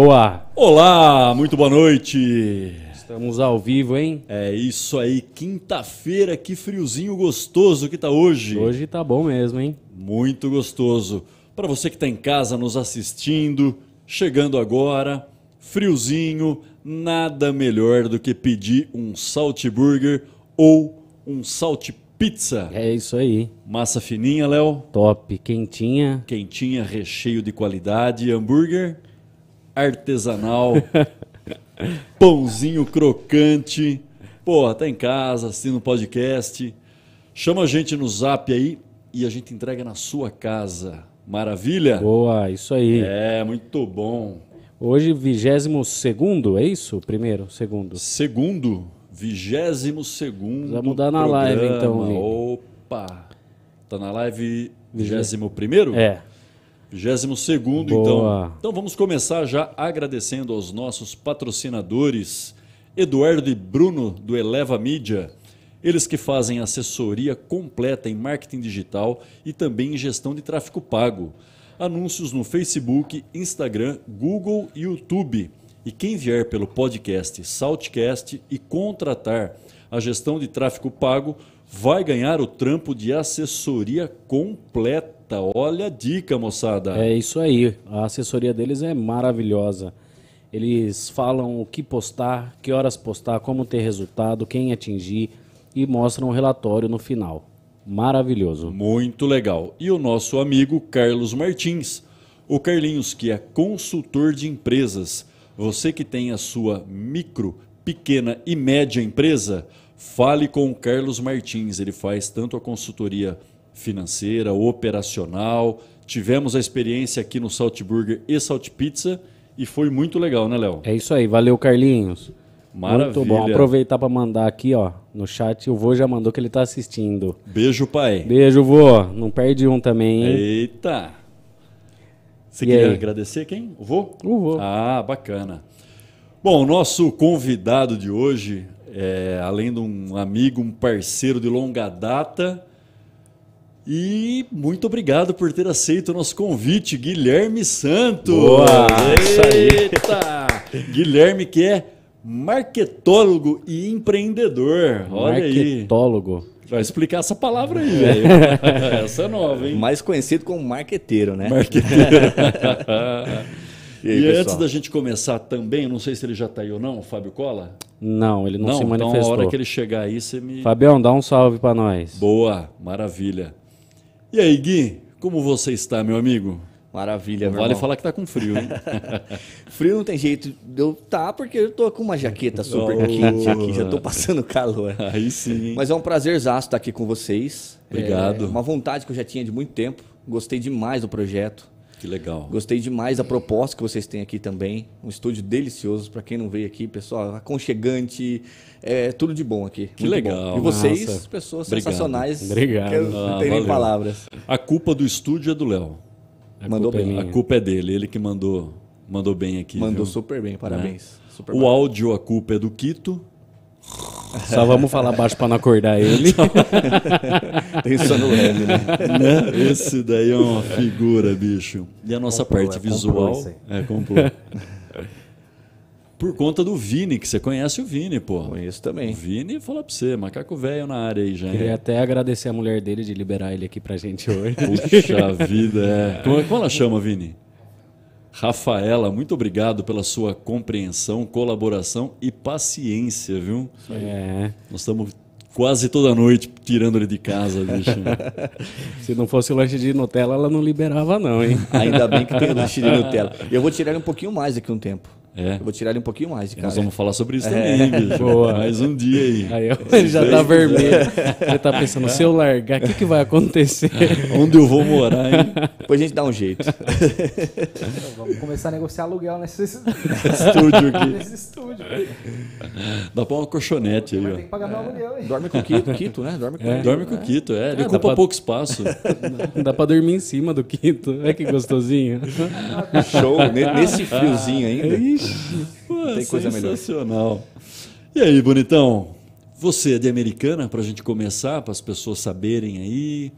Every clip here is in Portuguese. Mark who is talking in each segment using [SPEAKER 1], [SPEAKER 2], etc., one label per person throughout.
[SPEAKER 1] Boa!
[SPEAKER 2] Olá, muito boa noite! Estamos ao vivo, hein? É isso aí, quinta-feira, que friozinho gostoso que tá hoje. Hoje tá bom mesmo, hein? Muito gostoso. Para você que tá em casa nos assistindo, chegando agora, friozinho, nada melhor do que pedir um salt burger ou um salt pizza. É isso aí. Massa fininha, Léo. Top, quentinha. Quentinha, recheio de qualidade, hambúrguer artesanal, pãozinho crocante. Porra, tá em casa, assistindo o podcast. Chama a gente no zap aí e a gente entrega na sua casa.
[SPEAKER 1] Maravilha? Boa, isso aí. É, muito bom. Hoje, 22, é isso? Primeiro, segundo? Segundo,
[SPEAKER 2] 22. Vai mudar na programa. live então. Hein? Opa! Tá na live 21? É. 22 segundo, então. Então vamos começar já agradecendo aos nossos patrocinadores, Eduardo e Bruno do Eleva Mídia. Eles que fazem assessoria completa em marketing digital e também em gestão de tráfego pago. Anúncios no Facebook, Instagram, Google e YouTube. E quem vier pelo podcast Saltcast e contratar a gestão de tráfego pago vai ganhar o trampo de assessoria completa
[SPEAKER 1] Olha a dica, moçada. É isso aí. A assessoria deles é maravilhosa. Eles falam o que postar, que horas postar, como ter resultado, quem atingir e mostram o relatório no final. Maravilhoso. Muito legal. E o nosso
[SPEAKER 2] amigo Carlos Martins. O Carlinhos, que é consultor de empresas. Você que tem a sua micro, pequena e média empresa, fale com o Carlos Martins. Ele faz tanto a consultoria financeira, operacional. Tivemos a experiência aqui no Salt Burger e Salt Pizza e foi muito legal,
[SPEAKER 1] né, Léo? É isso aí. Valeu, Carlinhos. Maravilha. Muito bom. Aproveitar para mandar aqui, ó, no chat, o vô já mandou que ele tá assistindo. Beijo, pai. Beijo, vô. Não perde um também, hein?
[SPEAKER 2] Eita. Você e queria aí? agradecer quem? O vô? O vô. Ah, bacana. Bom, o nosso convidado de hoje, é, além de um amigo, um parceiro de longa data, e muito obrigado por ter aceito o nosso convite, Guilherme Santos. Boa, Eita! Guilherme que é marketólogo e empreendedor. Olha
[SPEAKER 1] marketólogo.
[SPEAKER 2] aí. Vai explicar essa palavra aí, é. velho. essa é nova, hein? Mais conhecido como marqueteiro, né? Marqueteiro. E, aí, e antes da gente começar também, não sei se ele já está aí ou não, o Fábio Cola? Não, ele não, não se manifestou. Então, a hora que ele chegar aí, você me.
[SPEAKER 1] Fabião, dá um salve para nós.
[SPEAKER 2] Boa, maravilha. E aí, Gui, como você está, meu amigo? Maravilha, meu Vale irmão. falar que tá com frio, hein?
[SPEAKER 3] frio não tem jeito. Eu tá, porque eu tô com uma jaqueta super oh. quente aqui, já tô passando calor. Aí sim. Mas é um prazer estar tá aqui com vocês. Obrigado. É uma vontade que eu já tinha de muito tempo. Gostei demais do projeto. Que legal. Gostei demais da proposta que vocês têm aqui também. Um estúdio delicioso para quem não veio aqui, pessoal. Aconchegante, é tudo de bom aqui. Que Muito legal. Bom. E vocês, Nossa. pessoas Obrigado. sensacionais. Obrigado. Eu não ah, tenho nem palavras.
[SPEAKER 2] A culpa do estúdio é do Léo. Mandou é bem. É a culpa é dele, ele que mandou, mandou bem aqui. Mandou viu? super bem, né? parabéns. É? Super o parabéns. áudio, a culpa é do Quito. Só vamos falar baixo para não acordar ele. Tem sono né? né? Esse daí é
[SPEAKER 1] uma figura, bicho. E a nossa parte é visual. é complô.
[SPEAKER 2] Por conta do Vini, que você conhece o Vini, pô. Conheço também. O Vini, falar pra você, macaco velho na área aí já. Queria
[SPEAKER 1] até agradecer a mulher dele de liberar ele aqui pra gente hoje. Puxa
[SPEAKER 2] vida, é. Como, é, como ela chama, Vini? Rafaela, muito obrigado pela sua compreensão, colaboração e paciência, viu? É. Nós estamos quase toda noite tirando ele de casa, bicho.
[SPEAKER 1] Se não fosse o lanche de Nutella, ela
[SPEAKER 3] não liberava,
[SPEAKER 1] não, hein? Ainda bem que tem o lanche de Nutella.
[SPEAKER 3] Eu vou tirar ele um pouquinho mais daqui um tempo. É. Eu vou tirar ele um pouquinho mais de cara. Nós vamos falar sobre isso é. também, bicho. Boa. Mais um dia aí. aí eu, ele já tá
[SPEAKER 1] vermelho. Ele tá pensando, se eu largar, o que, que vai acontecer? Onde eu vou morar,
[SPEAKER 4] hein? Depois a gente dá um jeito. Então, vamos começar a negociar aluguel nesse estúdio aqui. Nesse estúdio.
[SPEAKER 3] Dá pra uma colchonete aí, ó. Tem que
[SPEAKER 4] pagar é. meu aluguel aí.
[SPEAKER 2] Dorme com o Quito, né? Dorme com, é. Dorme com o né? Quito, é. Ele é, ocupa pra... pouco espaço. Dá pra
[SPEAKER 1] dormir em cima do Quito. É que gostosinho. Show. Nesse friozinho ainda. Ixi tem coisa sensacional.
[SPEAKER 2] E aí, bonitão? Você é de Americana, para a gente começar, para as pessoas
[SPEAKER 3] saberem aí.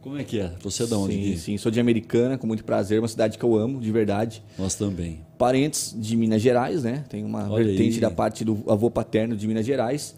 [SPEAKER 3] Como é que é? Você é de onde? Sim, sim, sou de Americana, com muito prazer, uma cidade que eu amo, de verdade. Nós também. Parentes de Minas Gerais, né? Tem uma Olha vertente aí. da parte do avô paterno de Minas Gerais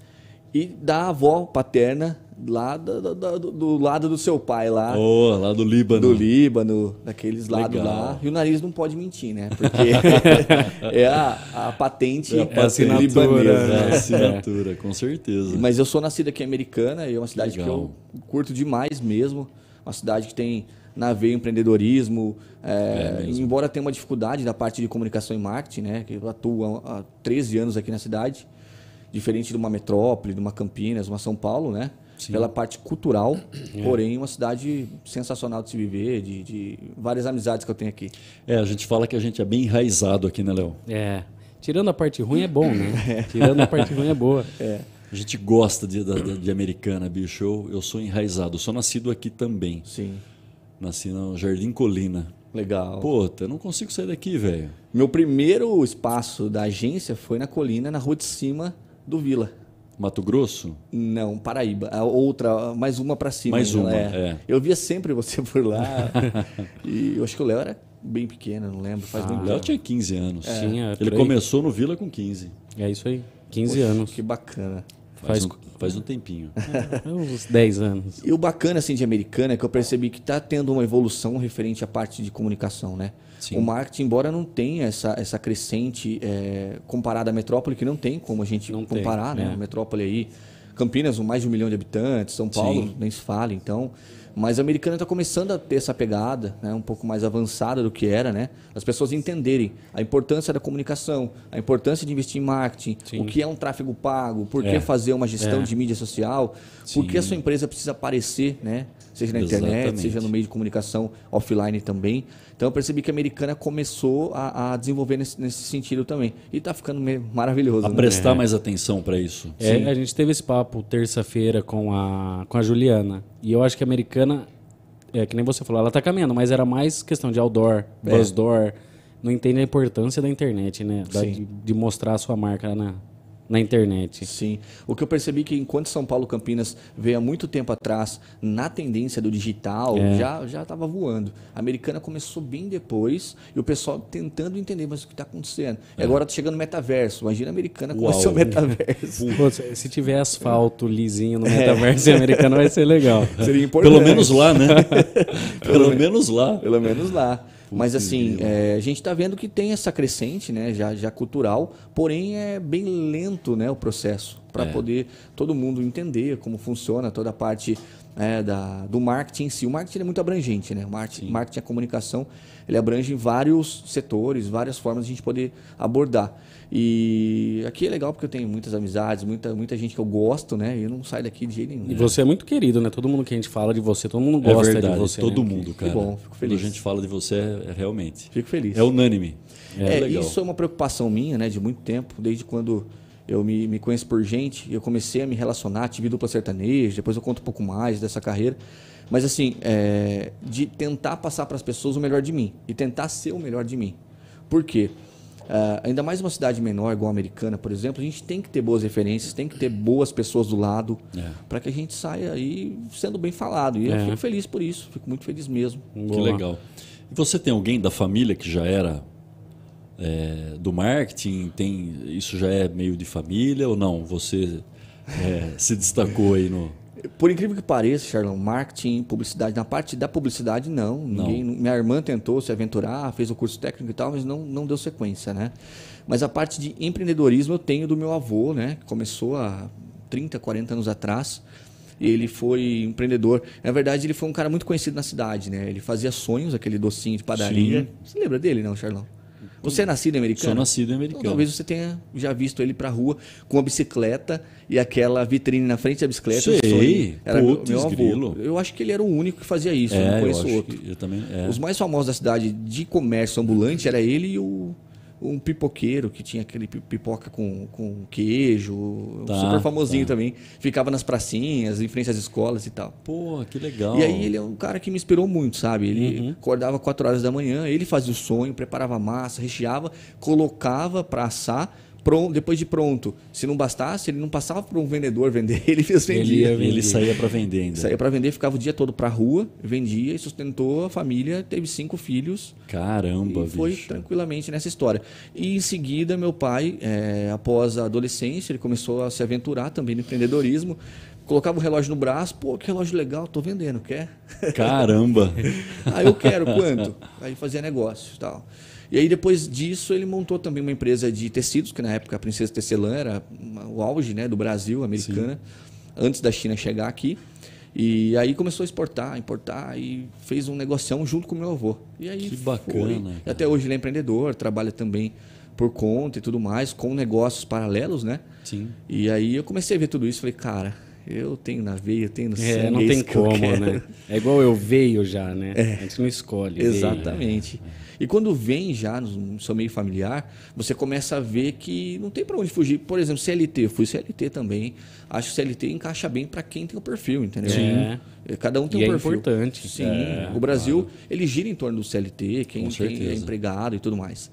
[SPEAKER 3] e da avó paterna lá do, do, do, lado do seu pai lá. Oh,
[SPEAKER 2] lá do Líbano. Do
[SPEAKER 3] Líbano, daqueles lados lá. E o nariz não pode mentir, né? Porque é a, a patente é a é patente assinatura, libanesa. É a é. assinatura, com certeza. Mas eu sou nascido aqui americana e é uma cidade que eu curto demais mesmo. Uma cidade que tem na veia empreendedorismo, é, é embora tenha uma dificuldade da parte de comunicação e marketing, né? Que eu atuo há 13 anos aqui na cidade, diferente de uma metrópole, de uma Campinas, uma São Paulo, né? Sim. pela parte cultural, é. porém uma cidade sensacional de se viver, de, de, várias amizades que eu tenho aqui. É,
[SPEAKER 2] a gente fala que a gente é bem enraizado aqui, né, Léo?
[SPEAKER 1] É. Tirando a parte ruim é bom, né? É. Tirando a parte ruim é boa. É.
[SPEAKER 2] A gente gosta de, de, de americana, bicho. Eu, eu sou enraizado, eu sou nascido aqui também. Sim. Nasci no Jardim Colina. Legal. Puta, eu não consigo sair daqui, velho.
[SPEAKER 3] Meu primeiro
[SPEAKER 2] espaço
[SPEAKER 3] da agência foi na colina, na rua de cima do Vila. Mato Grosso? Não, Paraíba. A outra, mais uma para cima. Mais uma, é. é. Eu via sempre você por lá. e eu acho que o Léo era bem pequeno, não lembro. Faz ah, muito Léo tinha 15 anos. É.
[SPEAKER 2] Tinha, Ele começou no Vila com 15. É isso aí, 15 Poxa, anos. Que bacana. Faz, faz um, Faz um tempinho.
[SPEAKER 3] É, é uns 10 anos. E o bacana assim de Americana é que eu percebi que está tendo uma evolução referente à parte de comunicação, né? O marketing, embora não tenha essa, essa crescente é, comparada à metrópole, que não tem como a gente não comparar, tem, né? É. A metrópole aí, Campinas, mais de um milhão de habitantes, São Paulo, Sim. nem se fala, então... Mas a americana está começando a ter essa pegada, né, um pouco mais avançada do que era, né? As pessoas entenderem a importância da comunicação, a importância de investir em marketing, Sim. o que é um tráfego pago, por que é. fazer uma gestão é. de mídia social, por que a sua empresa precisa aparecer, né? Seja na Exatamente. internet, seja no meio de comunicação offline também. Então eu percebi que a americana começou a, a desenvolver nesse, nesse, sentido também. E está ficando maravilhoso. A né? prestar é.
[SPEAKER 2] mais atenção para isso. É, Sim. a
[SPEAKER 1] gente teve esse papo terça-feira com a, com a Juliana. E eu acho que a americana, é que nem você falou, ela está caminhando, mas era mais questão de outdoor, é. buzz door. Não entende a importância da internet, né? Da, de,
[SPEAKER 3] de, mostrar a sua marca na, na internet. Sim. O que eu percebi é que enquanto São Paulo Campinas veio há muito tempo atrás na tendência do digital, é. já já estava voando. A americana começou bem depois e o pessoal tentando entender mas o que está acontecendo. É. agora tá chegando no metaverso. Imagina a americana com o seu metaverso.
[SPEAKER 1] Pô, se tiver asfalto é. lisinho no é. metaverso é. e americana vai ser legal. Seria importante. Pelo menos lá, né? Pelo, Pelo menos
[SPEAKER 3] lá. Pelo menos lá. Mas assim, é, a gente está vendo que tem essa crescente, né, já, já cultural, porém é bem lento, né, o processo para é. poder todo mundo entender como funciona toda a parte é, da, do marketing em si. O marketing é muito abrangente, né? O marketing, marketing a comunicação, ele abrange vários setores, várias formas de a gente poder abordar. E aqui é legal porque eu tenho muitas amizades, muita, muita gente que eu gosto, né? E eu não saio daqui de jeito nenhum. E né? você
[SPEAKER 1] é muito querido, né? Todo mundo que a gente fala de você, todo mundo é gosta é verdade, de você. Né? Todo né? mundo, cara. Que bom,
[SPEAKER 2] fico feliz. Quando a gente fala de você, é realmente. Fico feliz. É unânime. É. é, é legal. isso
[SPEAKER 3] é uma preocupação minha, né? De muito tempo, desde quando eu me, me conheço por gente, eu comecei a me relacionar, tive dupla sertaneja, depois eu conto um pouco mais dessa carreira. Mas assim, é, de tentar passar para as pessoas o melhor de mim e tentar ser o melhor de mim. Por quê? Porque Uh, ainda mais uma cidade menor, igual a americana, por exemplo, a gente tem que ter boas referências, tem que ter boas pessoas do lado, é. para que a gente saia aí sendo bem falado. E é. eu fico feliz por isso, fico muito feliz mesmo. Que Boa. legal.
[SPEAKER 2] E você tem alguém da família que já era é, do marketing? Tem Isso já é meio de família ou não? Você é, se destacou aí no.
[SPEAKER 3] Por incrível que pareça, Charlão, marketing, publicidade, na parte da publicidade, não. Ninguém, não. Minha irmã tentou se aventurar, fez o curso técnico e tal, mas não, não deu sequência, né? Mas a parte de empreendedorismo eu tenho do meu avô, né? Que começou há 30, 40 anos atrás. Ele foi empreendedor. Na verdade, ele foi um cara muito conhecido na cidade, né? Ele fazia sonhos, aquele docinho de padaria. Sim. Você lembra dele, não, Charlão? Você é nascido americano? Sou nascido americano. Então, talvez você tenha já visto ele pra rua com a bicicleta e aquela vitrine na frente da bicicleta. Sei, era putz, meu avô. Grilo. Eu acho que ele era o único que fazia isso, é, eu não conheço eu outro. eu também, é. Os mais famosos da cidade de comércio ambulante era ele e o um pipoqueiro que tinha aquele pipoca com, com queijo, tá, super famosinho tá. também. Ficava nas pracinhas, em frente às escolas e tal. Pô, que legal. E aí ele é um cara que me inspirou muito, sabe? Ele uhum. acordava 4 horas da manhã, ele fazia o sonho, preparava massa, recheava, colocava para assar pronto, depois de pronto, se não bastasse, ele não passava para um vendedor vender, ele mesmo vendia. Ele, ele saía para vender ainda. Saía para vender, ficava o dia todo para rua, vendia e sustentou a família, teve cinco filhos.
[SPEAKER 2] Caramba, e
[SPEAKER 3] foi bicho. tranquilamente nessa história. E em seguida, meu pai, é, após a adolescência, ele começou a se aventurar também no empreendedorismo, colocava o relógio no braço, pô, que relógio legal, tô vendendo, quer? Caramba! Aí eu quero, quanto? Aí fazia negócio e tal. E aí depois disso ele montou também uma empresa de tecidos, que na época a Princesa Tecelã era o auge né, do Brasil, americana, Sim. antes da China chegar aqui. E aí começou a exportar, importar e fez um negocião junto com meu avô. E aí que bacana. Até hoje ele é empreendedor, trabalha também por conta e tudo mais, com negócios paralelos, né? Sim. E aí eu comecei a ver tudo isso, falei, cara, eu tenho na veia, eu tenho no é, sangue. É, não tem como, que né? É igual eu veio já, né? É. A gente não escolhe. Exatamente. Veio, né? E quando vem já no seu meio familiar, você começa a ver que não tem para onde fugir. Por exemplo, CLT. Eu fui CLT também. Acho que CLT encaixa bem para quem tem o perfil, entendeu? Sim. É, cada um tem e um é perfil. importante. Sim. É, o Brasil, claro. ele gira em torno do CLT, quem, quem é empregado e tudo mais.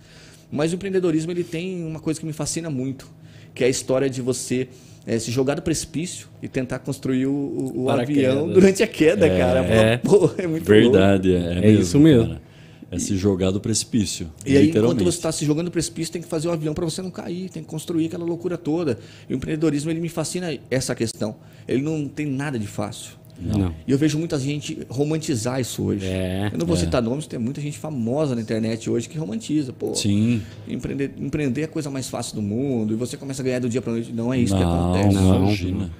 [SPEAKER 3] Mas o empreendedorismo, ele tem uma coisa que me fascina muito, que é a história de você é, se jogar do precipício e tentar construir o, o, avião durante a queda, é, cara.
[SPEAKER 2] É, é muito Verdade, louco. é, é, é mesmo, isso mesmo. Cara. É se jogar do precipício. E aí, enquanto você
[SPEAKER 3] está se jogando do precipício, tem que fazer o avião para você não cair, tem que construir aquela loucura toda. E o empreendedorismo, ele me fascina essa questão. Ele não tem nada de fácil. Não. E eu vejo muita gente romantizar isso hoje. É, eu não vou é. citar nomes, tem muita gente famosa na internet hoje que romantiza. Pô, Sim. Empreender, empreender é a coisa mais fácil do mundo e você começa a ganhar do dia para noite. Não é isso não, que acontece. Não, imagina.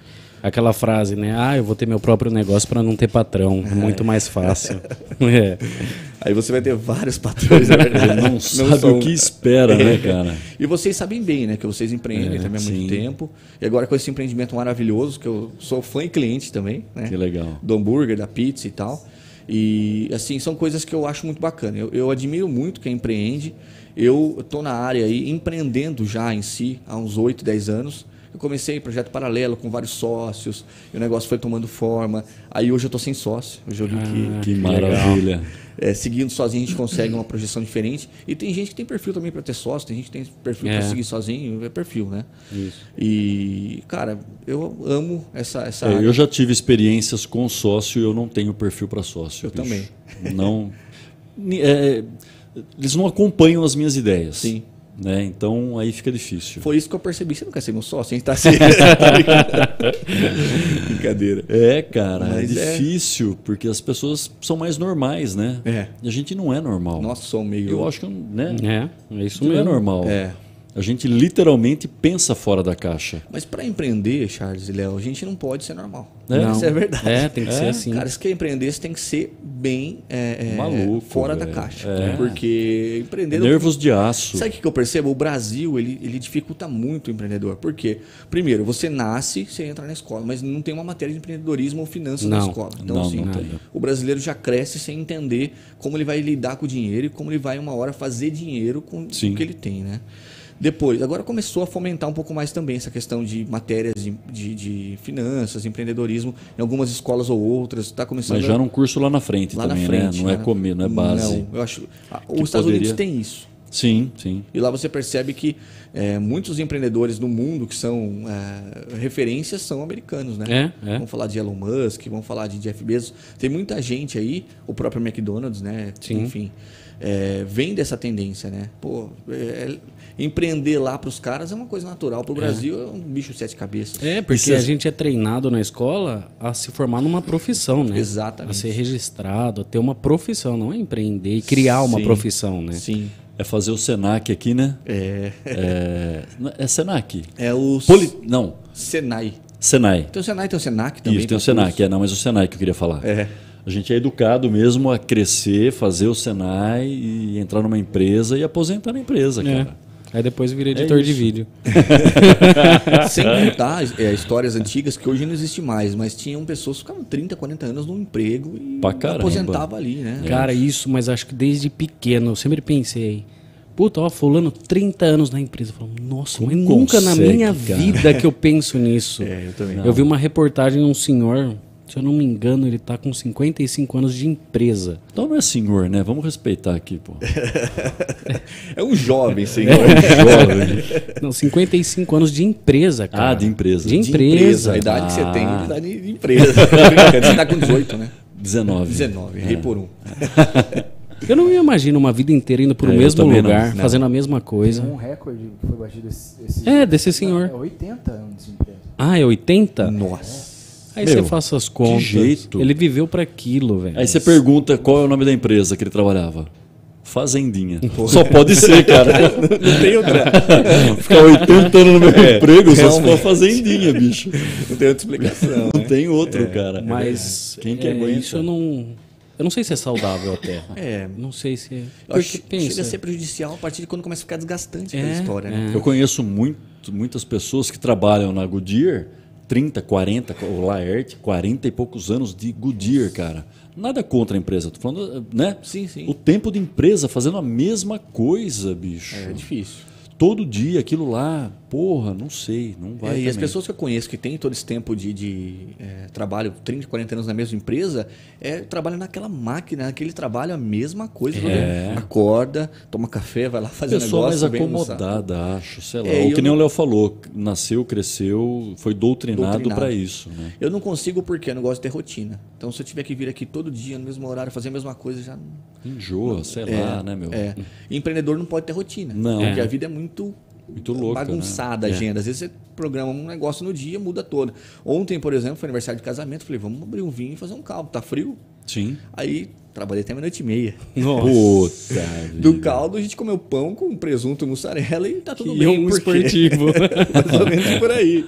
[SPEAKER 1] Aquela frase, né? Ah, eu vou ter meu próprio negócio para não ter patrão. É. Muito mais fácil.
[SPEAKER 3] é. Aí você vai ter vários patrões, é verdade. Não, não sabe são... o que espera, né, cara? E vocês sabem bem, né? Que vocês empreendem é, também há muito tempo. E agora com esse empreendimento maravilhoso, que eu sou fã e cliente também, né? Que legal. Do hambúrguer, da pizza e tal. E, assim, são coisas que eu acho muito bacana. Eu, eu admiro muito quem empreende. Eu estou na área aí, empreendendo já em si, há uns 8, 10 anos. Eu comecei projeto paralelo com vários sócios, e o negócio foi tomando forma. Aí hoje eu estou sem sócio. Hoje eu li ah, que, que maravilha. É, seguindo sozinho a gente consegue uma projeção diferente. E tem gente que tem perfil também para ter sócio, tem gente que tem perfil é. para seguir sozinho, é perfil, né? Isso. E, cara, eu amo essa. essa é, Eu já
[SPEAKER 2] tive experiências com sócio e eu não tenho perfil para sócio. Eu bicho. também. Não. É, é, eles não acompanham as minhas ideias. Sim. Né? Então aí fica difícil.
[SPEAKER 3] Foi isso que eu percebi. Você não quer ser meu sócio, a gente tá assim. Tá Brincadeira. É, cara, é Mas é
[SPEAKER 2] difícil, é... porque as pessoas são mais normais, né? É. E a gente não é normal. Nós somos meio. Eu acho que né? é, é isso mesmo. Não é normal. É. A gente literalmente pensa fora da caixa.
[SPEAKER 3] Mas para empreender, Charles e Léo, a gente não pode ser normal. É? Não. Isso é verdade. É, tem que é. ser assim. Cara, se quer empreender, você tem que ser bem é, é maluco, fora véio. da caixa. É. Porque empreender Nervos de aço. Sabe o que eu percebo? O Brasil ele, ele dificulta muito o empreendedor. Por quê? Primeiro, você nasce, você entra na escola, mas não tem uma matéria de empreendedorismo ou finanças não. na escola. Então, não, assim, não o brasileiro já cresce sem entender como ele vai lidar com o dinheiro e como ele vai, uma hora, fazer dinheiro com Sim. o que ele tem, né? Depois, agora começou a fomentar um pouco mais também essa questão de matérias de, de, de finanças, empreendedorismo, em algumas escolas ou outras. Está começando. Mas já era um
[SPEAKER 2] curso lá na frente lá também, na né? frente, né? Não é né? comer, não é base. Não, eu acho. Os Estados poderia... Unidos tem isso. Sim, sim.
[SPEAKER 3] E lá você percebe que é, muitos empreendedores no mundo que são é, referências são americanos, né? É, é. Vamos falar de Elon Musk, vamos falar de Jeff Bezos. Tem muita gente aí, o próprio McDonald's, né? Sim. Enfim, é, vem dessa tendência, né? Pô, é, é, empreender lá para os caras é uma coisa natural. Para o é. Brasil é. é um bicho de sete cabeças. É, porque se... a gente é treinado na
[SPEAKER 1] escola a se formar numa profissão, né? Exatamente. A ser registrado, a ter uma profissão, não é empreender e
[SPEAKER 2] criar uma profissão, né? Sim. É fazer o Senac aqui, né? É. É,
[SPEAKER 3] é Senac. É o. Poli... Não. Senai. Senai. Tem o Senai, tem o Senac
[SPEAKER 2] também. Isso, tem o tá Senac. É, não, mas o Senai que eu queria falar. É. A gente é educado mesmo a crescer, fazer o Senai e entrar numa empresa e aposentar na empresa, é. cara.
[SPEAKER 1] É. Aí depois
[SPEAKER 2] eu virei é editor é de vídeo. Sem
[SPEAKER 3] contar é, histórias antigas que hoje não existe mais, mas tinham pessoas que ficavam 30, 40 anos num emprego e aposentava ali, né? Cara, isso,
[SPEAKER 1] mas acho que desde pequeno eu sempre pensei. Puta, ó, fulano, 30 anos na empresa. falo, nossa, Como mas consegue, nunca na minha cara? vida que eu penso nisso. É, eu também. Não. Eu vi uma reportagem de um senhor se eu não me engano, ele está com 55 anos de empresa. Então não é senhor, né? Vamos respeitar aqui, pô. é um jovem, senhor. É um jovem. Não, 55 anos de empresa, cara. Ah, de empresa.
[SPEAKER 2] De,
[SPEAKER 3] de empresa. A idade ah. que você tem, a idade de empresa. você está com 18, né? 19. 19, é. por um.
[SPEAKER 1] Eu não me imagino uma vida inteira indo para o é, mesmo lugar, não, não. fazendo a mesma coisa. Tem
[SPEAKER 4] um recorde que foi batido esse, esse É, desse senhor. É 80 anos de empresa.
[SPEAKER 1] Ah, é 80? Nossa. É.
[SPEAKER 2] Aí você faz as contas. De jeito. Ele viveu para aquilo, velho. Aí você pergunta qual é o nome da empresa que ele trabalhava. Fazendinha. Porra. Só pode ser, cara. Não tem outra. Ficar 80 anos no meu é, emprego, só se for fazendinha, bicho. Não tem outra explicação. Não né? tem outro, é, cara. Mas é. quem que é, Isso
[SPEAKER 1] eu não. Eu não sei se é saudável a terra. É. Não sei se. É. Eu
[SPEAKER 3] Porque acho que pensa. chega a ser prejudicial a partir de quando começa a ficar desgastante é, a história. Né? É. Eu
[SPEAKER 2] conheço muito, muitas pessoas que trabalham na Goodyear 30, 40, o Laerte, 40 e poucos anos de Goodyear, cara. Nada contra a empresa, tô falando, né? Sim, sim. O tempo de empresa fazendo a mesma coisa, bicho. É, é difícil. Todo dia aquilo lá, porra, não sei, não é, vai. É, e as pessoas
[SPEAKER 3] que eu conheço que têm todo esse tempo de, de é, trabalho, 30, 40 anos na mesma empresa, é, trabalham naquela máquina, naquele trabalho, a mesma coisa. É. Acorda, toma café, vai lá fazer Pessoa negócio. Pessoa mais acomodada, acho, sei lá. É, o que nem não... o
[SPEAKER 2] Léo falou, nasceu, cresceu, foi doutrinado, doutrinado. para isso. Né?
[SPEAKER 3] Eu não consigo porque eu não gosto de ter rotina. Então, se eu tiver que vir aqui todo dia, no mesmo horário, fazer a mesma coisa, já... Enjoa, não, sei é, lá, né, meu? É. Empreendedor não pode ter rotina. Não. Porque a vida é muito muito louco, né? bagunçada né? a é. agenda. É. Às vezes você programa um negócio no dia, muda todo. Ontem, por exemplo, foi aniversário de casamento, falei, vamos abrir um vinho e fazer um caldo, tá frio? Sim. Aí trabalhei até meia-noite e meia. Nossa. Do caldo a gente comeu pão com presunto mussarela e tá tudo que é bem. E um esportivo. Mais ou menos por aí.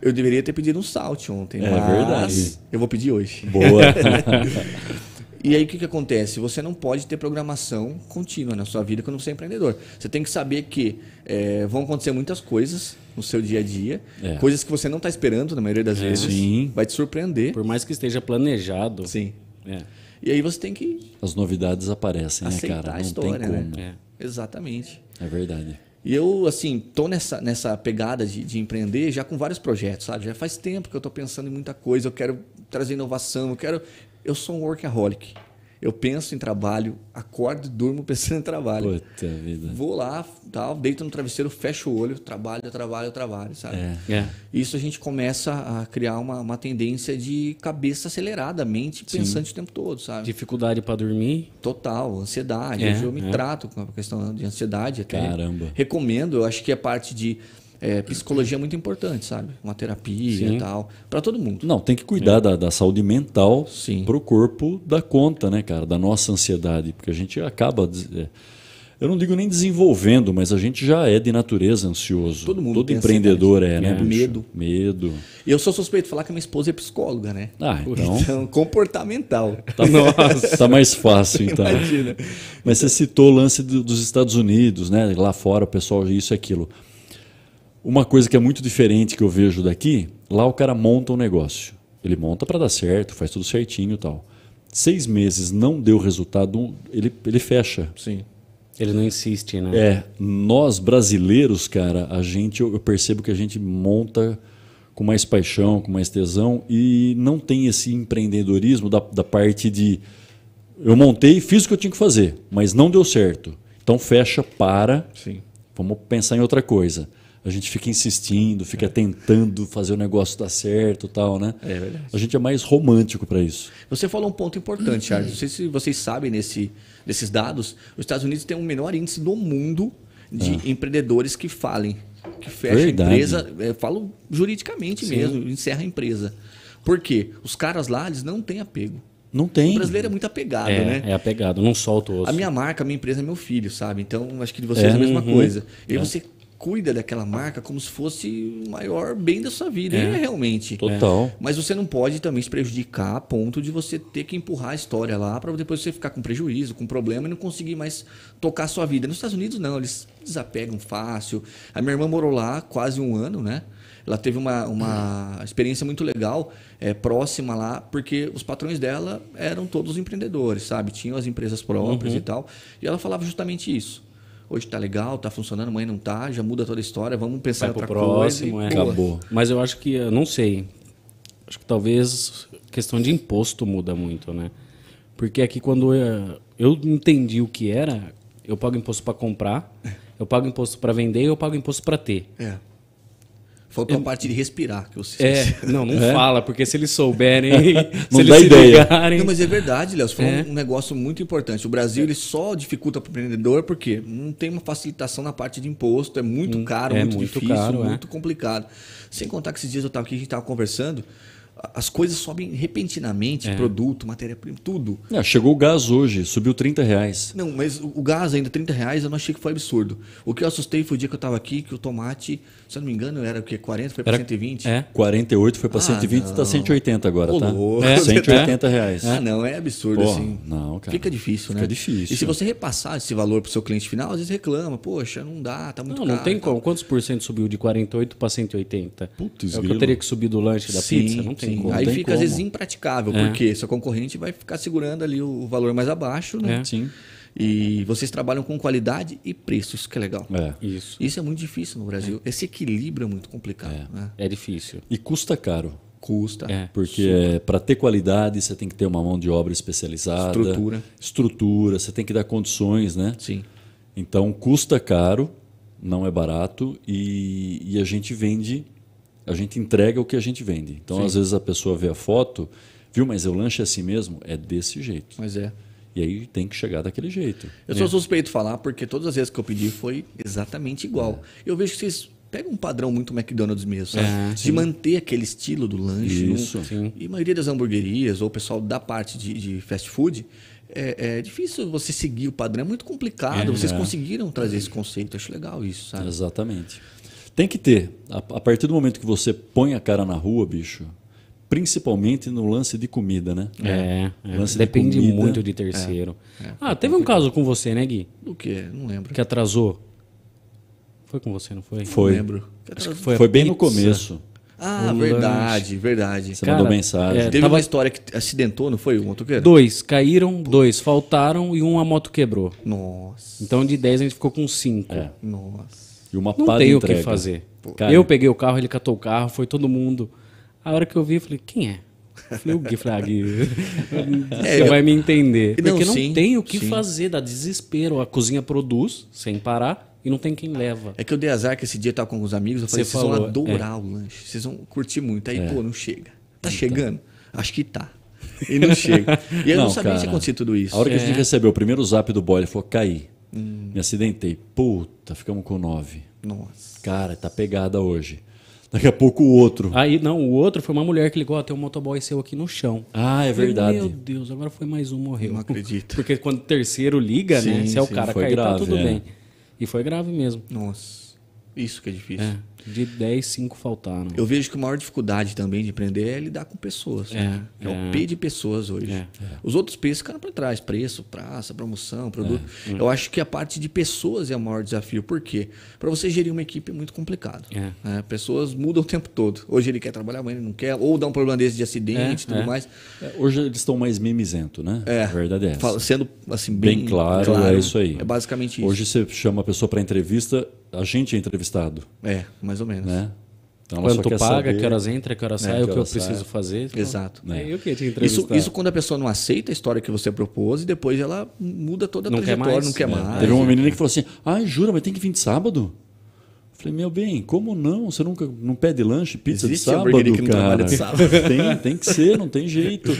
[SPEAKER 3] Eu deveria ter pedido um salt ontem. É mas verdade. Eu vou pedir hoje. Boa. E aí o que, que acontece? Você não pode ter programação contínua na sua vida quando você é empreendedor. Você tem que saber que é, vão acontecer muitas coisas no seu dia a dia, é. coisas que você não está esperando na maioria das é, vezes. Sim. Vai te surpreender. Por mais que esteja planejado. Sim. É. E aí você tem que.
[SPEAKER 2] As novidades aparecem, né, cara? Não história, tem né? como. Né?
[SPEAKER 3] Exatamente. É verdade. E eu, assim, tô nessa, nessa pegada de, de, empreender já com vários projetos, sabe? Já faz tempo que eu tô pensando em muita coisa, eu quero trazer inovação, eu quero eu sou um workaholic. Eu penso em trabalho, acordo, durmo pensando em trabalho. Puta vida. Vou lá, tal, tá, deito no travesseiro, fecho o olho, trabalho, trabalho, trabalho, sabe? É. É. Isso a gente começa a criar uma, uma tendência de cabeça acelerada, mente Sim. pensante o tempo todo, sabe? Dificuldade para dormir? Total, ansiedade. É. Hoje eu me é. trato com a questão de ansiedade até. Caramba. Recomendo, eu acho que a parte de é, psicologia é muito importante, sabe? Uma terapia Sim. e tal. para todo mundo. Não,
[SPEAKER 2] tem que cuidar da, da, saúde mental para o corpo dar conta, né, cara? Da nossa ansiedade. Porque a gente acaba. É, eu não digo nem desenvolvendo, mas a gente já é de natureza ansioso. Todo mundo Todo empreendedor é, né? É. Medo. Medo.
[SPEAKER 3] E eu sou suspeito de falar que minha esposa é psicóloga, né? Ah, então. então, então comportamental. Tá, tá Nossa. tá mais fácil, então. Imagina.
[SPEAKER 2] Mas você citou o lance do, dos Estados Unidos, né? Lá fora, o pessoal, isso e aquilo. Uma coisa que é muito diferente que eu vejo daqui, lá o cara monta um negócio. Ele monta para dar certo, faz tudo certinho e tal. Seis meses não deu resultado, ele, ele fecha. Sim.
[SPEAKER 1] Ele não insiste, né? É.
[SPEAKER 2] Nós brasileiros, cara, a gente, eu percebo que a gente monta com mais paixão, com mais tesão e não tem esse empreendedorismo da, da parte de eu montei, fiz o que eu tinha que fazer, mas não deu certo. Então fecha, para, Sim. vamos pensar em outra coisa. A gente fica insistindo, fica é. tentando fazer o negócio dar certo tal, né? É verdade. A gente é mais romântico para isso.
[SPEAKER 3] Você falou um ponto importante, uhum. Charles. Não sei se vocês sabem nesse, desses dados. Os Estados Unidos têm o um menor índice do mundo de é. empreendedores que falem, que fecham verdade. a empresa. Eu é, falo juridicamente Sim. mesmo, encerra a empresa. Por quê? Os caras lá, eles não têm apego. Não tem. O brasileiro é muito apegado, é, né?
[SPEAKER 1] É apegado, não solta o
[SPEAKER 2] osso. A
[SPEAKER 3] minha marca, a minha empresa é meu filho, sabe? Então, acho que de vocês é, é a uhum. mesma uhum. coisa. E é. você cuida daquela marca como se fosse o maior bem da sua vida. É, é realmente. Total. É. Mas você não pode também se prejudicar a ponto de você ter que empurrar a história lá para depois você ficar com prejuízo, com problema e não conseguir mais tocar a sua vida. Nos Estados Unidos, não, eles desapegam fácil. A minha irmã morou lá quase um ano, né? Ela teve uma, uma uhum. experiência muito legal, é, próxima lá, porque os patrões dela eram todos empreendedores, sabe? Tinham as empresas próprias uhum. e tal. E ela falava justamente isso hoje está legal, está funcionando, amanhã não está, já muda toda a história, vamos pensar Vai outra pro próximo, coisa.
[SPEAKER 1] próximo, é. Acabou. Mas eu acho que, eu não sei, acho que talvez questão de imposto muda muito, né? Porque aqui quando eu, eh, eu entendi o que era, eu pago imposto para comprar, eu pago imposto para vender e eu pago imposto para ter.
[SPEAKER 3] É. Foi pra parte de respirar que você É, não, não é? fala,
[SPEAKER 1] porque se eles souberem, se eles se ideia. ligarem. Não, mas é verdade, Léo. Foi é.
[SPEAKER 3] um negócio muito importante. O Brasil é. ele só dificulta para o empreendedor porque não tem uma facilitação na parte de imposto. É muito hum, caro, é, muito, muito, difícil, caro, é. muito complicado. Sem contar que esses dias eu estava aqui, a gente estava conversando as coisas sobem repentinamente, é. produto, matéria-prima, tudo.
[SPEAKER 2] É, chegou o gás hoje, subiu 30 reais.
[SPEAKER 3] Não, mas o gás ainda, 30 reais, eu não achei que foi absurdo. O que eu assustei foi o dia que eu estava aqui, que o tomate, se eu não me engano, era o quê? 40, foi para 120? É, 48 foi para ah, 120 e está 180 agora, Pô, tá? Louco. É, 180 é. reais. Ah, não, é absurdo assim. Não, cara. Fica difícil, né? Fica difícil. E se né? você repassar esse valor para o seu cliente final, às vezes reclama, poxa, não dá, tá muito não, caro. Não, não tem como. Quantos
[SPEAKER 1] por cento subiu de 48 para 180? Putz, é o que eu teria que subir do lanche da Sim, pizza? Não tem Sim. aí fica como. às vezes impraticável, é. porque
[SPEAKER 3] sua concorrente vai ficar segurando ali o valor mais abaixo, né? É. Sim. E vocês trabalham com qualidade e preço, isso que é legal. É. Isso. isso é muito difícil no Brasil. É. Esse equilíbrio é muito complicado. É, né? é difícil. E custa caro. Custa. É.
[SPEAKER 2] Porque é, para ter qualidade, você tem que ter uma mão de obra especializada. Estrutura. Estrutura, você tem que dar condições, né? Sim. Então custa caro, não é barato, e, e a gente vende a gente entrega o que a gente vende. Então, Sim. às vezes, a pessoa vê a foto, viu, mas o lanche é assim mesmo? É desse jeito. Mas é. E aí tem que chegar
[SPEAKER 3] daquele jeito. Eu né? sou é. suspeito falar, porque todas as vezes que eu pedi foi exatamente igual. É. Eu vejo que vocês pegam um padrão muito McDonald's mesmo, é, de manter aquele estilo do lanche. Isso. E a maioria das hamburguerias, ou o pessoal da parte de, de fast food, é, é, difícil você seguir o padrão, é muito complicado. É, Vocês é. conseguiram trazer esse conceito, acho legal isso, sabe? Exatamente.
[SPEAKER 2] Tem que ter. A, a, partir do momento que você põe a cara na rua, bicho, principalmente no lance de comida, né? É, é. depende de muito de terceiro.
[SPEAKER 1] É, é ah, teve um caso com você, né, Gui? O quê? Não lembro. Que atrasou. Foi com você, não foi? Foi. Não lembro. Acho que foi, foi bem pizza. no começo. Ah,
[SPEAKER 3] verdade, lanche. verdade. Você Cara, mandou mensagem. É, Teve tava... uma história que acidentou, não foi? Um motoqueiro? Dois
[SPEAKER 1] caíram, Pô. dois faltaram e uma moto quebrou. Nossa. Então de dez a gente ficou com cinco. É.
[SPEAKER 3] Nossa. E uma não tem o
[SPEAKER 1] que fazer. Cara. Eu peguei o carro, ele catou o carro, foi todo mundo. A hora que eu vi, eu falei, quem é? Eu falei, o Gui, você é, vai me entender. Não, Porque não, sim, tem o que sim. fazer, dá desespero. A cozinha produz sem parar e não tem quem leva. É que eu dei azar que esse dia eu tava com os amigos,
[SPEAKER 2] eu falei, vocês vão adorar
[SPEAKER 3] é. o lanche, vocês vão curtir muito. Aí, é. pô, não chega. Tá então. chegando? Acho que tá. E não chega. E eu não, não sabia se que tudo isso. A hora que a gente é.
[SPEAKER 2] recebeu o primeiro zap do boy, ele falou, caí. Hum. Me acidentei. Puta, ficamos com nove.
[SPEAKER 3] Nossa.
[SPEAKER 1] Cara, tá pegada hoje. Daqui a pouco o outro. Aí, não, o outro foi uma mulher que ligou, ó, tem um motoboy seu aqui no chão. Ah, é verdade. Meu Deus, agora foi mais um, morreu. Não acredito. Porque quando o terceiro liga, né, sim, né? Se é o sim, cara cair, tá grave, tá tudo é. bem.
[SPEAKER 3] E foi grave mesmo. Nossa, isso que é difícil. É de 10, 5 faltaram. Eu vejo que a maior dificuldade também de empreender é lidar com pessoas. É, né? é, é o é. P de pessoas hoje. É, Os outros P's ficaram para trás: preço, praça, promoção, é. produto. Hum. Eu acho que a parte de pessoas é o maior desafio. Por quê? Para você gerir uma equipe é muito complicado. É. pessoas mudam o tempo todo. Hoje ele quer trabalhar, amanhã ele não quer, ou dá um problema desse de acidente e tudo mais.
[SPEAKER 2] Hoje eles estão mais mimizento, né? É. A verdade é essa. Sendo assim, bem, bem claro, claro, é isso aí. É basicamente isso. Hoje você chama a pessoa para entrevista, a gente é entrevistado.
[SPEAKER 3] É, mais ou menos. Né? Então, Quanto paga, saber, que horas entra, que horas né, sai, que o que eu preciso fazer. Então, Exato. Né? É, eu que te isso, isso quando a pessoa não aceita a história que você propôs e depois ela muda toda a não trajetória, quer mais, não quer né? mais. Teve uma menina que falou assim, ah, jura, mas tem que vir
[SPEAKER 2] de sábado? Falei, meu bem, como não? Você nunca não pede lanche, pizza Existe de sábado, que cara? Não de sábado. tem, tem que ser, não tem jeito.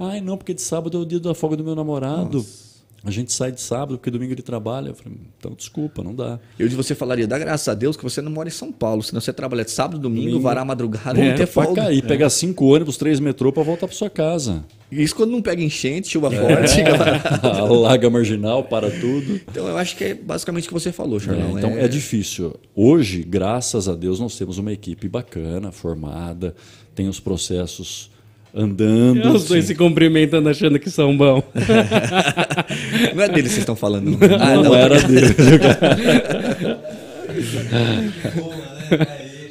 [SPEAKER 2] Ai, não, porque de sábado é o dia da folga do meu namorado. Nossa. A gente sai
[SPEAKER 3] de sábado porque domingo ele trabalha. Eu falei, então desculpa, não dá. Eu de você falaria, dá graças a Deus que você não mora em São Paulo, senão você trabalha de sábado, domingo, domingo. varar a madrugada, é, não ter folga. Cair, é. pegar
[SPEAKER 2] cinco ônibus, três metrô para voltar para sua casa. Isso quando não pega enchente, chuva é. forte, é. larga marginal,
[SPEAKER 3] para tudo. Então eu acho que é basicamente o que você falou, é, Charlão. É, então é... é
[SPEAKER 2] difícil. Hoje, graças a Deus, nós temos uma equipe bacana, formada, tem os processos
[SPEAKER 1] andando. E os dois se cumprimentando achando que são bom. não é dele que vocês estão falando. Não, ah, não, não era dele.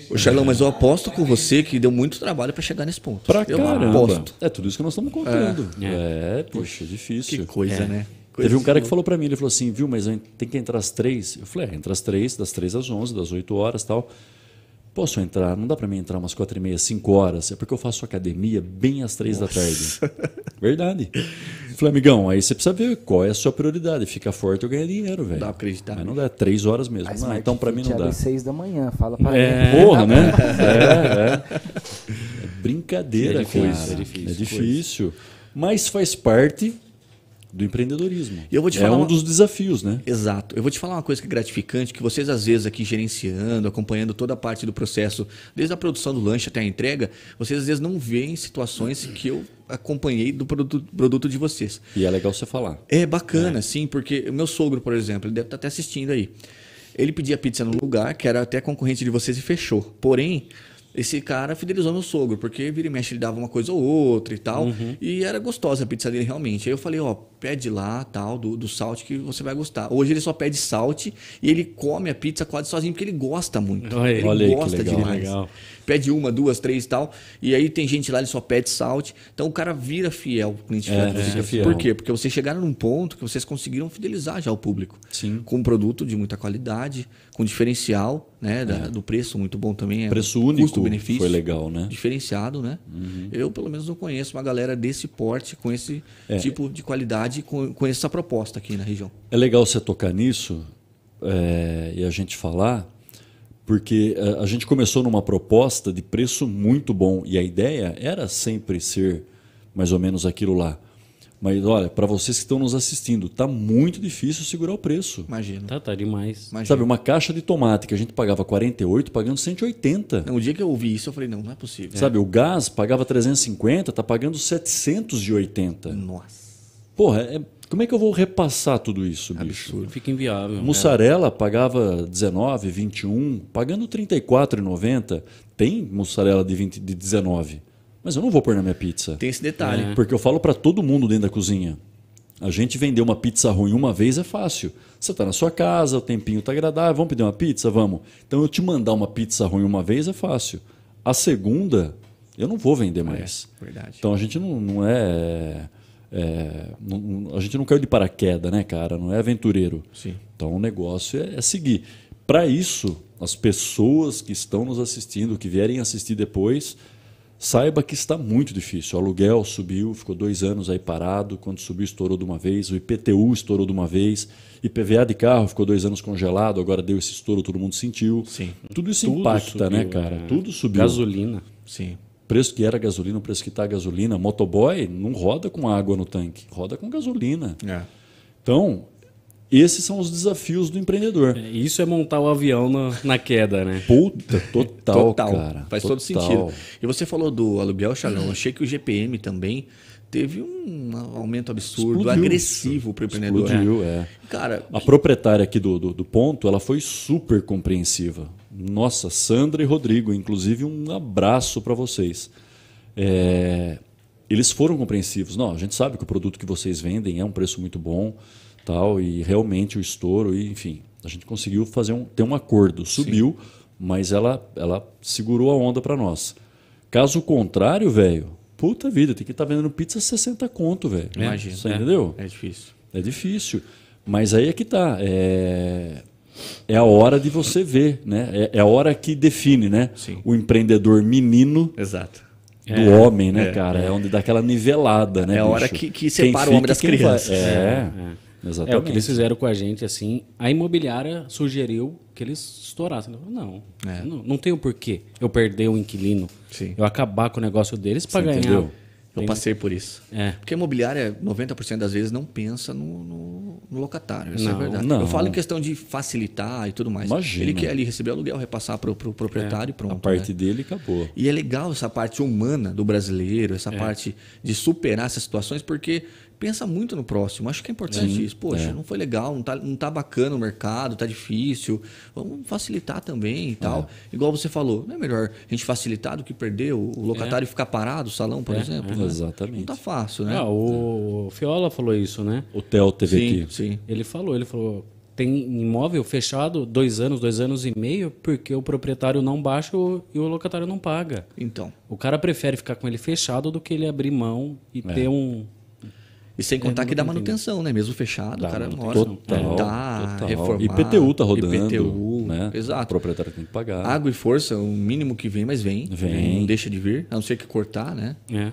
[SPEAKER 3] Ô, Charlão, mas eu aposto com você que deu muito trabalho para chegar nesse ponto. Pra eu caramba. aposto. É tudo isso que nós estamos contando. É, é poxa, é difícil. Que coisa, é. né? Coisa Teve um cara que
[SPEAKER 2] falou para mim, ele falou assim, viu, mas tem que entrar às três. Eu falei, é, entra às três, das três às onze, das oito horas tal. Posso entrar? Não dá para mim entrar umas quatro e meia, cinco horas. É porque eu faço academia bem às três Nossa. da tarde. Verdade. Flamigão, aí você precisa ver qual é a sua prioridade. Fica forte ou ganha dinheiro, velho. Dá pra acreditar. Mas não dá é três horas mesmo. Ah, então não, então para mim não dá. às seis da manhã, fala pra é, mim. Porra, né? é, é. é brincadeira, é difícil, cara. É difícil. É difícil. Mas faz parte do empreendedorismo. Eu vou te é falar é um uma... dos
[SPEAKER 3] desafios, né? Exato. Eu vou te falar uma coisa que é gratificante, que vocês às vezes aqui gerenciando, acompanhando toda a parte do processo, desde a produção do lanche até a entrega, vocês às vezes não veem situações que eu acompanhei do produto, produto de vocês. E é legal você falar. É bacana, é. sim, porque o meu sogro, por exemplo, ele deve estar tá até assistindo aí. Ele pedia pizza num lugar que era até concorrente de vocês e fechou. Porém, esse cara fidelizou meu sogro, porque vira e mexe ele dava uma coisa ou outra e tal. Uhum. E era gostosa a pizza dele realmente. Aí eu falei, ó, pede lá, tal, do, do salte que você vai gostar. Hoje ele só pede salte e ele come a pizza quase sozinho, porque ele gosta muito. Olha, ele olha gosta aí, que legal, legal. Pede uma, duas, três e tal. E aí tem gente lá, ele só pede salte. Então o cara vira fiel, cliente é, fiel. Fica fiel. Por quê? Porque vocês chegaram num ponto que vocês conseguiram fidelizar já o público. Sim. Com um produto de muita qualidade, com diferencial, né? Da, é. Do preço muito bom também. É preço é, único. Custo-benefício. Foi legal, né? Diferenciado, né? Uhum. Eu, pelo menos, não conheço uma galera desse porte, com esse é. tipo de qualidade cidade com, com essa proposta aqui na região.
[SPEAKER 2] É legal você tocar nisso é, e a gente falar, porque é, a gente começou numa proposta de preço muito bom e a ideia era sempre ser mais ou menos aquilo lá. Mas olha, para vocês que estão nos assistindo, tá muito
[SPEAKER 3] difícil segurar o preço. Imagina. Tá, tá demais. Imagina. Sabe, uma
[SPEAKER 2] caixa de tomate que a gente pagava 48, pagando 180. Não,
[SPEAKER 3] o dia que eu ouvi isso, eu falei, não, não é possível. Sabe,
[SPEAKER 2] é. o gás pagava 350, tá pagando 780. Nossa.
[SPEAKER 3] Porra, é, como é que eu vou
[SPEAKER 2] repassar tudo isso, bicho? Absurdo.
[SPEAKER 1] Fica inviável. Né? Mussarela
[SPEAKER 2] é. pagava 19, 21, pagando 34,90. Tem mussarela de 20, de 19, mas eu não vou pôr na minha pizza. Tem
[SPEAKER 3] esse detalhe. É. Porque
[SPEAKER 2] eu falo para todo mundo dentro da cozinha. A gente vender uma pizza ruim uma vez é fácil. Você está na sua casa, o tempinho está agradável, vamos pedir uma pizza? Vamos. Então eu te mandar uma pizza ruim uma vez é fácil. A segunda, eu não vou vender é, mais. É, verdade. Então a gente não, não é é, não, a gente não caiu de paraquedas, né, cara? Não é aventureiro. Sim. Então o negócio é, é seguir. Para isso, as pessoas que estão nos assistindo, que vierem assistir depois, saiba que está muito difícil. O aluguel subiu, ficou dois anos aí parado. Quando subiu, estourou de uma vez. O IPTU estourou de uma vez. IPVA de carro ficou dois anos congelado. Agora deu esse estouro, todo mundo sentiu. Sim. Tudo isso Tudo impacta, né, subiu, né, cara? É. Tudo subiu. Gasolina, sim preço que era a gasolina, o preço que está a gasolina. Motoboy não roda com água no tanque, roda com gasolina. É. Então, esses são os desafios do empreendedor. É, isso é montar o avião na, na queda, né? Puta, total, total cara. Faz total. todo sentido.
[SPEAKER 3] E você falou do aluguel, Chalão. Achei que o GPM também teve um aumento absurdo, Explodiu. agressivo para o empreendedor. Explodiu, é. é.
[SPEAKER 2] Cara, a proprietária aqui do, do, do ponto, ela foi super compreensiva. Nossa, Sandra e Rodrigo, inclusive um abraço para vocês. É, eles foram compreensivos. Não, a gente sabe que o produto que vocês vendem é um preço muito bom, tal, e realmente o estouro, e, enfim, a gente conseguiu fazer um, ter um acordo. Subiu, Sim. mas ela, ela segurou a onda para nós. Caso contrário, velho, puta vida, tem que estar tá vendendo pizza 60 conto, velho. Imagina. Você é, entendeu? Né? É difícil. É difícil. Mas aí é que tá. É é a hora de você ver, né? É, é, a hora que define, né? Sim. O empreendedor menino. Exato. Do é, homem, né, é, cara? É. é.
[SPEAKER 1] onde dá aquela nivelada, né? É a bicho? hora que, que separa o homem das crianças. É, exatamente. É, é. é o que eles fizeram com a gente, assim. A imobiliária sugeriu que eles estourassem. não, não, não tem o um porquê eu perder o um inquilino. Sim. Eu acabar com o negócio deles para ganhar. Entendeu? Eu passei por isso. É.
[SPEAKER 3] Porque a imobiliária, 90% das vezes, não pensa no, no, no locatário. Isso é não, é verdade. Não. Eu falo em questão de facilitar e tudo mais. Imagina. Ele quer ali receber aluguel, repassar para o pro proprietário é, e é. pronto. A parte né? dele acabou. E é legal essa parte humana do brasileiro, essa é. parte de superar essas situações, porque pensa muito no próximo. Acho que é importante Sim, uhum, isso. Poxa, é. não foi legal, não tá, não tá bacana o mercado, tá difícil. Vamos facilitar também e tal. É. Igual você falou, não é melhor a gente facilitar do que perder o, é. locatário é. ficar parado, o salão, por é, exemplo? Né? Exatamente. Não tá fácil, né? Ah,
[SPEAKER 1] o, o Fiola falou isso, né? O Theo teve sim, aqui. Sim. Ele falou, ele falou, tem imóvel fechado dois anos, dois anos e meio, porque o proprietário não baixa e o locatário não paga. Então. O cara prefere ficar com ele fechado do que ele
[SPEAKER 3] abrir mão e é. ter um, e sem contar é, que dá manutenção, né? Mesmo fechado, dá, o cara não total, tá total. reformar. IPTU tá rodando. IPTU, né?
[SPEAKER 2] Exato. O proprietário tem
[SPEAKER 3] que pagar. Água e força, o mínimo que vem, mas vem. Vem. Né? Não deixa de vir, a não ser que cortar, né? É.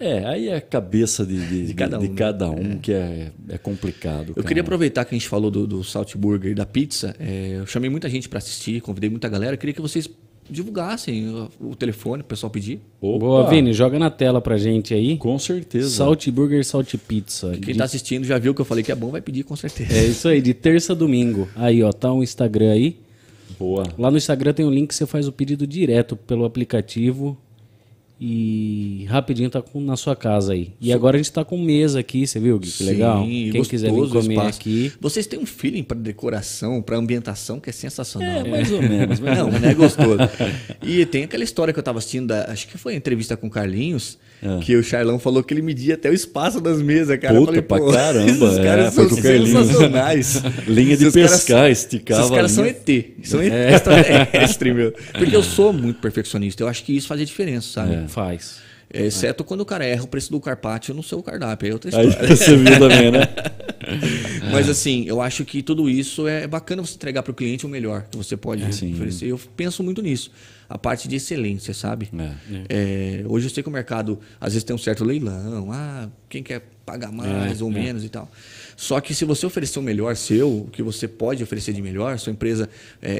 [SPEAKER 3] É, aí é a cabeça de, de, de cada um, de né? cada um é. que é, é complicado. Eu cara. queria aproveitar que a gente falou do, do Salt Burger e da pizza. É, eu chamei muita gente para assistir, convidei muita galera. Eu queria que vocês divulgassem o telefone, o pessoal pedir. Opa. Boa, Vini,
[SPEAKER 1] joga na tela pra gente aí. Com certeza. Salt Burger, Salt Pizza. Quem de... tá
[SPEAKER 3] assistindo já viu que eu falei que é bom, vai pedir com certeza. É isso
[SPEAKER 1] aí, de terça a domingo. Aí, ó, tá um Instagram aí. Boa. Lá no Instagram tem um link que você faz o pedido direto pelo aplicativo e rapidinho tá com, na sua casa aí. E Sim. agora a gente tá com mesa aqui, você viu, Gui? Que legal. Quem quiser vir comer espaço. aqui.
[SPEAKER 3] Vocês têm um feeling para decoração, para ambientação que é sensacional. É, mais ou menos. Mas não, mas é gostoso. E tem aquela história que eu tava assistindo, da, acho que foi a entrevista com o Carlinhos, é. Que o Charlão falou que ele media até o espaço das mesas, cara. Puta, falei, pra caramba. Esses é, caras é, são sensacionais. Linha de pescar, caras, esticava. Esses caras são ET. São é. meu. Porque eu sou muito perfeccionista. Eu acho que isso faz a diferença, sabe? É. Faz. É, exceto quando o cara erra o preço do carpaccio no seu cardápio. Aí outra história. Aí você viu também, né? Mas assim, eu acho que tudo isso é bacana você entregar para o cliente o melhor que você pode oferecer. Eu penso muito nisso a parte de excelência, sabe? É, é, é. hoje eu sei que o mercado, às vezes, tem um certo leilão. Ah, quem quer pagar é, mais ou é. menos e tal. Só que se você oferecer o melhor seu, o que você pode oferecer de melhor, sua empresa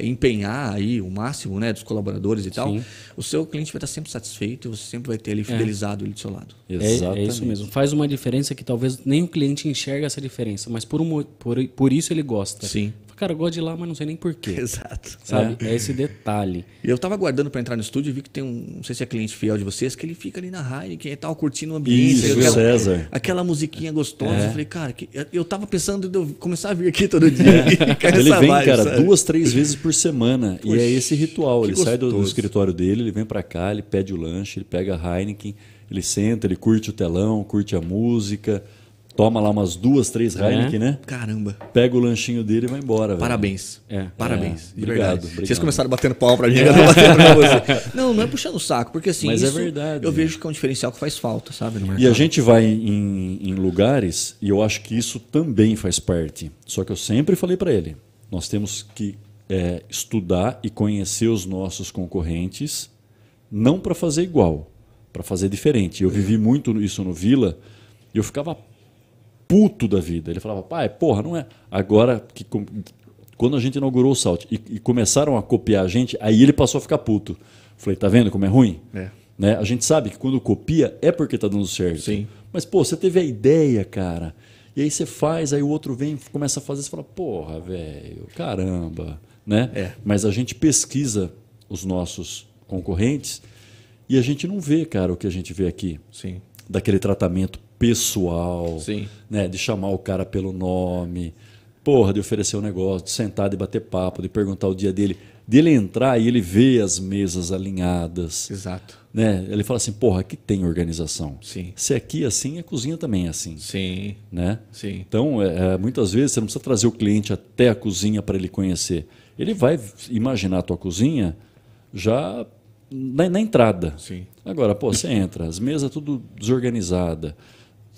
[SPEAKER 3] empenhar aí o máximo né, dos colaboradores e tal, Sim. o seu cliente vai estar sempre satisfeito e você sempre vai ter ele fidelizado ele do seu lado.
[SPEAKER 1] Exatamente. É, isso mesmo. Faz uma diferença que talvez nem o cliente enxerga essa diferença, mas por, um, por,
[SPEAKER 3] por isso ele gosta. Sim
[SPEAKER 1] cara, eu gosto de ir lá, mas não sei nem porquê. Exato. Sabe? É, é esse
[SPEAKER 3] detalhe. Eu tava aguardando para entrar no estúdio e vi que tem um, não sei se é cliente fiel de vocês, que ele fica ali na Heineken e tal, curtindo o ambiente. Isso, aquela, César. Aquela musiquinha gostosa. É. Eu falei, cara, que, eu tava pensando de eu começar a vir aqui todo dia. É. ele vem, vibe, cara, sabe? duas,
[SPEAKER 2] três vezes por semana. Poxa, e é esse ritual. Ele gostoso. sai do, do escritório dele, ele vem para cá, ele pede o lanche, ele pega a Heineken, ele senta, ele curte o telão, curte a música. Toma lá umas duas, três é. Heineken, é. né? Caramba. Pega o lanchinho dele e vai embora. Parabéns. É. Parabéns. É. Obrigado, obrigado, Vocês começaram batendo pau pra mim, é. pra você. Não, não é
[SPEAKER 3] puxando o saco, porque assim. Mas é verdade. Eu é. vejo que é um diferencial que faz falta, sabe? e a
[SPEAKER 2] gente vai em, em lugares, e eu acho que isso também faz parte. Só que eu sempre falei para ele: nós temos que é, estudar e conhecer os nossos concorrentes, não para fazer igual, para fazer diferente. Eu vivi muito isso no Vila e eu ficava puto da vida. Ele falava, pai, porra, não é. Agora que quando a gente inaugurou o salto e, e, começaram a copiar a gente, aí ele passou a ficar puto. Falei, tá vendo como é ruim? É. Né? A gente sabe que quando copia é porque tá dando certo. Sim. Mas, pô, você teve a ideia, cara. E aí você faz, aí o outro vem, começa a fazer, você fala, porra, velho, caramba. Né? É. Mas a gente pesquisa os nossos concorrentes e a gente não vê, cara, o que a gente vê aqui. Sim. Daquele tratamento pessoal, Sim. né? De chamar o cara pelo nome, porra, de oferecer um negócio, de sentar, de bater papo, de perguntar o dia dele, dele de entrar e ele vê as mesas alinhadas. Exato. Né? Ele fala assim, porra, aqui tem organização. Sim. Se aqui é assim, a cozinha também é assim. Sim. Né? Sim. Então, é, é muitas vezes você não precisa trazer o cliente até a cozinha para ele conhecer. Ele vai imaginar a tua cozinha já na, na entrada. Sim. Agora, pô, você entra, as mesas tudo desorganizada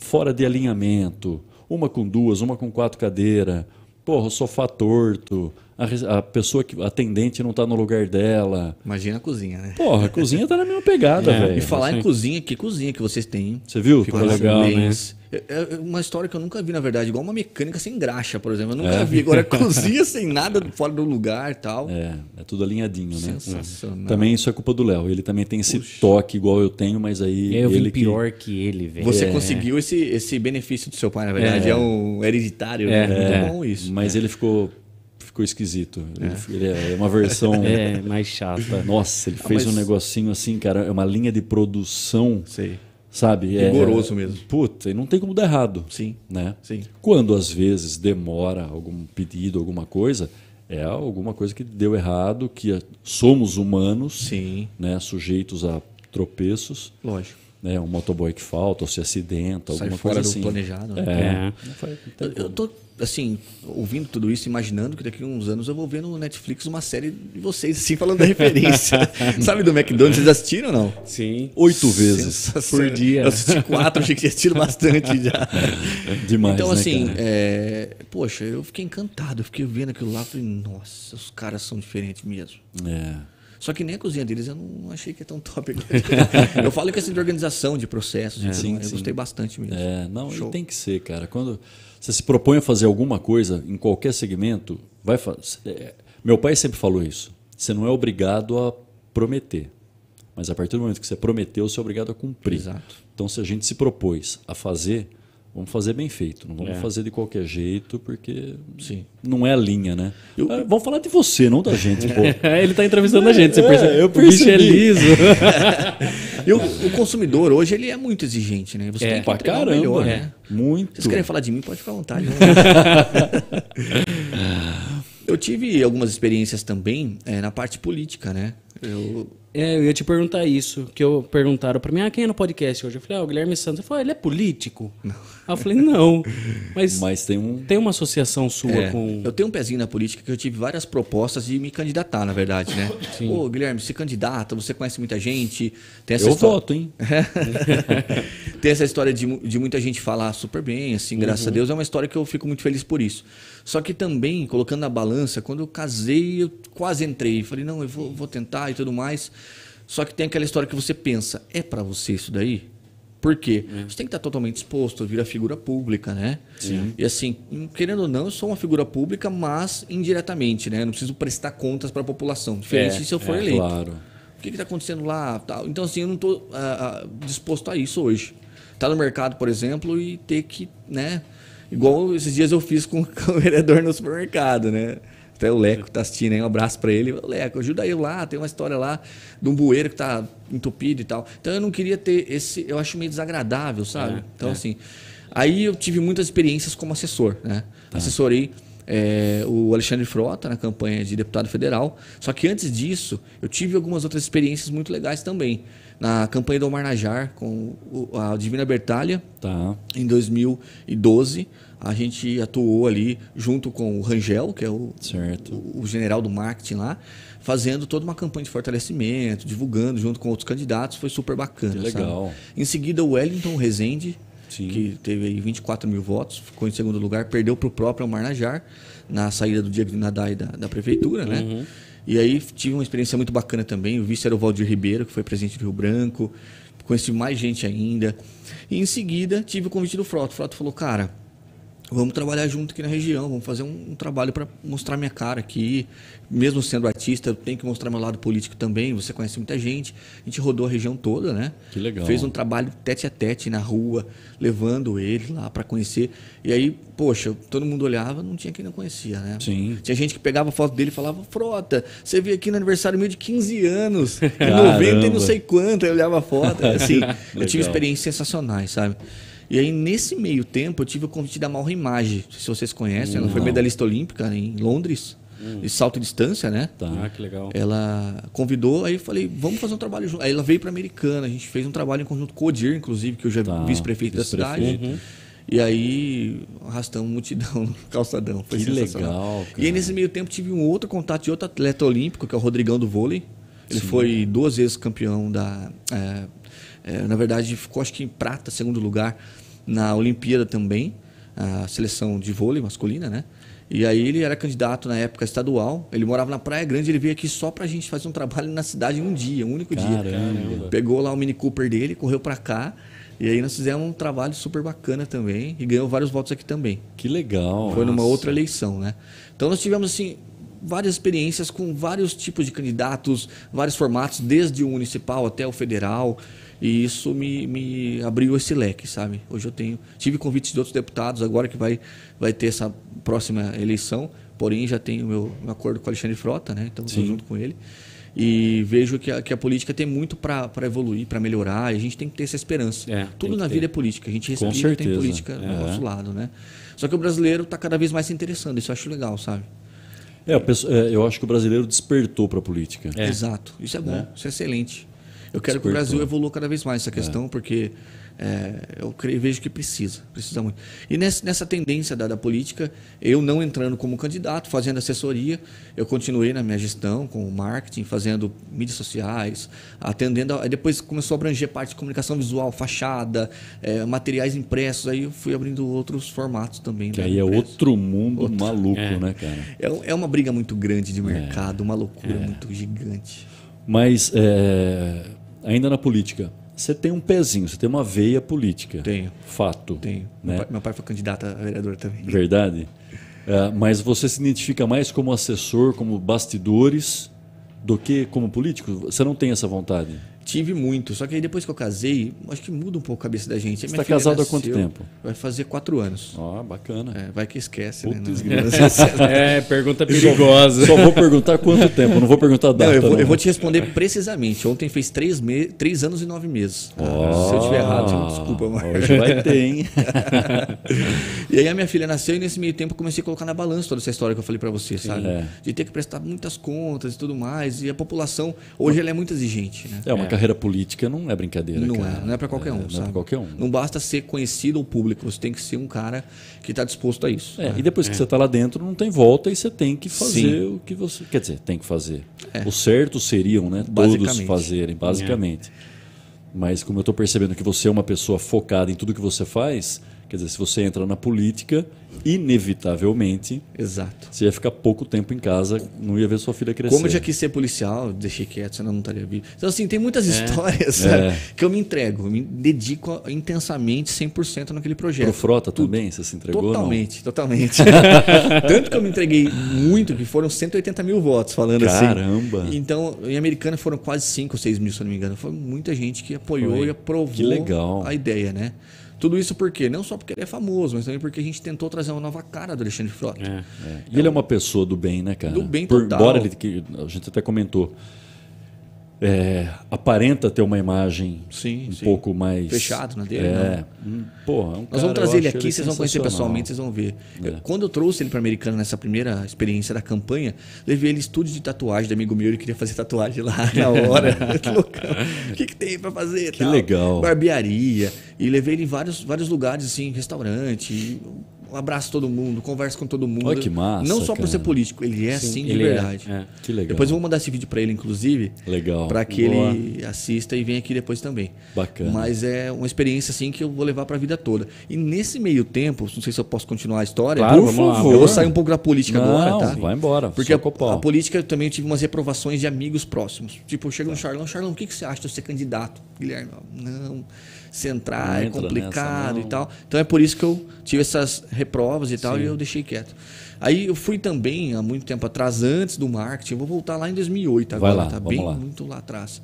[SPEAKER 2] fora de alinhamento, uma com duas, uma com quatro cadeiras, porra, o sofá torto, a, a pessoa que a atendente não está no lugar dela.
[SPEAKER 3] Imagina a cozinha, né? Porra, a cozinha tá na mesma pegada, é, velho. E falar assim. em cozinha, que cozinha que vocês têm? Você viu? Ficou legal, né? mês. né? É, é uma história que eu nunca vi, na verdade. Igual uma mecânica sem graxa, por exemplo. Eu nunca é. vi. Agora, cozinha sem nada fora do lugar tal. É, é tudo alinhadinho, né? Sensacional. Também
[SPEAKER 2] isso é culpa do Léo. Ele também tem esse Puxa. toque igual eu tenho, mas aí. Eu ele pior que, que ele, velho. Você é. conseguiu
[SPEAKER 3] esse, esse benefício do seu pai, na verdade. É, é um hereditário. É. Né? Muito é. bom
[SPEAKER 2] isso. Mas né? ele ficou ficou esquisito. É. Ele, ele, é, é uma versão. é, mais chata. Nossa, ele ah, fez ah, mas... um negocinho assim, cara, é uma linha de produção. Sei. Sabe? É, Rigoroso é, mesmo. Puta, e não tem como dar errado. Sim. Né? Sim. Quando às vezes demora algum pedido, alguma coisa, é alguma coisa que deu errado, que é, somos humanos, Sim. né? Sujeitos a tropeços. Lógico. Né, um motoboy que falta, ou se acidenta, Sai alguma fora coisa do assim. planejado. Né?
[SPEAKER 3] É. é. Eu, eu tô assim, ouvindo tudo isso, imaginando que daqui a uns anos eu vou ver no Netflix uma série de vocês, assim, falando da referência. Sabe do McDonald's? Vocês assistiram ou não? Sim. Oito vezes. Por dia. Eu assisti quatro, achei que vocês assistiram bastante já. Demais, Então, né, assim, é... poxa, eu fiquei encantado. Eu fiquei vendo aquilo lá e falei, nossa, os caras são diferentes mesmo. É. Só que nem a cozinha deles eu não achei que é tão top. eu falo que é assim de organização, de processos, é, então, sim, eu sim. gostei bastante mesmo. É, não, Show. tem
[SPEAKER 2] que ser, cara. Quando você se propõe a fazer alguma coisa em qualquer segmento, vai fazer. É, meu pai sempre falou isso. Você não é obrigado a prometer. Mas a partir do momento que você prometeu, você é obrigado a cumprir. Exato. Então, se a gente se propôs a fazer Vamos fazer bem feito, não vamos é. fazer de qualquer jeito, porque Sim. não é a linha, né? Eu, é, vamos falar de você, não da gente, pô. É, ele está entrevistando é, a gente, você é, percebe? Eu percebi. O bicho é liso. eu, o
[SPEAKER 3] consumidor hoje ele é muito exigente, né? Você é, tem que pra caramba, melhor, é. né? Muito. Vocês querem falar de mim, pode ficar à vontade. Né? eu tive algumas experiências também na parte política, né? Eu
[SPEAKER 1] é, eu ia te perguntar isso, que eu perguntaram para mim, ah, quem é no podcast hoje? Eu falei, ah, o Guilherme Santos. Eu falou, ah, ele é político? Não. eu falei, não.
[SPEAKER 3] Mas, Mas tem, um... tem uma associação sua é, com... Eu tenho um pezinho na política que eu tive várias propostas de me candidatar, na verdade, né? Sim. Guilherme, você candidata, você conhece muita gente, tem essa Eu história... voto, hein? tem essa história de, de muita gente falar super bem, assim, uhum. graças uhum. a Deus, é uma história que eu fico muito feliz por isso. Só que também, colocando na balança, quando eu casei, eu quase entrei. Falei, não, eu vou, vou tentar e tudo mais. Só que tem aquela história que você pensa, é para você isso daí? Por quê? É. Você tem que estar totalmente exposto, vira figura pública, né? Sim. E assim, hum, querendo ou não, eu sou uma figura pública, mas indiretamente, né? Eu não preciso prestar contas para a população. Diferente é, se eu for é, eleito. Claro. O que está acontecendo lá? Tal. Então, assim, eu não estou ah, ah, disposto a isso hoje. Estar tá no mercado, por exemplo, e ter que, né? Igual esses dias eu fiz com, o vereador no supermercado, né? Até o Leco tá assistindo, hein? Um abraço para ele. Leco, ajuda eu lá, tem uma história lá de um bueiro que tá entupido e tal. Então eu não queria ter esse. Eu acho meio desagradável, sabe? É, então, é. assim. Aí eu tive muitas experiências como assessor, né? Tá. Assessorei é, o Alexandre Frota na campanha de deputado federal. Só que antes disso, eu tive algumas outras experiências muito legais também na campanha do Omar Najar com a Divina Bertalha, tá. em 2012. A gente atuou ali junto com o Rangel, que é o, o, o general do marketing lá, fazendo toda uma campanha de fortalecimento, divulgando junto com outros candidatos. Foi super bacana. Que legal. Sabe? Em seguida, o Wellington Rezende, Sim. que teve aí 24 mil votos, ficou em segundo lugar, perdeu para o próprio Omar Najar na saída do Diego Nadai da, da prefeitura, né? Uhum. E aí tive uma experiência muito bacana também. O vice era o Valdir Ribeiro, que foi presidente do Rio Branco. Conheci mais gente ainda. E em seguida tive o convite do Frota. O Frota falou, cara, vamos trabalhar junto aqui na região, vamos fazer um, um trabalho para mostrar minha cara aqui. Mesmo sendo artista, eu tenho que mostrar meu lado político também. Você conhece muita gente. A gente rodou a região toda, né? Que legal. Fez um trabalho tete a tete na rua, levando ele lá para conhecer. E aí, poxa, todo mundo olhava, não tinha quem não conhecia, né? Sim. Tinha gente que pegava foto dele e falava: Frota, você veio aqui no aniversário meu de 15 anos, em 90 e não sei quanto. Eu olhava a foto. Assim, eu tive experiências sensacionais, sabe? E aí, nesse meio tempo, eu tive o convite da Mauro Image, se vocês conhecem. Ela foi medalhista olímpica em Londres, hum. de salto e distância, né? Tá, ah, que legal. Ela convidou, aí eu falei, vamos fazer um trabalho junto. Aí ela veio para Americana, a gente fez um trabalho em conjunto com o Odir, inclusive, que eu já é tá, vice-prefeito vice da cidade. Uhum. E aí arrastamos multidão no calçadão. Foi que legal. Cara. E aí, nesse meio tempo, tive um outro contato de outro atleta olímpico, que é o Rodrigão do vôlei. Ele Sim. foi duas vezes campeão da. É, é, na verdade, ficou acho que em prata, segundo lugar, na Olimpíada também, a seleção de vôlei masculina, né? E aí ele era candidato na época estadual, ele morava na Praia Grande, ele veio aqui só pra gente fazer um trabalho na cidade um dia, um único Caramba. dia. pegou lá o Mini Cooper dele, correu pra cá, e aí nós fizemos um trabalho super bacana também, e ganhou vários votos aqui também. Que legal. Foi numa outra eleição, né? Então nós tivemos assim várias experiências com vários tipos de candidatos, vários formatos, desde o municipal até o federal. E isso me, me abriu esse leque, sabe? Hoje eu tenho. Tive convites de outros deputados, agora que vai, vai ter essa próxima eleição, porém já tenho meu, meu acordo com o Alexandre Frota, né? Estamos então, junto com ele. E vejo que a, que a política tem muito para evoluir, para melhorar, e a gente tem que ter essa esperança. É, Tudo na ter. vida é política, a gente respira tem política é. do nosso lado, né? Só que o brasileiro está cada vez mais se interessando, isso eu acho legal, sabe?
[SPEAKER 2] É, é eu acho que o brasileiro despertou para a política. É. Exato,
[SPEAKER 3] isso é bom, né? isso é excelente. Eu quero Despertou. que o Brasil evolua cada vez mais essa é. questão, é. porque é, eu creio, vejo que precisa, precisa muito. E nessa, nessa tendência da, da, política, eu não entrando como candidato, fazendo assessoria, eu continuei na minha gestão com o marketing, fazendo mídias sociais, atendendo. A, depois começou a abranger parte de comunicação visual, fachada, é, materiais impressos, aí eu fui abrindo outros formatos também. Que aí é outro mundo outro. maluco, é. né, cara? É, é uma briga muito grande de é. mercado, uma loucura muito gigante.
[SPEAKER 2] Mas ainda na política, você tem um pezinho, você tem uma veia política. Tenho. Fato. Tenho. Né? Meu, pai,
[SPEAKER 3] meu, pai, foi candidato a vereador também.
[SPEAKER 2] Verdade. É, mas você se identifica mais como assessor, como bastidores, do que como político? Você não tem essa vontade?
[SPEAKER 3] Tive muito, só que aí depois que eu casei, acho que muda um pouco a cabeça da gente. Você está casado nasceu, há quanto tempo? Vai fazer quatro anos. Ó, oh, bacana. É, vai que esquece, né? Putz né? é, pergunta perigosa. Só, só, vou perguntar quanto tempo, não vou perguntar a data. Não, eu, vou, eu vou te responder precisamente. Ontem fez três, me... três anos e nove meses. Oh, Se eu estiver errado, desculpa. Mas... Hoje vai ter, hein? e aí a minha filha nasceu e nesse meio tempo comecei a colocar na balança toda essa história que eu falei para você, Sim, sabe? É. De ter que prestar muitas contas e tudo mais. E a população, hoje, ela é muito exigente. Né? É
[SPEAKER 2] uma é carreira política não é brincadeira. Não é, cara. é, não é para qualquer é, um. Não é sabe? é para qualquer um.
[SPEAKER 3] Não basta ser conhecido ao público, você tem que ser um cara que está disposto a isso. É, né? e depois que é. você está lá dentro, não tem volta e você tem que fazer Sim.
[SPEAKER 2] o que você. Quer dizer, tem que fazer. O certo seriam, né? Todos fazerem, basicamente. Mas como eu estou percebendo que você é uma pessoa focada em tudo que você faz, quer dizer, se você entra na política inevitavelmente. Exato. Você ia ficar pouco tempo em casa, não ia ver sua filha crescer. Como eu já
[SPEAKER 3] quis ser policial, deixei quieto, senão não estaria vivo. Então, assim, tem muitas é. histórias é. Né, que eu me entrego, me dedico intensamente 100% naquele projeto. Pro Frota Tudo. também? Você se entregou? Totalmente, totalmente. Tanto que eu me entreguei muito, que foram 180 mil votos, falando Caramba. assim. Caramba! Então, em Americana foram quase 5 ou 6 mil, se não me engano. Foi muita gente que apoiou Foi. e aprovou a ideia, né? Tudo isso porque não só porque ele é famoso, mas também porque a gente tentou trazer uma nova cara do Alexandre Frota. É, é. E então,
[SPEAKER 2] ele é uma pessoa do bem, né, cara? Do bem Por, total. Embora ele, que a gente até comentou, é, aparenta ter uma imagem sim, um sim. pouco mais. Fechado na dele. É.
[SPEAKER 3] Hum, pô, é um Nós cara, vamos trazer ele aqui, ele vocês vão conhecer pessoalmente, vocês vão ver. É. Quando eu trouxe ele para Americana nessa primeira experiência da campanha, levei ele estúdio de tatuagem do amigo meu, ele queria fazer tatuagem lá na hora. que louco! O que, que tem para fazer? Que tal. legal. Barbearia. E levei ele em vários, vários lugares, assim, restaurante. E abraça todo mundo, conversa com todo mundo. Olha que massa. Não só cara. por ser político, ele é Sim, assim de é. verdade. É, é. Que legal. Depois eu vou mandar esse vídeo para ele, inclusive. Legal. Para que Boa. ele assista e venha aqui depois também. Bacana. Mas é uma experiência assim que eu vou levar para a vida toda. E nesse meio tempo, não sei se eu posso continuar a história. Claro, por favor. Lá. Eu vou sair um pouco da política não, agora, tá? Vai embora. Porque a, a, política eu também tive umas reprovações de amigos próximos. Tipo, chega tá. no Charlão, Charlão, o que, que você acha de ser candidato? Guilherme, não se entrar, é complicado nessa, e tal. Então é por isso que eu tive essas reprovas e tal Sim. e eu deixei quieto. Aí eu fui também há muito tempo atrás, antes do marketing, vou voltar lá em 2008 agora, Vai lá, tá bem lá. muito lá atrás.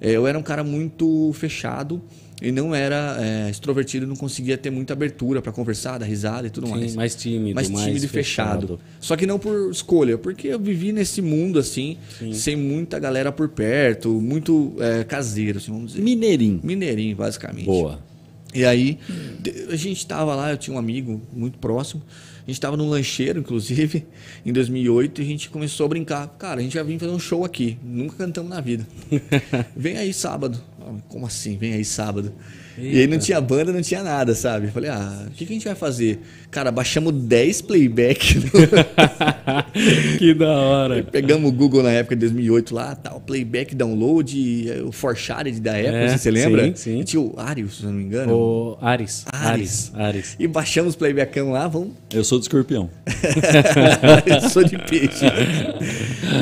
[SPEAKER 3] É, eu era um cara muito fechado, e não era é, extrovertido, não conseguia ter muita abertura para conversar, dar risada e tudo Sim, mais. Mais tímido, mais tímido mais e fechado. fechado. Só que não por escolha, porque eu vivi nesse mundo assim, Sim. sem muita galera por perto, muito é, caseiro, assim, vamos dizer. Mineirinho. Mineirinho, basicamente. Boa. E aí, a gente estava lá, eu tinha um amigo muito próximo, a gente estava num lancheiro, inclusive, em 2008, e a gente começou a brincar. Cara, a gente vai vir fazer um show aqui, nunca cantamos na vida. Vem aí sábado. Ah, como assim? Vem aí sábado. Eita. E aí não tinha banda, não tinha nada, sabe? Falei, ah, o que, que a gente vai fazer? Cara, baixamos 10 playback. que da hora. pegamos o Google na época de 2008 lá, tal, playback download, é, o Forshared da época, é, você lembra? Sim, sim. E tinha o Ares se não me engano. O Ares. Ares. Ares. E baixamos o playbackão lá, vamos.
[SPEAKER 2] Eu sou de escorpião.
[SPEAKER 3] Eu sou de peixe.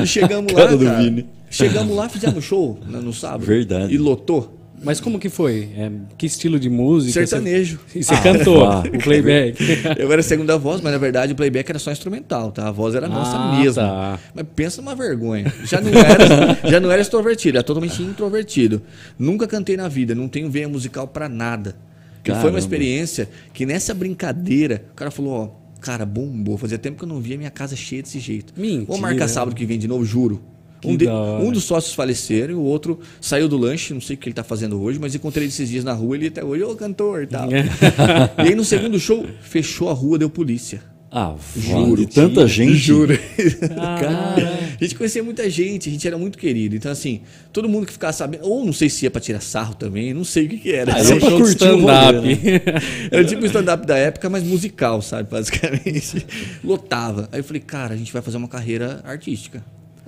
[SPEAKER 3] e chegamos lá. do cara. Vini. Chegamos lá, fizemos
[SPEAKER 1] show né, no sábado. Verdade. E lotou. Mas como que foi? É, que estilo de música? Sertanejo. Você... E você ah, cantou ah, o playback.
[SPEAKER 3] Eu era segunda voz, mas na verdade o playback era só instrumental, tá? A voz era nossa ah, mesmo. Tá. Mas pensa numa vergonha. Já não, era, já não era extrovertido, era totalmente introvertido. Nunca cantei na vida, não tenho veia musical para nada. E foi uma experiência que nessa brincadeira, o cara falou, ó, cara, bombou. Fazia tempo que eu não via minha casa cheia desse jeito. Mentira. Vou marcar sábado que vem de novo, juro. Um, de, um, dos sócios faleceram, o outro saiu do lanche, não sei o que ele está fazendo hoje, mas encontrei ele esses dias na rua, ele até hoje, ô cantor e tal. É. e aí no segundo show, fechou a rua, deu polícia. Ah, juro. Tanta gente. Juro. Cara, a gente conhecia muita gente, a gente era muito querido. Então, assim, todo mundo que ficava sabendo, ou não sei se ia pra tirar sarro também, não sei o que, que era. Ah, era tipo um pra curtir stand-up. Né? Era tipo stand-up da época, mas musical, sabe, basicamente. Lotava. Aí eu falei, cara, a gente vai fazer uma carreira artística.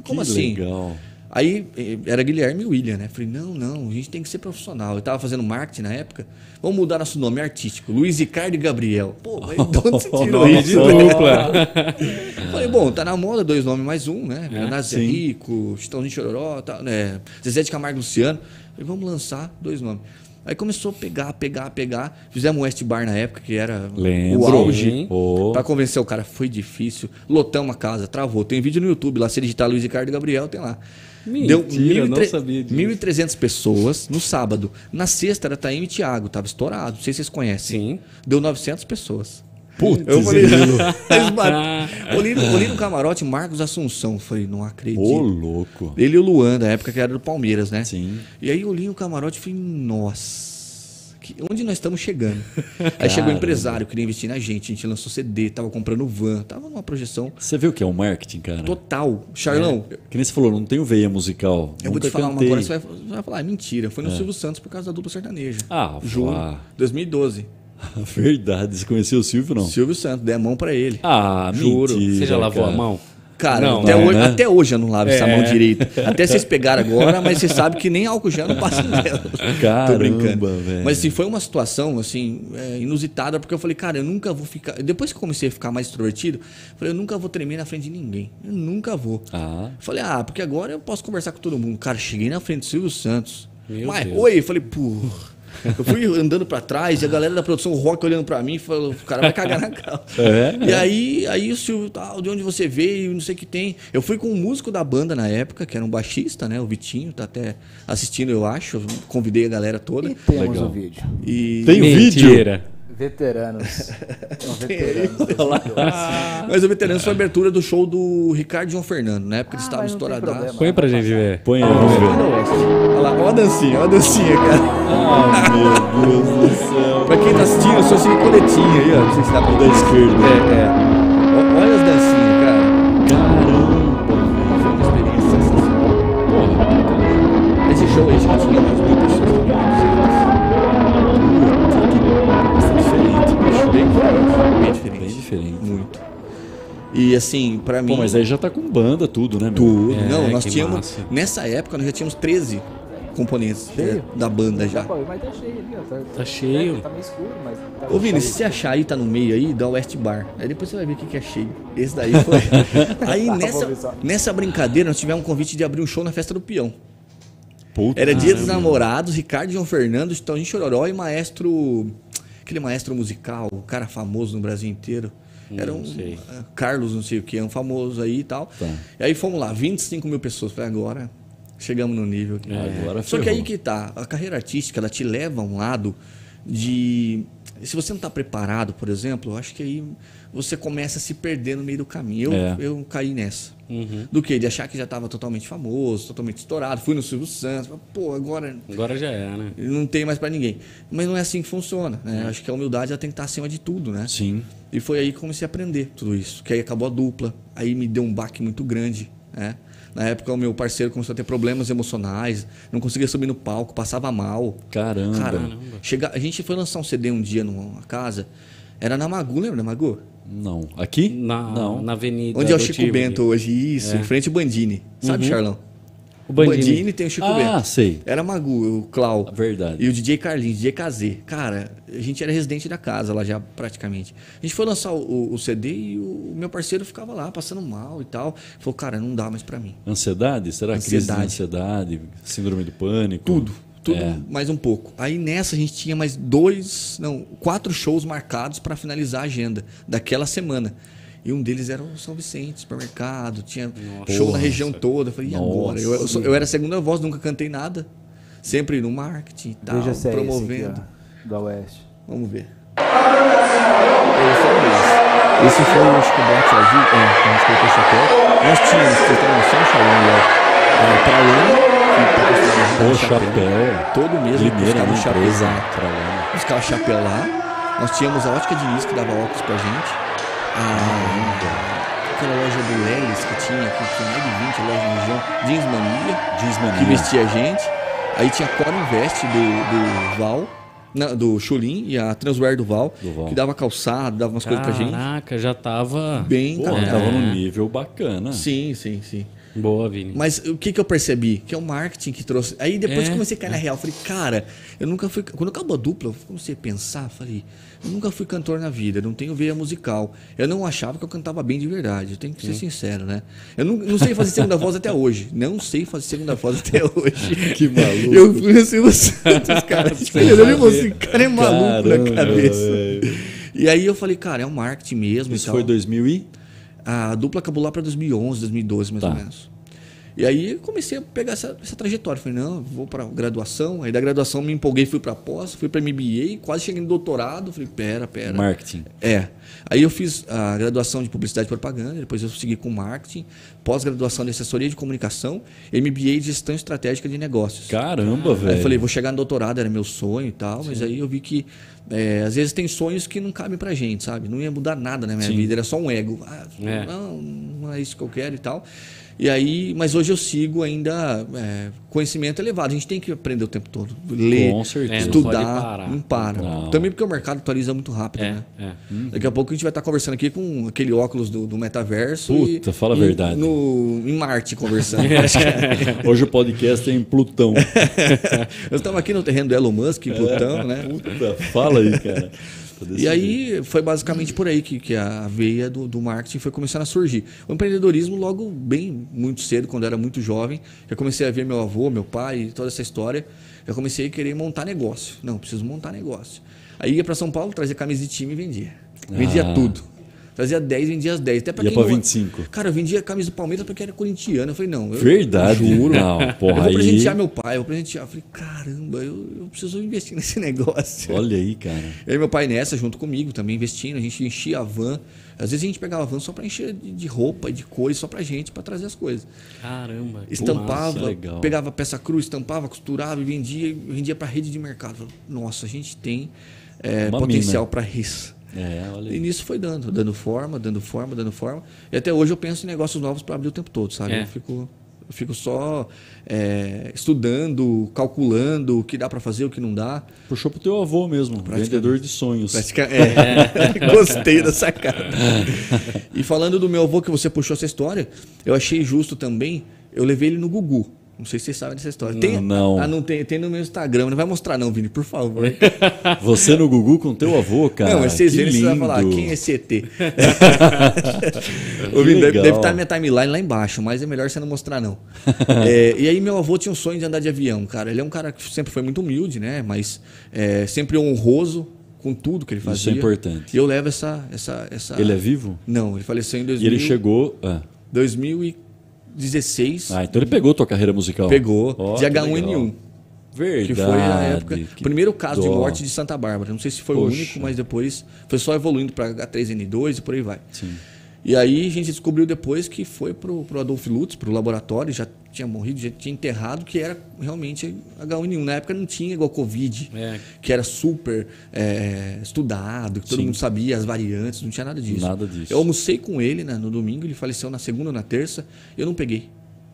[SPEAKER 3] Como que assim? Legal. Aí eh, era Guilherme e William, né? Falei, não, não, a gente tem que ser profissional. Eu tava fazendo marketing na época. Vamos mudar nosso nome artístico. Luiz Ricardo e Gabriel. Pô, aí, de onde você tirou isso? Né? Falei, bom, tá na moda dois nomes mais um, né? É, Nazia Rico, Chororó, tá, né? Zezé de Camargo Luciano. Falei, vamos lançar dois nomes. Aí começou a pegar, pegar, pegar. Fizemos West Bar na época, que era Lembro. o auge. Oh. Pra convencer o cara, foi difícil. Lotamos a casa, travou. Tem vídeo no YouTube lá, se digitar Luiz Ricardo e Gabriel, tem lá. Mentira, Deu não sabia disso. 1.300 pessoas no sábado. Na sexta era Taime e Thiago, tava estourado, não sei se vocês conhecem. Sim. Deu 900 pessoas. Putz, eu olhei, no, camarote Marcos Assunção. Falei, não acredito. Ô, louco. Ele e o Luan, da época que era do Palmeiras, né? Sim. E aí eu olhei no camarote e falei, nossa, que, onde nós estamos chegando? Caramba. aí chegou o um empresário, queria investir na gente, a gente lançou CD, tava comprando van, tava numa projeção.
[SPEAKER 2] Você viu o que é o um marketing, cara? Total. Charlão. É, que nem você falou, não tenho veia musical. Eu vou te falar cantei. uma agora, você
[SPEAKER 3] vai, você vai falar, ah, mentira, foi no é. Silvio Santos por causa da dupla sertaneja. Ah, Ju, 2012. Verdade. Você conheceu o Silvio não? Silvio Santos, dei a mão para ele. Ah, juro. Mentira, Você já lavou cara. a mão? Cara, não, até, não, né? hoje, né? até hoje eu não lavo é. essa mão é. direita. Até vocês pegaram agora, mas você sabe que nem álcool já não passa nela. Caramba, Tô brincando. Véio. Mas assim, foi uma situação assim, é, inusitada, porque eu falei, cara, eu nunca vou ficar. Depois que eu comecei a ficar mais extrovertido, eu falei, eu nunca vou tremer na frente de ninguém. Eu nunca vou. Ah. Falei, ah, porque agora eu posso conversar com todo mundo. Cara, cheguei na frente do Silvio Santos. Meu mas, Deus. oi, eu falei, porra. Eu fui andando para trás e a galera da produção rock olhando para mim e falou: o cara vai cagar na calça. É, é, e aí, aí o Silvio tal, de onde você veio, não sei o que tem. Eu fui com um músico da banda na época, que era um baixista, né? O Vitinho, tá até assistindo, eu acho. convidei a galera toda. E temos Legal. o vídeo. E... Tem o vídeo? Veteranos. Não, veteranos. ah. Mas o veterano foi a abertura do show do Ricardo João Fernando, na né? época ah, eles estavam estouradaços. Põe
[SPEAKER 2] pra gente ver. Põe aí, ah,
[SPEAKER 3] é assim. Olha lá, olha a dancinha, olha a dancinha, cara. Ai, ah, meu Deus do céu. pra quem tá assistindo, eu sou assim, coletinha aí, ó. Não sei se dá pra da esquerda. É, é. Olha as dancinhas, cara. Caramba, velho. Foi uma experiência sensacional. Porra, Esse show aí, gente, E assim, para mim. Pô, mas aí já tá
[SPEAKER 2] com banda, tudo, né? Meu? Tudo. É, não, nós tínhamos. Massa.
[SPEAKER 3] Nessa época nós já tínhamos 13 componentes é, da banda já. Pô,
[SPEAKER 4] mas tá cheio ali, ó. Tá, tá cheio. tá meio escuro, mas. Tá Ô, Vini, se você
[SPEAKER 3] achar aí, tá no meio aí, dá West Bar. Aí depois você vai ver o que, que é cheio. Esse daí foi. aí tá, nessa, nessa brincadeira nós tivemos um convite de abrir um show na festa do peão.
[SPEAKER 5] Puta Era Dia dos Namorados,
[SPEAKER 3] Ricardo João Fernando, Estão em Chororó e maestro. Aquele maestro musical, o cara famoso no Brasil inteiro. Era um Carlos, não sei o que, é um famoso aí e tal. Tá. E aí fomos lá, 25 mil pessoas. Falei, agora chegamos no nível. É, é, agora Só ferrou. que aí que tá. A carreira artística, ela te leva a um lado de. Se você não está preparado, por exemplo, eu acho que aí você começa a se perder no meio do caminho. Eu, é. eu caí nessa. Uhum. Do que? De achar que já estava totalmente famoso, totalmente estourado. Fui no Silvio Santos, pô, agora. Agora já é, né? Não tem mais para ninguém. Mas não é assim que funciona. Né? É. Acho que a humildade já tem que estar acima de tudo, né? Sim. E foi aí que comecei a aprender tudo isso. Que aí acabou a dupla, aí me deu um baque muito grande, né? Na época, o meu parceiro começou a ter problemas emocionais, não conseguia subir no palco, passava mal. Caramba! Cara, Caramba. Chega, a gente foi lançar um CD um dia numa casa era na Magu, lembra da Magu? Não. Aqui? Na, Não. Na avenida. Onde é o Chico Bento hoje? Isso, é. em frente ao Bandini. Sabe, Uhum. Charlão? O Bandini. Bandini tem o Chico ah, Bento. Ah, sei. Era Magu, o Clau. Ah, verdade. E o DJ Carlinhos, DJ KZ. Cara, a gente era residente da casa lá já, praticamente. A gente foi lançar o, o- CD e o, o meu parceiro ficava lá, passando mal e tal. Falou, cara, não dá mais pra mim.
[SPEAKER 2] Ansiedade? Será que crise ansiedade, síndrome do pânico? Tudo tudo é.
[SPEAKER 3] mais um pouco. Aí nessa a gente tinha mais dois, não, quatro shows marcados para finalizar a agenda daquela semana. E um deles era o São Vicente, supermercado, tinha Nossa. show na região toda. Eu falei, e agora? Eu, eu, eu, era segunda voz, nunca cantei nada. Sempre no marketing e tal, Veja é promovendo. Aqui,
[SPEAKER 4] ó, da Oeste. Vamos ver.
[SPEAKER 3] Esse foi o Bote Azul, é, a gente colocou o chapéu. Nós tínhamos, vocês têm noção, Shalom, é, para Londres. O chapéu, todo mesmo primeira buscava empresa, empresa trabalho. buscava Nós tínhamos a ótica de Diniz que dava óculos pra gente. A, ah, aquela loja do Lelis que tinha, que tinha mais de 20 lojas na região, Jeans Mania, Jeans Mania, que vestia a gente. Aí tinha a Cora Invest do, do Val, na, né, do Chulin e a Transwear do Val, do Val, que dava calçado, dava umas Caraca, coisas pra gente.
[SPEAKER 1] Caraca, já tava. Bem, Pô, é. tava num é. nível
[SPEAKER 3] bacana. Sim, sim, sim. Boa, Vini. Mas o que, que eu percebi? Que é o marketing que trouxe. Aí depois é. comecei a cair na é. real. Falei, cara, eu nunca fui. Quando acabou a dupla, eu comecei a pensar. Falei, eu nunca fui cantor na vida, não tenho veia musical. Eu não achava que eu cantava bem de verdade. Eu tenho que Sim. ser é. sincero, né? Eu não, não sei fazer segunda voz até hoje. Não sei fazer segunda voz até hoje. que maluco. Eu fui no Santos, cara. Tipo, eu digo assim, cara é maluco Caramba, na cabeça. Véio. E aí eu falei, cara, é um marketing mesmo. Isso foi tal. 2000 e? a dupla cabular para 2011, 2012 mais tá. ou menos. E aí comecei a pegar essa, essa trajetória. Falei, não, vou para graduação. Aí da graduação me empolguei, fui para pós, fui para MBA, quase cheguei no doutorado. Falei, pera, pera. Marketing. É. Aí eu fiz a graduação de publicidade e propaganda, depois eu segui com marketing, pós-graduação de assessoria de comunicação, MBA de gestão estratégica de negócios. Caramba, velho. Aí eu falei, vou chegar no doutorado, era meu sonho e tal, Sim. mas aí eu vi que é, às vezes tem sonhos que não cabem pra gente, sabe? Não ia mudar nada na minha Sim. vida, era só um ego. Ah, é. não, não é isso que eu quero e tal. E aí, mas hoje eu sigo ainda é, conhecimento elevado. A gente tem que aprender o tempo todo. Ler, estudar, é, não, não para. Não. Também porque o mercado atualiza muito rápido, é, né? É. Uhum. Daqui a pouco a gente vai estar conversando aqui com aquele óculos do, do metaverso. Puta, e, fala a verdade. No, em Marte conversando. hoje o podcast é em Plutão. eu estava aqui no terreno do Elon Musk, em Plutão, né? Puta, fala aí, cara. Tá e aí foi basicamente por aí que, que a veia do, do marketing foi começando a surgir. O empreendedorismo, logo bem, muito cedo, quando eu era muito jovem, já comecei a ver meu avô, meu pai, toda essa história. Já comecei a querer montar negócio. Não, preciso montar negócio. Aí ia para São Paulo, trazia camisa de time e vendia. Vendia ah. tudo. Trazia 10, vendia as 10. Até pra Ia pra não... 25. É- cara, eu vendia a camisa do Palmeiras porque era corintiano Eu falei, não. Eu, Verdade. Juro. Não, porra, eu vou aí... presentear meu pai, eu vou presentear. Eu falei, caramba, eu, eu preciso investir nesse negócio. Olha aí, cara. E aí meu pai nessa, junto comigo, também investindo. A gente enchia a van. Às vezes a gente pegava a van só para encher de roupa, de cores, só pra gente, para trazer as coisas. Caramba, que Estampava, pegava peça cruz estampava, costurava e vendia, vendia para rede de mercado. Nossa, a gente tem é, potencial para isso. É, né? e nisso foi dando, dando forma, dando forma, dando forma. E até hoje eu penso em negócios novos para abrir o tempo todo, sabe? É. Eu fico eu fico só é, estudando, calculando o que dá para fazer, o que não dá. Puxou pro teu avô mesmo, vendedor de sonhos. Pratica, é, é. gostei dessa cara. e falando do meu avô que você puxou essa história, eu achei justo também, eu levei ele no Gugu. Não sei se vocês sabem dessa história. Não, tem, não. Ah, não tem, tem no meu Instagram. Não vai mostrar não, Vini, por favor.
[SPEAKER 2] Você no Gugu com teu avô, cara. Não, mas vocês verem, vocês vão falar, quem é esse ET? Vini deve, deve
[SPEAKER 3] estar tá minha timeline lá embaixo, mas é melhor você não mostrar não. é, e aí meu avô tinha um sonho de andar de avião, cara. Ele é um cara que sempre foi muito humilde, né? Mas é, sempre honroso, com tudo que ele fazia. Isso é importante. E eu levo essa, essa, essa. Ele é vivo? Não, ele faleceu em 2000. E ele chegou. Ah. 2004. 16. Ah, então ele pegou
[SPEAKER 2] tua carreira musical. Pegou. Oh, de H1N1. Verdade. Que foi na época. O primeiro caso dó. de morte
[SPEAKER 3] de Santa Bárbara. Não sei se foi Poxa. o único, mas depois foi só evoluindo para H3N2 e por aí vai. Sim. E aí a gente descobriu depois que foi pro, pro Adolfo Lutz, pro laboratório, já tinha morrido, já tinha enterrado, que era realmente H1N1. Na época não tinha igual Covid, é. que era super é, estudado, que todo mundo sabia as variantes, não tinha nada disso. Nada disso. Eu almocei com ele né, no domingo, ele faleceu na segunda ou na terça, eu não peguei.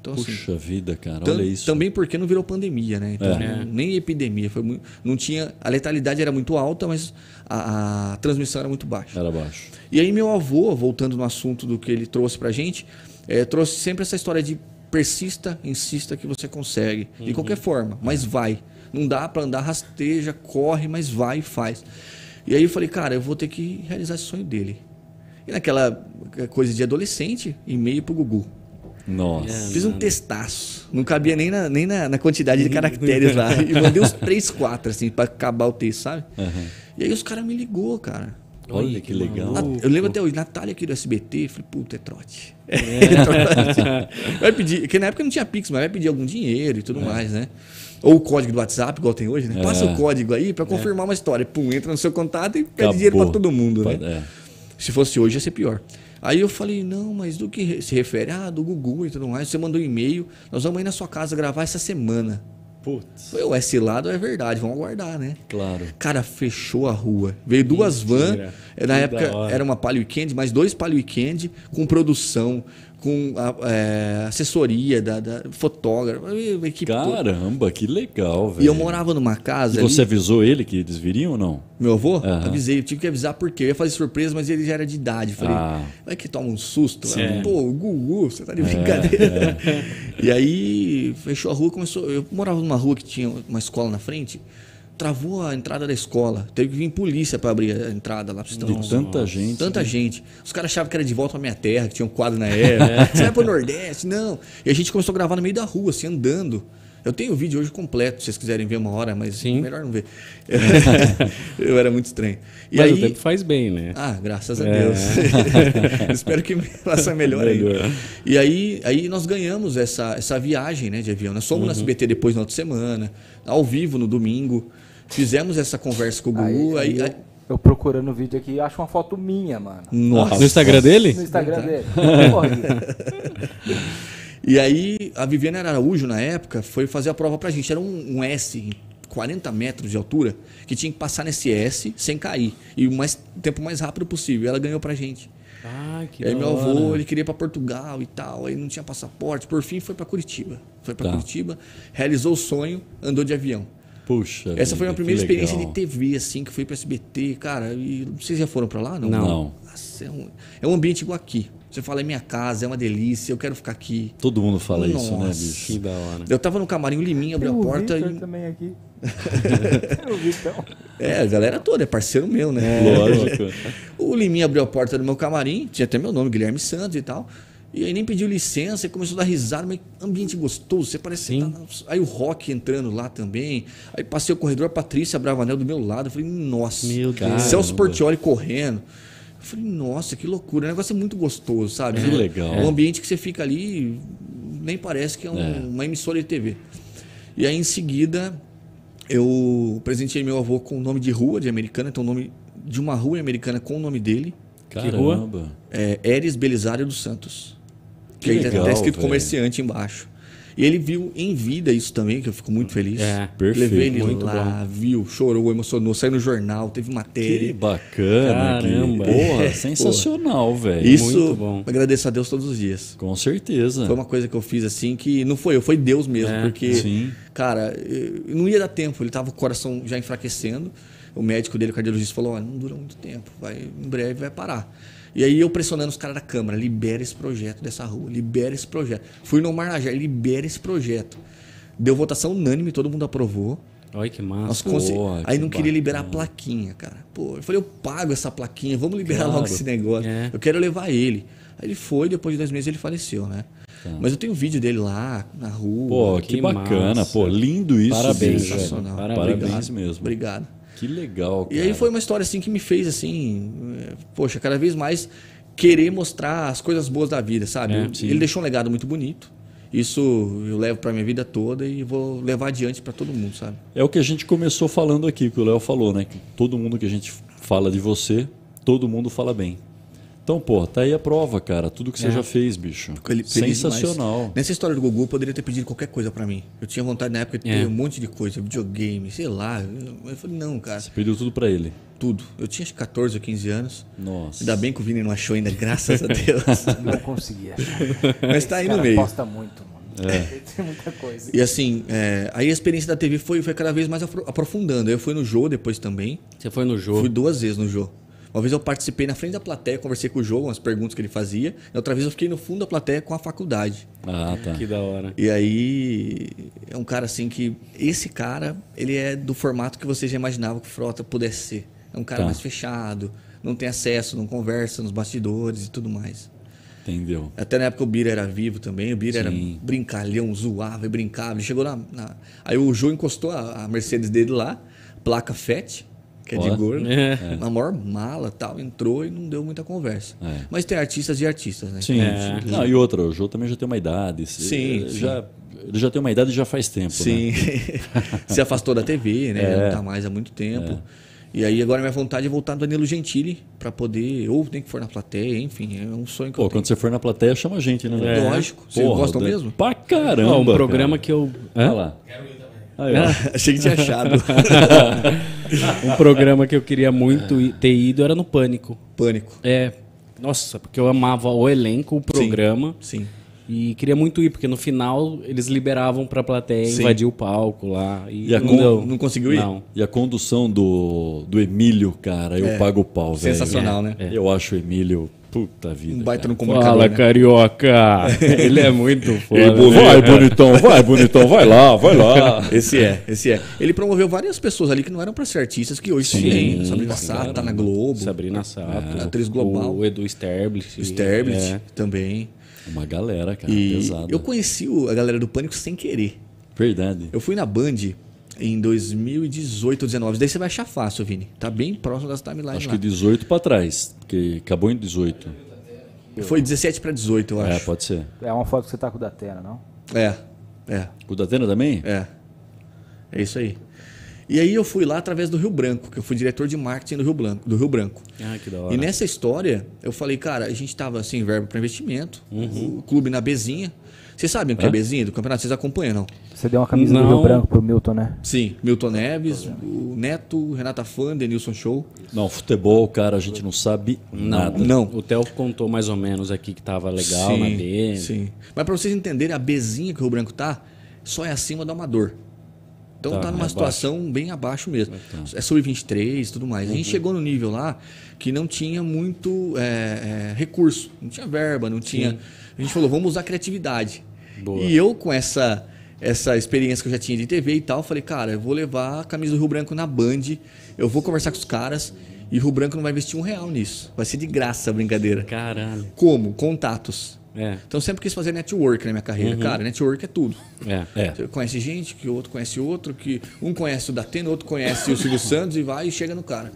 [SPEAKER 3] Então, assim, Puxa
[SPEAKER 2] assim, vida, cara, olha isso.
[SPEAKER 3] Também porque não virou pandemia, né? Então, é. Nem epidemia. Foi muito, não tinha, a letalidade era muito alta, mas a, a transmissão era muito baixa. Era baixa. E aí meu avô, voltando no assunto do que ele trouxe pra gente, é, trouxe sempre essa história de persista, insista que você consegue. Uhum. De qualquer forma, mas é. vai. Não dá para andar, rasteja, corre, mas vai e faz. E aí eu falei, cara, eu vou ter que realizar esse sonho dele. E naquela eh, coisa de adolescente, e-mail pro Gugu. Nossa. Fiz um é. testaço. Não cabia nem na, nem na, na quantidade de caracteres lá. E mandei uns 3, 4, assim, pra acabar o texto, sabe? Uhum. E aí os caras me ligou, cara. Olha, que legal. Eu lembro até hoje, Natália aqui do SBT, falei, puta, é trote. É. é. trote. Vai pedir, porque na época não tinha Pix, mas vai pedir algum dinheiro e tudo é. mais, né? Ou o código do WhatsApp, igual tem hoje, né? É. Passa o código aí para é. confirmar uma história. Pum, entra no seu contato e pede Acabou. dinheiro para todo mundo, né? Se fosse hoje, ia ser pior. Aí eu falei, não, mas do que se refere? Ah, do Gugu e tudo mais. Você mandou um e-mail, nós vamos ir na sua casa gravar essa semana. Putz. Eu, esse lado é verdade, vamos aguardar, né? Claro. Cara, fechou a rua. Veio duas vans. É, na época era uma Palio Weekend, mas dois Palio Weekend com produção, com a, é, assessoria da, da fotógrafa, equipe Caramba,
[SPEAKER 2] que legal, velho. E eu morava
[SPEAKER 3] numa casa. E ali, você
[SPEAKER 2] avisou ele que eles viriam ou não? Meu avô? Uhum. Avisei,
[SPEAKER 3] eu tive que avisar porque eu ia fazer surpresa, mas ele já era de idade. Falei, ah. vai que toma um susto. Falei, Pô, Gugu, você tá de é, brincadeira. É, é. e aí fechou a rua, começou. Eu morava numa rua que tinha uma escola na frente travou a entrada da escola. Teve que vir polícia para abrir a entrada lá. Vocês de tanta Nossa. gente. Tanta né? gente. Os caras achavam que era de volta à minha terra, que tinha um quadro na era. Você vai pro Nordeste? Não. E a gente começou a gravar no meio da rua, assim, andando. Eu tenho o vídeo hoje completo, se vocês quiserem ver uma hora, mas Sim. melhor não ver. É. eu era muito estranho. E mas aí... o tempo faz bem, né? Ah, graças a é. Deus. Espero que faça melhor, aí. E aí, aí nós ganhamos essa, essa viagem né, de avião. Nós somos uhum. na SBT depois na outra semana, ao vivo no domingo. Fizemos essa conversa com o Gugu. Aí, aí, aí, eu procurando o vídeo aqui, acho uma foto minha, mano. Nossa. No Instagram dele? No Instagram dele. e aí, a Viviana Araújo, na época, foi fazer a prova pra gente. Era um, um S 40 metros de altura, que tinha que passar nesse S sem cair. E o mais, tempo mais rápido possível. Ela ganhou pra gente. Ah, que é, aí meu avô, ele queria ir pra Portugal e tal, aí não tinha passaporte. Por fim, foi para Curitiba. Foi para tá. Curitiba, realizou o sonho, andou de avião. Puxa. Essa vida, foi a primeira experiência de TV, assim, que foi para SBT, cara. E vocês já foram para lá? Não. Não. Nossa, é, um, é um ambiente igual aqui. Você fala, é minha casa, é uma delícia, eu quero ficar aqui. Todo mundo fala Nossa. isso, né, bicho? Que da hora. Eu tava no camarim, o Liminha abriu a porta. O
[SPEAKER 4] e... também aqui. É, a galera toda, é parceiro meu, né? É,
[SPEAKER 3] lógico. o Liminha abriu a porta do meu camarim, tinha até meu nome, Guilherme Santos e tal. E aí nem pediu licença, começou a dar risada, mas ambiente gostoso, você parece Sim. Tá... Aí o Rock entrando lá também. Aí passei o corredor, a Patrícia Bravanel do meu lado. Eu falei, nossa, meu Deus. Celso sportioli correndo. Eu falei, nossa, que loucura. O negócio é muito gostoso, sabe? É. Que é, legal. O ambiente que você fica ali nem parece que é, um, é. uma emissora de TV. E aí em seguida eu presentei meu avô com o nome de rua de americana, então o nome de uma rua americana com o nome dele. Caramba. Que rua? É, Eres Belisário dos Santos. Que, que legal, é tá escrito véio. comerciante embaixo. E ele viu em vida isso também, que eu fico muito feliz. É, perfeito. Levei ele muito lá, bom. viu, chorou, emocionou, saiu no jornal, teve matéria. Que bacana, Caramba. Que... Porra, é, sensacional, velho. Isso, muito bom. agradeço a Deus todos os dias. Com certeza. Foi uma coisa que eu fiz assim que não foi eu, foi Deus mesmo, é, porque, sim. cara, não ia dar tempo, ele tava com o coração já enfraquecendo. O médico dele, o cardiologista, falou: oh, não dura muito tempo, vai, em breve vai parar. E aí eu pressionando os caras da Câmara, libera esse projeto dessa rua, libera esse projeto. Fui no Marajá, libera esse projeto. Deu votação unânime, todo mundo aprovou. Olha que massa. Nós consegui... Aí que não queria liberar a plaquinha, cara. Pô, eu falei, eu pago essa plaquinha, vamos liberar claro. logo esse negócio. É. Eu quero levar ele. Aí ele foi, depois de dois meses ele faleceu, né? Tá. Mas eu tenho um vídeo dele lá na rua. Pô, que, que bacana, massa. pô, lindo isso. Parabéns, Sensacional. Parabéns, Parabéns mesmo. Obrigado. Que legal, cara. E aí foi uma história assim que me fez assim, poxa, cada vez mais querer mostrar as coisas boas da vida, sabe? É, ele deixou um legado muito bonito. Isso eu levo para minha vida toda e vou levar adiante para todo mundo, sabe?
[SPEAKER 2] É o que a gente começou falando aqui, que o Léo falou, né? Que todo mundo que a gente fala de você, todo mundo fala bem. Então, pô, tá aí a prova, cara. Tudo que você é. já fez, bicho.
[SPEAKER 3] Sensacional. Demais. Nessa história do Gugu, eu poderia ter pedido qualquer coisa para mim. Eu tinha vontade na época de ter é. um monte de coisa, videogame, sei lá. Eu falei, não, cara. Você pediu tudo para ele? Tudo. Eu tinha 14 ou 15 anos. Nossa. Ainda bem que o Vini não achou ainda, graças a Deus. não conseguia. Mas tá aí no meio. Aposta muito, mano. É. Tem muita coisa. E assim, é, aí a experiência da TV foi, foi cada vez mais aprofundando. Eu fui no show depois também. Você foi no show? Fui duas vezes no show. Uma vez eu participei na frente da plateia, conversei com o João, umas perguntas que ele fazia. E outra vez eu fiquei no fundo da plateia com a faculdade. Ah, tá. Que da hora. E aí é um cara assim que. Esse cara, ele é do formato que você já imaginava que o Frota pudesse ser. É um cara tá. mais fechado, não tem acesso, não conversa nos bastidores e tudo mais. Entendeu? Até na época o Bira era vivo também. O Bira Sim. era brincalhão, zoava e brincava. Ele chegou na, na. Aí o João encostou a, a Mercedes dele lá, placa FET que é de gordo, é. é. na maior mala tal, entrou e não deu muita conversa. É. Mas tem artistas e artistas, né? Sim. É. Não, e
[SPEAKER 2] outra, o João também já tem uma idade. Sim. Já, sim. Ele já tem uma idade já faz tempo. Né? Sim. Né?
[SPEAKER 3] Se afastou da TV, né? É. Não tá mais há muito tempo. É. E aí agora minha vontade é voltar no Danilo Gentili para poder, ou tem que for na plateia, enfim, é um sonho que Pô, eu tenho. quando
[SPEAKER 2] você for na plateia, chama a gente, né? É. Lógico. Vocês gostam mesmo? Pra
[SPEAKER 1] caramba! É um programa cara. que
[SPEAKER 2] eu... É? Olha lá.
[SPEAKER 1] Quero ir. Aí, Achei que tinha achado. um programa que eu queria muito ter ido era no Pânico. Pânico. É. Nossa, porque eu amava o elenco, o programa. Sim. sim. E queria muito ir, porque no final eles liberavam pra plateia Sim. invadir o palco lá. E, e a não, deu. não conseguiu ir? Não.
[SPEAKER 2] E a condução do, do Emílio, cara, eu É. pago o pau, velho. Sensacional, né? É. é. Eu acho o Emílio Puta vida. Um baita no comunicador. Fala, né? carioca. Ele é muito foda. né? Vai, bonitão, vai, bonitão, vai lá, vai lá. Esse é, esse é.
[SPEAKER 3] Ele promoveu várias pessoas ali que não eram para ser artistas, que hoje sim. Né? Sabrina Sato tá na Globo. Sabrina é, Sato. É, atriz global. O Edu Sterblich. Sterblich é. também. Uma galera, cara, e pesada. Eu conheci a galera do Pânico sem querer. Verdade. Eu fui na Band em 2018 ou 19. Daí você vai achar fácil, Vini. Tá bem próximo das timelines. Acho lá. que
[SPEAKER 2] 18 para trás, porque acabou em 18. Foi 17 para 18, eu é, acho. É, pode ser.
[SPEAKER 4] É uma foto que você tá com o Datena, não?
[SPEAKER 3] É. É. Com o Datena também? É. É isso aí. E aí eu fui lá através do Rio Branco, que eu fui diretor de marketing do Rio Branco. Do Rio Branco. Ah, que da hora. E nessa história, eu falei, cara, a gente tava sem verba para investimento, uhum. o clube na bezinha. Vocês sabem o que é Bezinho do campeonato? Vocês acompanham, não? Você deu uma camisa não. do Rio Branco pro Milton, né? Sim, Milton Neves, o Neto, Renata Fã, Denilson Show.
[SPEAKER 1] Não, futebol, cara, a gente não sabe
[SPEAKER 3] nada. Não. O Theo contou mais ou menos aqui que tava legal sim, na dele. Sim. Mas para vocês entenderem, a Bezinha que o Rio Branco tá, só é acima do amador.
[SPEAKER 4] Então tá, tá numa é situação
[SPEAKER 3] abaixo. bem abaixo mesmo. Então. É sobre 23 e tudo mais. Uhum. A gente uhum. chegou no nível lá que não tinha muito é, é, recurso. Não tinha verba, não tinha. Sim a gente falou, vamos usar criatividade. Boa. E eu, com essa, essa experiência que eu já tinha de TV e tal, falei, cara, eu vou levar a camisa do Rio Branco na Band, eu vou conversar com os caras. E o Rio Branco não vai investir um real nisso. Vai ser de graça a brincadeira. Caralho. Como? Contatos. É. Então sempre quis fazer network na minha carreira. Uhum. Cara, network é tudo.
[SPEAKER 5] É, é. Você
[SPEAKER 3] conhece gente, que outro conhece outro, que um conhece o Datena, outro conhece o Silvio Santos e vai e chega no cara.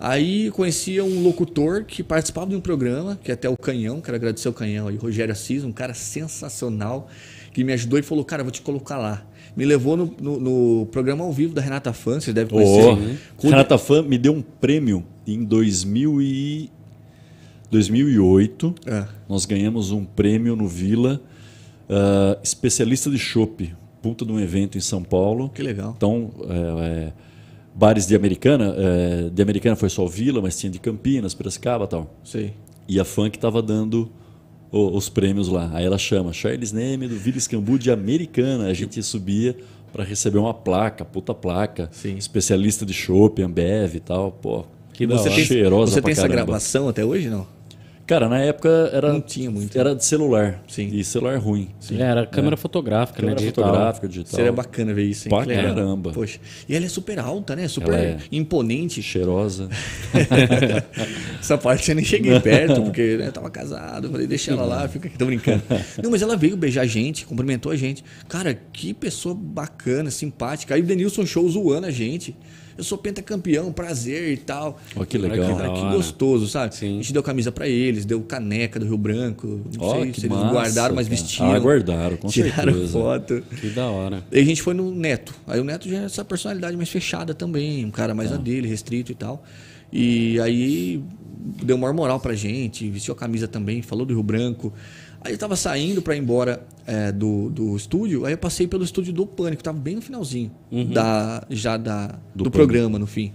[SPEAKER 3] Aí conhecia um locutor que participava de um programa, que é até o Canhão, quero agradecer o Canhão aí, Rogério Assis, um cara sensacional, que me ajudou e falou: Cara, vou te colocar lá. Me levou no, no, no programa ao vivo da Renata Fã, você deve conhecer. Oh, né? Renata
[SPEAKER 2] Fã me deu um prêmio em 2000 e... 2008. É. Nós ganhamos um prêmio no Vila, uh, especialista de chope, puta de um evento em São Paulo. Que legal. Então, é, é bares de Americana. É, de Americana foi só Vila, mas tinha de Campinas, Piracicaba e tal. Sim. E a funk estava dando o, os prêmios lá. Aí ela chama Charles Neme do Vila Escambu de Americana. A gente subia para receber uma placa, puta placa. Sim. Especialista de chopp, Ambev e tal. Pô, que você tem, cheirosa Você tem essa gravação até hoje, não? Cara, na época era. Não tinha muito. Era né? de celular. Sim. E celular ruim. Sim. É, era câmera é. fotográfica, né, câmera né? Digital. fotográfica, digital. Seria bacana ver isso, hein? Pra caramba.
[SPEAKER 3] Poxa. E ela é super alta, né? Super é imponente. Cheirosa. Essa parte eu nem cheguei perto, porque né, eu tava casado. Falei, deixa ela lá, fica aqui, tô brincando. Não, mas ela veio beijar a gente, cumprimentou a gente. Cara, que pessoa bacana, simpática. Aí o Denilson Show zoando a gente eu sou pentacampeão, prazer e tal. Oh, que legal. Cara, que gostoso, sabe? Sim. A gente deu camisa para eles, deu caneca do Rio Branco. Não oh, sei se massa, eles guardaram, mas vestiram. Ah, guardaram, com tiraram certeza. foto. Que da hora. E a gente foi no Neto. Aí o Neto já é essa personalidade mais fechada também, um cara mais tá. a dele, restrito e tal. E aí deu maior moral pra gente, vestiu a camisa também, falou do Rio Branco. Aí eu tava saindo para ir embora é, do, do estúdio, aí eu passei pelo estúdio do Pânico, tava bem no finalzinho uhum. da, já da, do, do programa, no fim.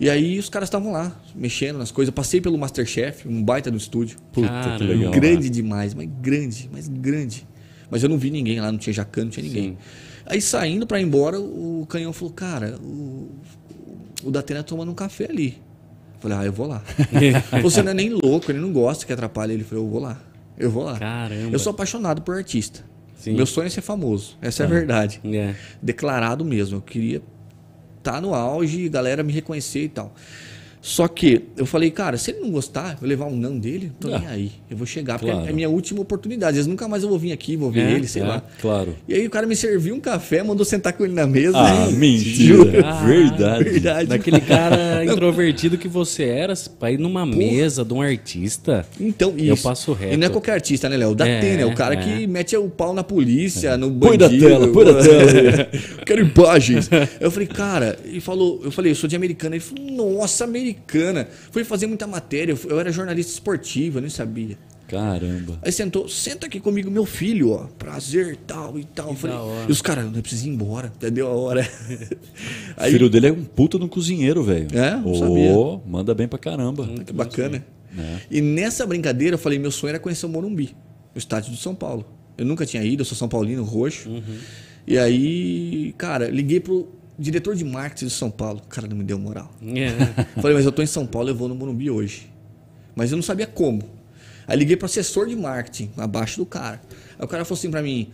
[SPEAKER 3] E aí os caras estavam lá, mexendo nas coisas. Eu passei pelo Masterchef, um baita do estúdio. Puta, Caramba. que legal. Grande demais, mas grande, mas grande. Mas eu não vi ninguém lá, não tinha Jacan, não tinha ninguém. Sim. Aí saindo para ir embora, o canhão falou: Cara, o, o Datena tá tomando um café ali. Eu falei: Ah, eu vou lá. Você não é nem louco, ele não gosta que atrapalhe Ele falou: Eu vou lá. Eu vou lá. Caramba. Eu sou apaixonado por artista. Sim. Meu sonho é ser famoso. Essa é a verdade. É. Declarado mesmo. Eu queria estar tá no auge, galera me reconhecer e tal. Só que eu falei, cara, se ele não gostar, eu levar um não dele, tô nem ah, aí. Eu vou chegar, porque é a é minha última oportunidade. Às vezes nunca mais eu vou vir aqui, vou ver é, ele, sei é, lá. Claro. E aí o cara me serviu um café, mandou sentar com ele na mesa. Ah, e... Assim. mentira. Ah, verdade. verdade. Daquele cara
[SPEAKER 2] introvertido
[SPEAKER 1] que
[SPEAKER 3] você era,
[SPEAKER 1] pra ir numa Porra. mesa de um artista. Então, isso. Eu passo reto. E não é qualquer artista, né, Léo? Da é, Tena, é o cara é. que
[SPEAKER 3] mete o pau na polícia, é. no bandido. Põe da tela, põe da tela. Quero imagens. eu falei, cara, e falou, eu falei, eu sou de americana. Ele falou, nossa, americana Americana. Foi fazer muita matéria. Eu, era jornalista esportivo, eu nem sabia.
[SPEAKER 2] Caramba.
[SPEAKER 3] Aí sentou, senta aqui comigo, meu filho, ó. Prazer, tal e tal. Falei, e os caras, não precisa ir embora, já deu a hora. Aí, o filho dele
[SPEAKER 2] é um puta no cozinheiro, velho. É? Não oh, sabia. manda
[SPEAKER 3] bem pra caramba. Hum, que bacana. É. E nessa brincadeira eu falei, meu sonho era conhecer o Morumbi, o estádio do São Paulo. Eu nunca tinha ido, eu sou São Paulino roxo. Uhum. E aí, cara, liguei pro diretor de marketing de São Paulo. O cara não me deu moral. Yeah. É. Falei, mas eu tô em São Paulo, eu vou no Morumbi hoje. Mas eu não sabia como. Aí liguei pro assessor de marketing, abaixo do cara. Aí o cara falou assim para mim: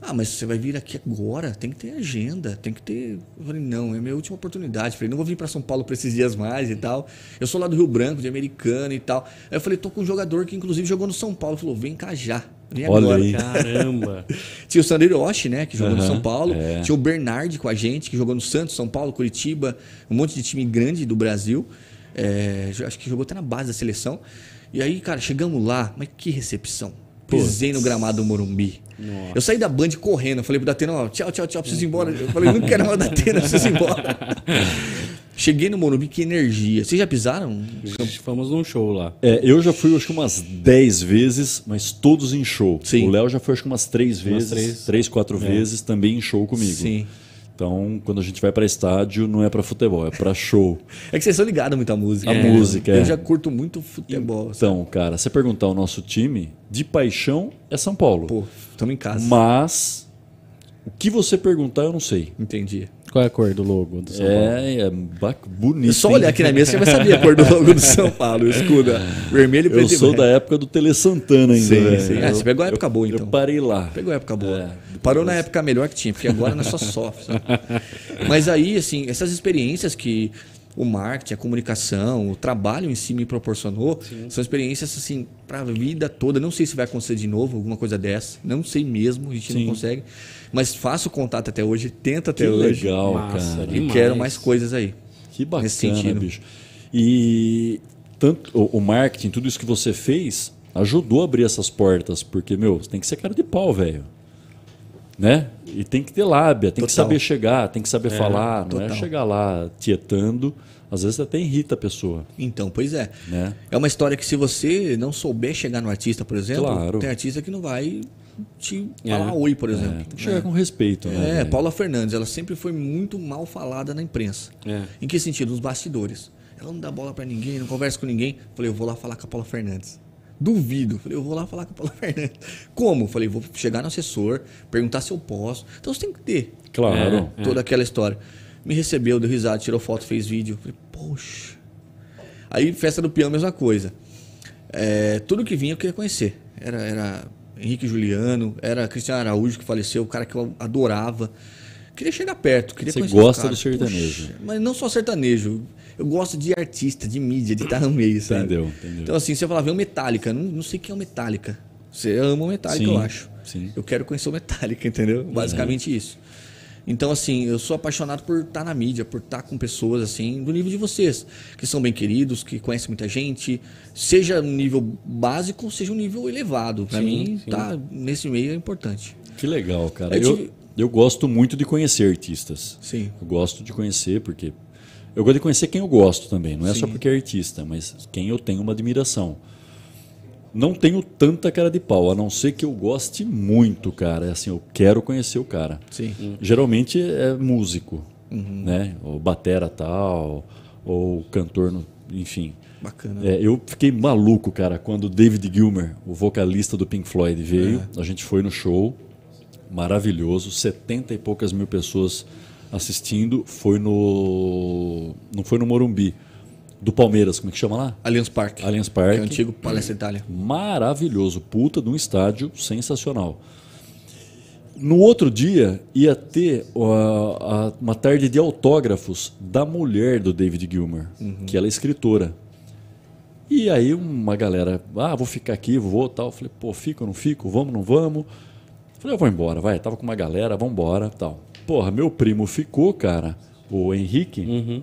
[SPEAKER 3] Ah, mas você vai vir aqui agora? Tem que ter agenda, tem que ter. Eu falei: Não, é minha última oportunidade. Eu falei: Não vou vir para São Paulo pra esses dias mais e tal. Eu sou lá do Rio Branco, de Americana e tal. Aí eu falei: Tô com um jogador que inclusive jogou no São Paulo. Falou: Vem cá já. E agora, Olha aí. caramba. Tinha o Sandro Hiroshi, né, que jogou uhum, no São Paulo. É. Tinha o Bernard com a gente, que jogou no Santos, São Paulo, Curitiba, um monte de time grande do Brasil. É, acho que jogou até na base da seleção. E aí, cara, chegamos lá, mas que recepção. Pisei no gramado do Morumbi. Nossa. Eu saí da Band correndo. falei pro Datena, ó, tchau, tchau, tchau, preciso ir embora. Eu falei, não quero mais Datena, preciso ir embora. Cheguei no Morumbi, que energia. Vocês já pisaram? Fomos num show lá.
[SPEAKER 2] É, eu já fui acho que umas 10 vezes, mas todos em show. Sim. O Léo já foi acho que umas 3 vezes, 3, 3 4 é. vezes também em show comigo. Sim. Então, quando a gente vai para estádio, não é para futebol, é para show. é que vocês são ligados muito à música. A é. música, é. Eu já
[SPEAKER 3] curto muito futebol. Então,
[SPEAKER 2] sabe? cara, você perguntar o nosso time, de paixão é São Paulo. Pô, estamos em casa. Mas, o que você perguntar, eu não sei. Entendi. Qual é a cor do logo do São Paulo? É, é bonito. Só olhar aqui na mesa você vai saber a cor do logo do São Paulo, escudo. Vermelho e preto. Eu sou da época do Tele Santana ainda. Sim, sim. É, você pegou
[SPEAKER 3] a época eu, boa, então. Eu parei lá. Pegou a época é, boa. É, Parou na época melhor que tinha, porque agora não é só soft. Né? Mas aí, assim, essas experiências que o marketing, a comunicação, o trabalho em si me proporcionou, Sim. são experiências assim para a vida toda. Não sei se vai acontecer de novo alguma coisa dessa, não sei mesmo, a gente Sim. não consegue. Mas faço contato até hoje, tento até que hoje. Legal, Massa, cara. E demais. quero mais coisas aí. Que bacana, nesse sentido. bicho.
[SPEAKER 2] E tanto o, o marketing, tudo isso que você fez, ajudou a abrir essas portas, porque meu, tem que ser cara de pau, velho né? E tem que ter lábia, tem Total. que saber chegar,
[SPEAKER 3] tem que saber é, falar, não é total. é chegar lá tietando. Às vezes até irrita a pessoa. Então, pois é. Né? É uma história que se você não souber chegar no artista, por exemplo, claro. tem artista que não vai te é. falar oi, por é, exemplo. É. Tem que chegar é. com respeito, né? É, Paula Fernandes, ela sempre foi muito mal falada na imprensa. Em que sentido? Nos bastidores. Ela não dá bola para ninguém, não conversa com ninguém. Falei, eu vou lá falar com a Paula Fernandes. Duvido. Falei, eu vou lá falar com o Paulo Fernandes. Como? Falei, vou chegar no assessor, perguntar se eu posso. Então você tem que ter. Claro. É, toda é. aquela história. Me recebeu, deu risada, tirou foto, fez vídeo. Falei, poxa. Aí, festa do peão, mesma coisa. É, tudo que vinha eu queria conhecer. Era, era Henrique Juliano, era Cristiano Araújo que faleceu, o cara que eu adorava. Queria chegar perto, queria Você gosta do sertanejo. mas não só sertanejo. Eu gosto de artista, de mídia, de estar no meio, sabe? Entendeu, entendeu. Então, assim, você vem o Metallica, não, não sei quem é o Metallica. Você ama o Metallica, sim, eu acho. Sim. Eu quero conhecer o Metallica, entendeu? Basicamente uhum. isso. Então, assim, eu sou apaixonado por estar na mídia, por estar com pessoas, assim, do nível de vocês, que são bem queridos, que conhecem muita gente, seja um nível básico, seja um nível elevado. Para mim, estar tá nesse meio é importante. Que
[SPEAKER 2] legal, cara. É eu, eu, tive... eu gosto muito de conhecer artistas. Sim. Eu gosto de conhecer, porque eu gosto de conhecer quem eu gosto também, não é Sim. só porque é artista, mas quem eu tenho uma admiração. Não tenho tanta cara de pau, a não ser que eu goste muito, cara. É assim, eu quero conhecer o cara. Sim. Geralmente é músico, uhum. né? Ou batera tal, ou cantor, no, enfim. Bacana. É, eu fiquei maluco, cara, quando o David Gilmer, o vocalista do Pink Floyd, veio. É. A gente foi no show, maravilhoso, setenta e poucas mil pessoas assistindo foi no. Não foi no Morumbi. Do Palmeiras, como é que chama lá? Allianz Parque. Allianz é Parque. É antigo Palestra Itália. Maravilhoso. Puta de um estádio sensacional. No outro dia, ia ter uma, uma tarde de autógrafos da mulher do David Gilmer, uhum. que ela é escritora. E aí uma galera, ah, vou ficar aqui, vou tal. Eu falei, pô, fico ou não fico? Vamos, não vamos? Eu falei, eu vou embora, vai. tava com uma galera, vamos embora tal. Porra, meu primo ficou, cara, o Henrique. Uhum.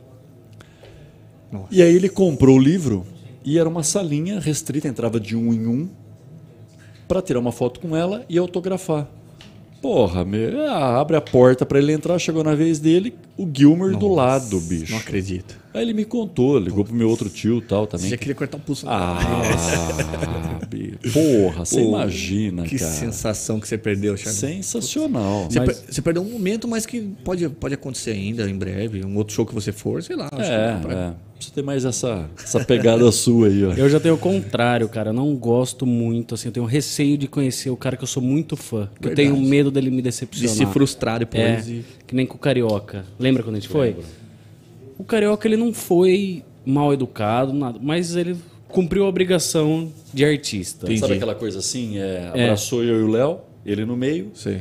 [SPEAKER 2] E aí ele comprou o livro e era uma salinha restrita, entrava de um em um para tirar uma foto com ela e autografar. Porra, meu, ah, abre a porta para ele entrar, chegou na vez dele, o Gilmer Nossa, do lado, bicho. Não acredito. Aí ele me contou, ligou pro meu outro tio tal
[SPEAKER 3] também. Você já queria cortar o pulso. Ah, Porra, você imagina, que cara. Que sensação que você perdeu, Charles. Sensacional. Você, mas... per você, perdeu um momento, mas que pode, pode acontecer ainda, em breve. Um outro show que você for, sei lá. É, é ter mais essa, essa pegada sua aí, ó. Eu
[SPEAKER 1] já tenho o contrário, cara. Eu não gosto muito, assim, eu tenho receio de conhecer o cara que eu sou muito fã. Que eu tenho medo dele me decepcionar. De se frustrar depois. É, e... Que nem com o Carioca. Lembra quando a gente foi? Lembro. O Carioca, ele não foi mal educado, nada, mas ele cumpriu a obrigação de artista. Entendi. Sabe aquela
[SPEAKER 2] coisa assim? É, é. abraçou
[SPEAKER 1] é. eu e o Léo, ele no meio. Sim.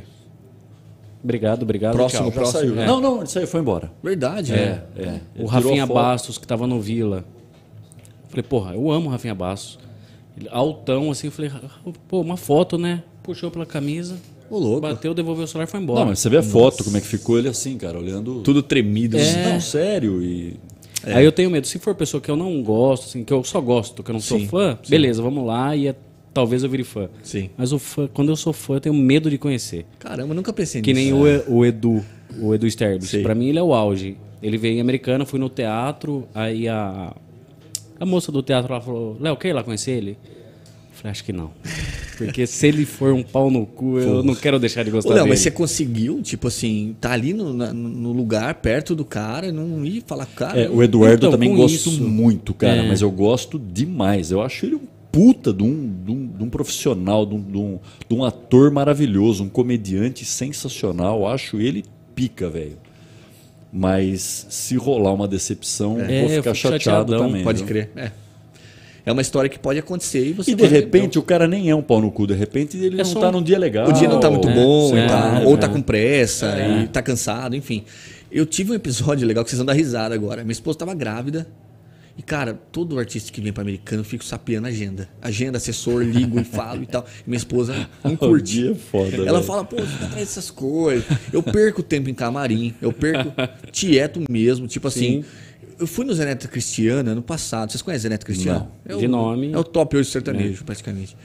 [SPEAKER 1] Obrigado, obrigado. Próximo, tchau. próximo. Saiu, né? Não, não, ele saiu, foi embora. Verdade, é. Né? é. é. O Rafinha Bastos, que estava no Vila. Falei, porra, eu amo o Rafinha Bastos. Ele, altão, assim, eu falei, pô, uma foto, né? Puxou pela camisa. louco. Bateu, devolveu o celular e foi embora. Não, mas você vê a Nossa. foto, como é
[SPEAKER 2] que ficou ele assim, cara, olhando. Tudo tremido. É. Assim. Não, né? sério. E...
[SPEAKER 1] É. Aí eu tenho medo. Se for pessoa que eu não gosto, assim, que eu só gosto, que eu não sim, sou fã, sim. beleza, vamos lá e é talvez eu vire fã. Sim. Mas o fã, quando eu sou fã, eu tenho medo de conhecer. Caramba, nunca pensei que nisso. Que nem o, o Edu, o Edu Sterbis. Para mim, ele é o auge. Ele veio em Americana, fui no teatro, aí a, a moça do teatro lá falou, Léo, quer ir lá conhecer ele? Eu falei, acho que não. Porque
[SPEAKER 3] se ele for um pau no cu, eu não quero deixar de gostar Ô, Léo, dele. mas você conseguiu, tipo assim, tá ali no, no lugar, perto do cara, e não ir falar, cara... É, o Eduardo então, também gosto isso. muito, cara, é. mas eu
[SPEAKER 2] gosto demais. Eu acho ele um puta de um, de um, de um profissional, de um, de um, de um ator maravilhoso, um comediante sensacional. Acho ele pica, velho. Mas se rolar uma decepção, é, vou é, ficar chateado chateadão, também. Pode viu? crer. É.
[SPEAKER 3] é uma história que pode acontecer e você. E de repente
[SPEAKER 2] o cara nem é um pau no cu, de repente ele é não está um... num dia legal. O dia não está muito é, bom, é, tá, ou né? está com
[SPEAKER 3] pressa, é. e está cansado, enfim. Eu tive um episódio legal que vocês vão dar risada agora. Minha esposa estava grávida e, cara, todo artista que vem para americano, eu fico a agenda. Agenda, assessor, ligo e falo e tal. E minha esposa não curte. É foda, Ela né? fala, pô, fica tá atrás dessas coisas. Eu perco tempo em camarim, eu perco tieto mesmo, tipo assim. Eu fui no Zeneto Cristiano ano passado. Vocês conhecem Zeneto Cristiana? É o, De nome. É o top hoje sertanejo, né? é. praticamente.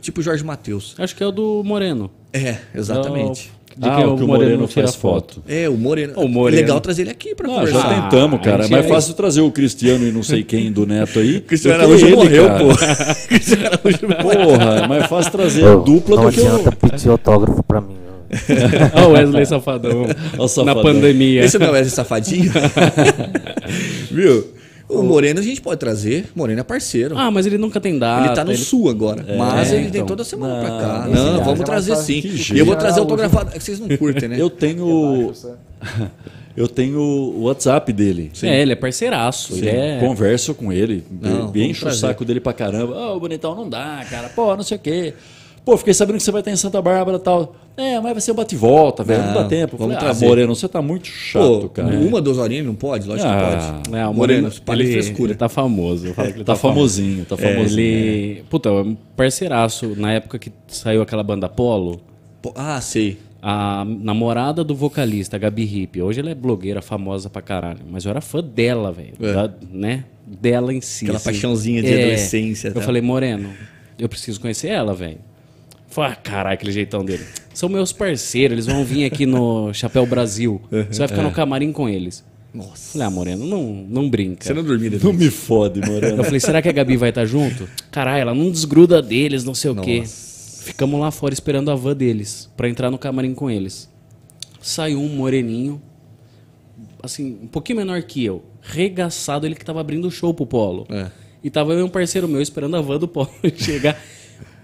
[SPEAKER 3] tipo Jorge Matheus. Acho que é o do Moreno. É, exatamente. É de ah, que, o, que o Moreno, Moreno tira faz foto. foto. É, o Moreno. O
[SPEAKER 1] Moreno. É legal trazer ele aqui para conversar. Já tentamos, ah, cara. é mais fácil
[SPEAKER 2] trazer o Cristiano e não sei quem do Neto aí. Cristiano hoje ele, morreu, cara. pô. Cristiano morreu. Porra, é mais fácil trazer a dupla do que
[SPEAKER 1] o... Não pedir autógrafo para mim. Olha o Wesley Safadão. safadão. Na pandemia. Esse não é o Wesley Safadinho?
[SPEAKER 3] Viu? O Moreno a gente pode trazer. Moreno é parceiro. Ah, mas ele nunca tem dado. Ele tá no ele... sul agora. É, mas ele então. tem toda semana não, pra cá. Não, não vamos tá trazer sim. E eu vou trazer é autografado. É que vocês não curtem, né? eu
[SPEAKER 2] tenho. É eu tenho o WhatsApp dele. Sim. É, ele é parceiraço. Ele é... Converso com ele, não, encho o saco dele pra caramba. Ô, oh, bonitão, não dá, cara. Pô, não sei o quê. Pô, fiquei sabendo que você vai estar em Santa Bárbara e tal. É, mas vai ser o bate-volta, velho. Não, dá tempo. Vamos falei, ah, Moreno, você tá muito chato,
[SPEAKER 3] Pô, cara. É. Uma, duas horinhas não pode? Lógico ah, que pode. Não, é, Moreno, Moreno para de frescura. Ele tá famoso. Eu falo é, que ele tá, tá famosinho, tá famosinho. É, ele.
[SPEAKER 1] É. Puta, é um parceiraço. Na época que saiu aquela banda Polo. Ah, sei. A namorada do vocalista, Gabi Hip. Hoje ela é blogueira famosa pra caralho. Mas eu era fã dela, velho. É. Né? Dela em si. Aquela assim. paixãozinha de adolescência. Eu tá. falei, Moreno, eu preciso conhecer ela, velho. Fala, ah, caralho, aquele jeitão dele. São meus parceiros, eles vão vir aqui no Chapéu Brasil. Você vai ficar no camarim com eles. Nossa. Falei, ah, Moreno, não, não brinca. Você não dormia Não me fode, Moreno. Eu falei, será que a Gabi vai estar tá junto? Caralho, ela não desgruda deles, não sei o quê. Ficamos lá fora esperando a van deles, para entrar no camarim com eles. Saiu um moreninho, assim, um pouquinho menor que eu, regaçado, ele que tava abrindo o show pro Polo. É. E tava eu e um parceiro meu esperando a van do Polo chegar.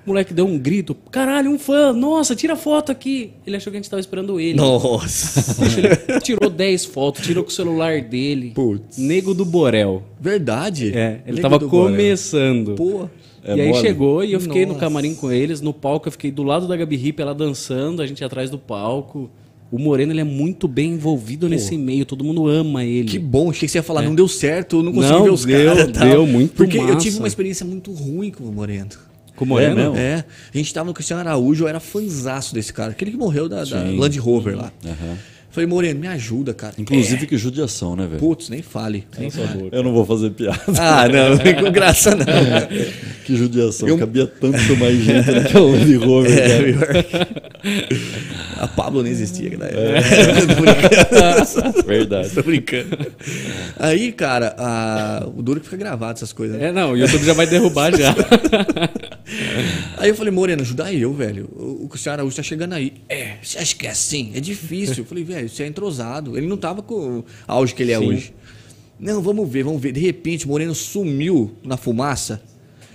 [SPEAKER 1] O moleque deu um grito. Caralho, um fã. Nossa, tira foto aqui. Ele achou que a gente tava esperando ele. Nossa. Ele tirou 10 fotos, tirou com o celular dele. Putz. Nego do Borel. Verdade? É, ele Nego tava começando. Pô. É e aí mole. chegou e eu fiquei Nossa. no camarim com eles, no palco eu fiquei do lado da Gabi Ripa, ela dançando, a gente atrás do palco. O Moreno ele é muito bem envolvido Pô. nesse
[SPEAKER 3] meio, todo mundo ama ele. Que bom, achei que você ia falar, é. não deu certo, não consegui não, ver os caras. Deu, cara, deu muito Porque massa. eu tive uma experiência muito ruim com o Moreno. Com o Moreno? É, mesmo? é. A gente tava no Cristiano Araújo, eu era fanzaço desse cara. Aquele que morreu da, da Land Rover lá. Uhum. Falei, Moreno, me ajuda, cara. Inclusive, é.
[SPEAKER 2] que judiação, né, velho? Putz, nem fale. Sem sabor, Eu não vou fazer piada. Ah, não, não vem com graça, não. que judiação. Eu... Cabia tanto mais gente a Land Rover. É,
[SPEAKER 3] A Pablo nem existia, galera. É. Verdade. Tô brincando. Aí, cara, a... o duro que fica gravado essas coisas. Né? É, não, o YouTube já vai derrubar já. aí eu falei, Morena, ajuda aí eu, velho. O Cristiano Araújo tá chegando aí. É, você acha que é assim? É difícil. Eu falei, velho, você é entrosado. Ele não tava com o auge que ele é Sim. hoje. Não, vamos ver, vamos ver. De repente, Moreno sumiu na fumaça,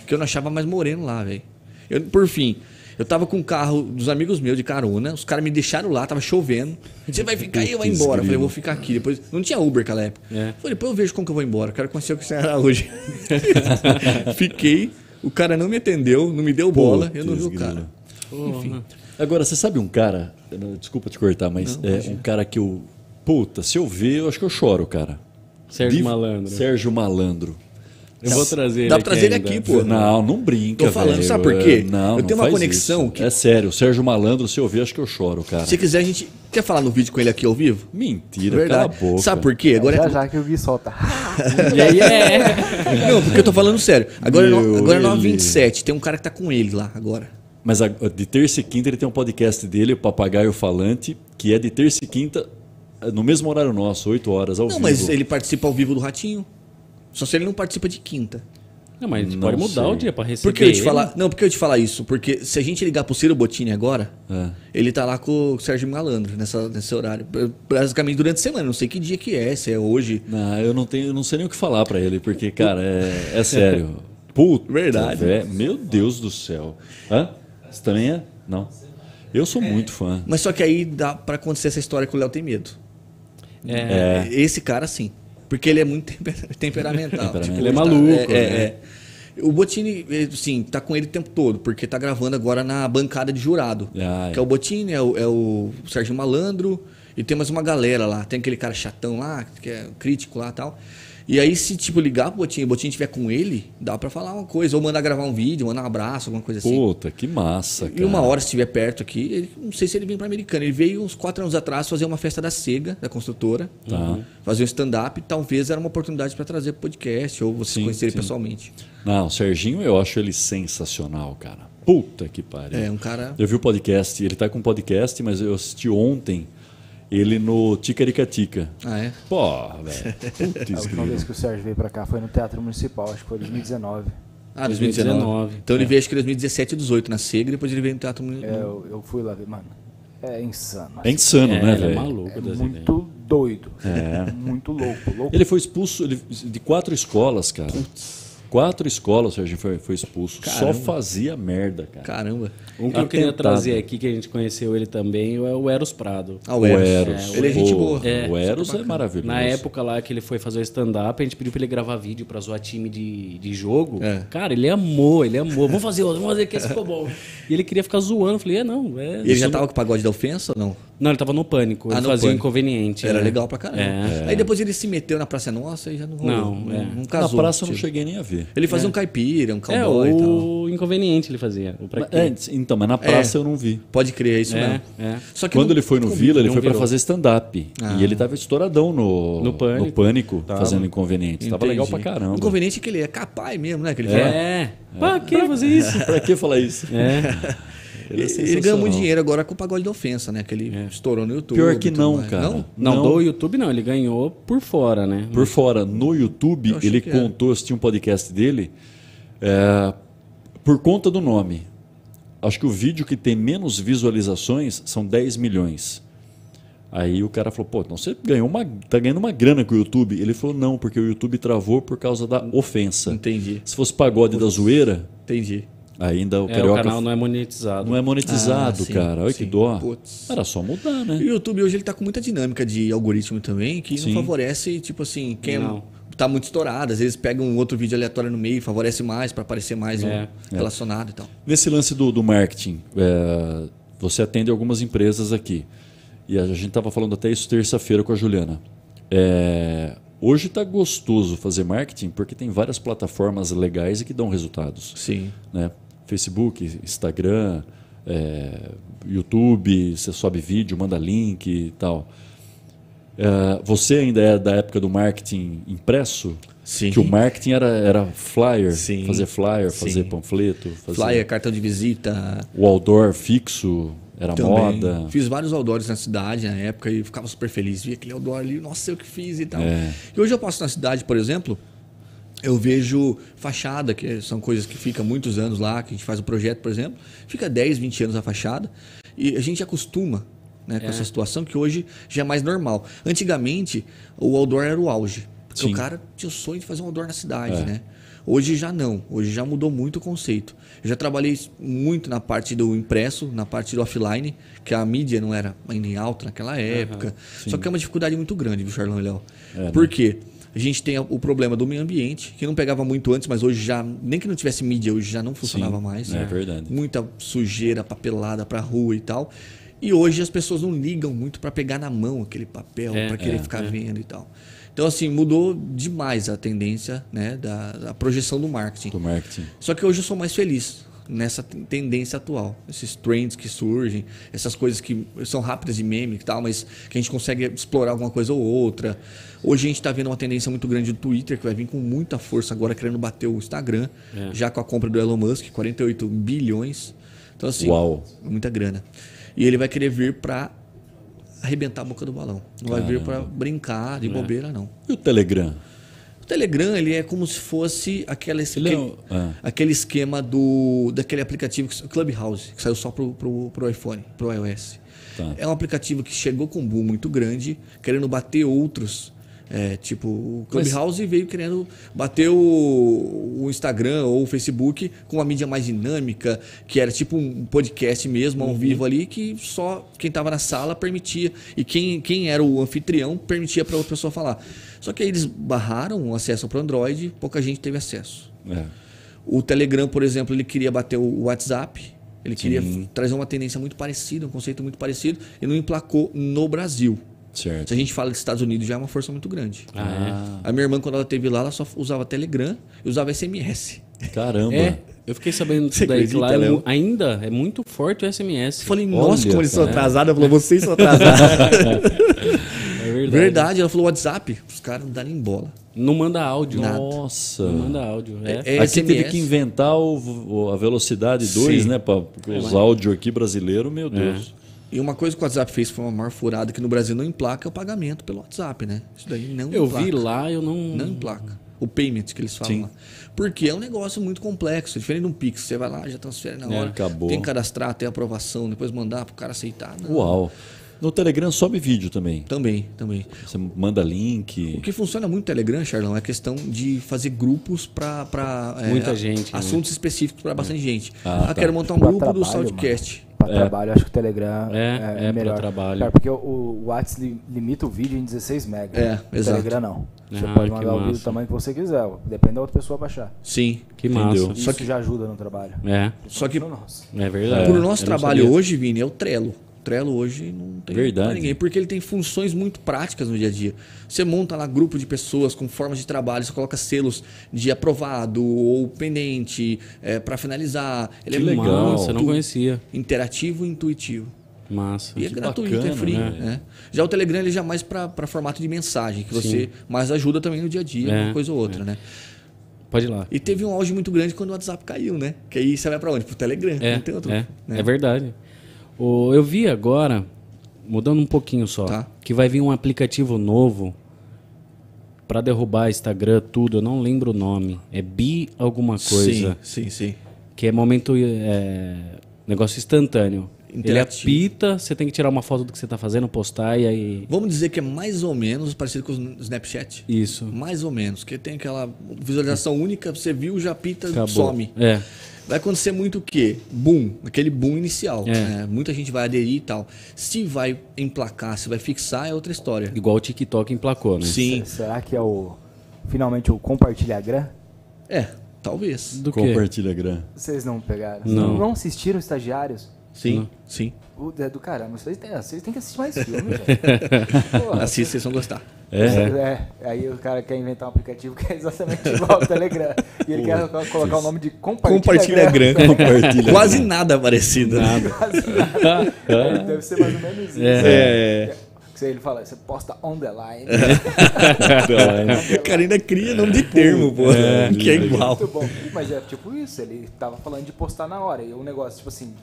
[SPEAKER 3] que eu não achava mais Moreno lá, velho. Por fim, eu tava com um carro dos amigos meus de carona, os caras me deixaram lá, tava chovendo. Você vai ficar aí eu vou embora? Eu falei, eu vou ficar aqui. Depois, não tinha Uber naquela época. É. Falei, depois eu vejo como que eu vou embora. Quero conhecer o que você era hoje. Fiquei. O cara não me atendeu, não me deu Pô, bola, eu não vi o cara. Enfim. Né?
[SPEAKER 2] Agora, você sabe um cara, desculpa te cortar, mas não, é imagina. um cara que eu. Puta, se eu ver, eu acho que eu choro, cara.
[SPEAKER 1] Sérgio Div... Malandro. Sérgio
[SPEAKER 2] Malandro. Eu vou trazer ele. Dá pra trazer ele aqui, pô. Não, não brinca. Tô falando, velho. sabe por quê? não, eu tenho não uma conexão. Isso. Que... É sério, o Sérgio Malandro, se eu ver, acho que eu choro, cara. Se quiser, a gente. Quer falar no vídeo com ele aqui ao vivo? Mentira, Verdade.
[SPEAKER 4] cala a boca. Sabe por quê? Agora é, já, já que eu vi solta. é. Não, porque eu tô falando
[SPEAKER 3] sério. Agora, é Meu, é, é 9h27. Tem um cara que tá com ele lá agora. Mas a, de terça e quinta
[SPEAKER 2] ele tem um podcast dele, o Papagaio Falante, que é de terça e quinta, eh, no mesmo horário
[SPEAKER 3] nosso, 8 horas ao não, vivo. Não, mas ele participa ao vivo do Ratinho. Só se ele não participa de quinta. Não, mas não pode mudar sei. o dia para receber. Por que eu te ele? falar? Não, porque eu te falar isso? Porque se a gente ligar pro Ciro Botini agora, é. ele tá lá com o Sérgio Malandro nessa, nesse horário. Basicamente durante a semana, não sei que dia que é, se é hoje. Não, eu não tenho, não sei nem o que falar para ele, porque, cara, é, é sério.
[SPEAKER 2] Puta. Verdade. Meu Deus do céu. Hã? Você também é? Não. Eu sou é. muito fã.
[SPEAKER 3] Mas só que aí dá para acontecer essa história que o Léo tem medo. É. é. Esse cara, sim. Porque ele é muito temperamental. temperamental. Tipo, ele é tá- maluco. É, é, né? é, o Botini, assim, tá com ele o tempo todo, porque tá gravando agora na bancada de jurado. Ah, é. que é. é o Botini, é o, é o Sérgio Malandro, e tem mais uma galera lá. Tem aquele cara chatão lá, que é crítico lá e tal. E aí, se, tipo, ligar pro Botinha e o Botinha estiver com ele, dá para falar uma coisa. Ou mandar gravar um vídeo, mandar um abraço, alguma coisa assim. Puta,
[SPEAKER 2] que massa,
[SPEAKER 3] cara. E uma hora, se estiver perto aqui, ele, não sei se ele vem pra Americana. Ele veio uns quatro anos atrás fazer uma festa da SEGA, da construtora. Tá. Uhum. Fazer um stand-up. Talvez era uma oportunidade para trazer podcast ou você sim, ele sim. pessoalmente.
[SPEAKER 2] Não, o Serginho, eu acho ele sensacional, cara. Puta que pariu. É, um cara... Eu vi o podcast, ele tá com podcast, mas eu assisti ontem ele no Ticaricatica.
[SPEAKER 3] Ah, é? Pô, velho. A última vez que
[SPEAKER 4] o Sérgio veio pra cá foi no Teatro Municipal, acho que foi 2019. Ah, 2019. 2019. Então é. ele veio
[SPEAKER 3] acho que 2017 e 2018 na SEGRA, depois ele veio no Teatro Municipal.
[SPEAKER 4] É, eu, eu fui lá ver, mano. É insano. É assim. insano, é, né, é velho? É maluco. É muito ideias. doido.
[SPEAKER 2] É. Muito louco, louco. Ele foi expulso ele, de quatro escolas, cara. Putz quatro escolas o Serginho foi, foi expulso. Caramba. Só
[SPEAKER 1] fazia merda, cara. Caramba. Um que Atentado. eu queria trazer aqui, que a gente conheceu ele também, é o Eros Prado. Ah, o Eros. O Eros. É, ele é gente boa. É, o Eros é maravilhoso. Na época lá que ele foi fazer o stand-up, a gente pediu pra ele gravar vídeo pra zoar time de, de jogo. É. Cara, ele amou, ele amou. Vamos fazer outro, vamos fazer que esse ficou bom. E ele queria ficar zoando. Eu falei, é não.
[SPEAKER 3] É, e ele já tava com o pagode da ofensa ou não? Não, ele tava no
[SPEAKER 1] pânico. Ah, ele fazia pânico. inconveniente. Era né? legal pra caramba. É. Aí
[SPEAKER 3] depois ele se meteu na Praça Nossa e já não rolou. Não, não, é. não casou. Na praça eu não cheguei nem a ver. Ele fazia é. um caipira, um é, cowboy é, o... e
[SPEAKER 1] tal. inconveniente ele fazia. O pra... Antes, então, mas na é. praça é. eu não vi.
[SPEAKER 3] Pode crer, é isso é, mesmo. Só que Quando não... ele foi no Vila, ele foi para fazer
[SPEAKER 1] stand-up. Ah. E ele tava estouradão
[SPEAKER 2] no, no Pânico, no pânico fazendo Inconveniente. Tava legal pra caramba. O
[SPEAKER 3] inconveniente é que ele é capaz mesmo, né? Que ele é. Fala, é. Pra que fazer isso? pra que falar isso? É. É ele, ganhou muito dinheiro agora com o pagode da ofensa, né? Que ele é. estourou no YouTube. Pior que não, mais. cara. Não? não? não? do YouTube não. Ele
[SPEAKER 2] ganhou por fora, né? Por fora. No YouTube, ele contou, era. tinha um podcast dele, é, por conta do nome. Acho que o vídeo que tem menos visualizações são 10 milhões. Aí o cara falou, pô, então você ganhou uma, tá ganhando uma grana com o YouTube. Ele falou, não, porque o YouTube travou por causa da ofensa. Entendi. Se fosse pagode da zoeira, Entendi. Ainda o, é, Carioca... o canal
[SPEAKER 3] não é monetizado. Não é monetizado, ah, cara. Olha sim. que dó. Era só mudar, né? E o YouTube hoje ele tá com muita dinâmica de algoritmo também, que sim. não favorece, tipo assim, quem é não. tá muito estourado. Às vezes pega um outro vídeo aleatório no meio, favorece mais para aparecer mais é. um relacionado é. e tal.
[SPEAKER 2] Nesse lance do, do marketing, é, você atende algumas empresas aqui. E a gente tava falando até isso terça-feira com a Juliana. É, Hoje está gostoso fazer marketing porque tem várias plataformas legais e que dão resultados. Sim. Né? Facebook, Instagram, é, YouTube, você sobe vídeo, manda link e tal. É, você ainda é da época do marketing impresso? Sim. Que o marketing era, era flyer, Sim. fazer flyer, Sim. fazer panfleto. Fazer... Flyer, cartão
[SPEAKER 3] de visita.
[SPEAKER 2] O outdoor fixo era Também. moda.
[SPEAKER 3] Fiz vários outdoors na cidade na época e ficava super feliz. Via aquele outdoor ali, nossa, eu que fiz e tal. É. E hoje eu passo na cidade, por exemplo, eu vejo fachada, que são coisas que ficam muitos anos lá, que a gente faz um projeto, por exemplo, fica 10, 20 anos a fachada, e a gente acostuma né, com é. essa situação que hoje já é mais normal. Antigamente, o outdoor era o auge. Porque Sim. o cara tinha o sonho de fazer um outdoor na cidade, é. né? Hoje já não, hoje já mudou muito o conceito. Eu já trabalhei muito na parte do impresso, na parte do offline, que a mídia não era nem alta naquela época. Uhum, Só que é uma dificuldade muito grande, viu, Charlão e Léo? É, né? Por né? quê? A gente tem o problema do meio ambiente, que não pegava muito antes, mas hoje já, nem que não tivesse mídia, hoje já não funcionava Sim, mais. É, verdade. Muita sujeira, papelada pra rua e tal. E hoje as pessoas não ligam muito para pegar na mão aquele papel, é, para querer é, ficar é. vendo e tal. Então, assim, mudou demais a tendência, né, da, da projeção do marketing. Do marketing. Só que hoje eu sou mais feliz nessa tendência atual. Esses trends que surgem, essas coisas que são rápidas e meme e tal, mas que a gente consegue explorar alguma coisa ou outra. Hoje a gente está vendo uma tendência muito grande do Twitter, que vai vir com muita força agora, querendo bater o Instagram, é. já com a compra do Elon Musk, 48 bilhões. Então, assim, Uau. muita grana. E ele vai querer vir para arrebentar a boca do balão. Não vai vir para brincar de é. bobeira, não.
[SPEAKER 2] E o Telegram?
[SPEAKER 3] O Telegram ele é como se fosse é aquele, esque... Ah. aquele esquema do daquele aplicativo Clubhouse, que saiu só pro, pro, iPhone, iPhone, pro iOS. Tá. É um aplicativo que chegou com um boom muito grande, querendo bater outros é, tipo, o Clubhouse Mas... veio querendo bater o, o, Instagram ou o Facebook com uma mídia mais dinâmica, que era tipo um podcast mesmo, ao uhum. vivo ali, que só quem estava na sala permitia. E quem, quem era o anfitrião permitia para outra pessoa falar. Só que aí eles barraram o acesso para o Android, pouca gente teve acesso. É. O Telegram, por exemplo, ele queria bater o WhatsApp. Ele queria Sim. trazer uma tendência muito parecida, um conceito muito parecido, e não emplacou no Brasil. Certo. Se a gente fala dos Estados Unidos, já é uma força muito grande. Ah, é. A minha irmã, quando ela teve lá, ela só usava Telegram e usava SMS. Caramba. É, eu fiquei sabendo disso daí, acredita, lá é ainda é muito forte o SMS. Eu falei, nossa, como eles são atrasados. Ela falou, vocês são atrasados. é verdade. Verdade, ela falou WhatsApp. Os caras não dão nem bola. Não manda áudio. Nada. Nossa. Não manda áudio. É. É, é aqui SMS. teve que inventar
[SPEAKER 2] o, o, a velocidade 2, né? Para os é? áudios aqui brasileiro, meu Deus.
[SPEAKER 3] E uma coisa que o WhatsApp fez foi uma maior furada que no Brasil não emplaca é o pagamento pelo WhatsApp, né? Isso daí não Eu emplaca. vi lá, eu não. Não emplaca. O payment que eles falam Sim. lá. Porque é um negócio muito complexo. Diferente de um Pix, você vai lá, já transfere na é, hora. É, acabou. Tem que cadastrar, tem aprovação, depois mandar pro cara aceitar. Não. Uau. No Telegram sobe vídeo também. Também, também. Você manda link. O que funciona muito no Telegram, Charlão, é a questão de fazer grupos para. É, Muita é, gente. Assuntos né?
[SPEAKER 4] específicos para bastante é. gente. Ah, ah tá. quero montar um grupo do Soundcast para é. trabalho, acho que o Telegram é, é, é melhor. trabalho. Cara, porque o, o WhatsApp limita o vídeo em 16 MB. É, o exato. Telegram não. Ah, você ah, pode mandar o vídeo do tamanho que você quiser. Depende da outra pessoa baixar. Sim,
[SPEAKER 3] que Entendeu? massa. Só que
[SPEAKER 4] já ajuda no trabalho. É. Só que no é verdade. Por nosso trabalho hoje,
[SPEAKER 3] Vini, é o Trello. Trello hoje não tem Verdade. ninguém, porque ele tem funções muito práticas no dia a dia. Você monta lá grupo de pessoas com formas de trabalho, você coloca selos de aprovado ou pendente é, para finalizar. Ele é que é legal, muito você não conhecia. Interativo e intuitivo. Massa. E é gratuito, é bacana, é free. Né? Já o Telegram ele já é mais para formato de mensagem, que Sim. você mais ajuda também no dia a dia, é, uma coisa ou outra, é. né? Pode ir lá. E teve um auge muito grande quando o WhatsApp caiu, né? Que aí você vai para onde? Pro Telegram. É, não tem outro. É, né? é
[SPEAKER 1] verdade eu vi agora, mudando um pouquinho só, tá. que vai vir um aplicativo novo para derrubar Instagram, tudo. Eu não lembro o nome. É bi alguma coisa. Sim, sim, sim. Que é momento. É, negócio instantâneo. Ele é apita, você tem que tirar uma foto do que você está
[SPEAKER 3] fazendo, postar e aí. Vamos dizer que é mais ou menos parecido com o Snapchat? Isso. Mais ou menos, que tem aquela visualização única, você viu, já apita, some. É vai acontecer muito o quê? Boom, aquele boom inicial. É. Né? Muita gente vai aderir e tal. Se vai emplacar, se vai fixar, é outra história. Igual o TikTok emplacou, né? Sim.
[SPEAKER 4] Será que é o finalmente o compartilha grã? É, talvez. Do compartilha grã. Vocês não pegaram? Não. Não assistiram estagiários? Sim, sim. O, é do caramba, vocês têm, vocês têm que assistir mais filmes. Assista, vocês vão gostar. É? é. é. Aí o cara quer inventar um aplicativo que é exatamente igual ao Telegram. E ele Pô, quer colocar o nome de Compartilha Gran. Compartilha Quase nada parecido. Né? Nada. Quase nada. Ah, ah. deve ser mais ou menos isso. É. Né? é, é. Ele fala, você posta on the line. o cara ainda cria nome de termo, pô. Né? que é igual. Muito bom. Mas é tipo isso, ele tava falando de postar na hora. E o um negócio, tipo assim,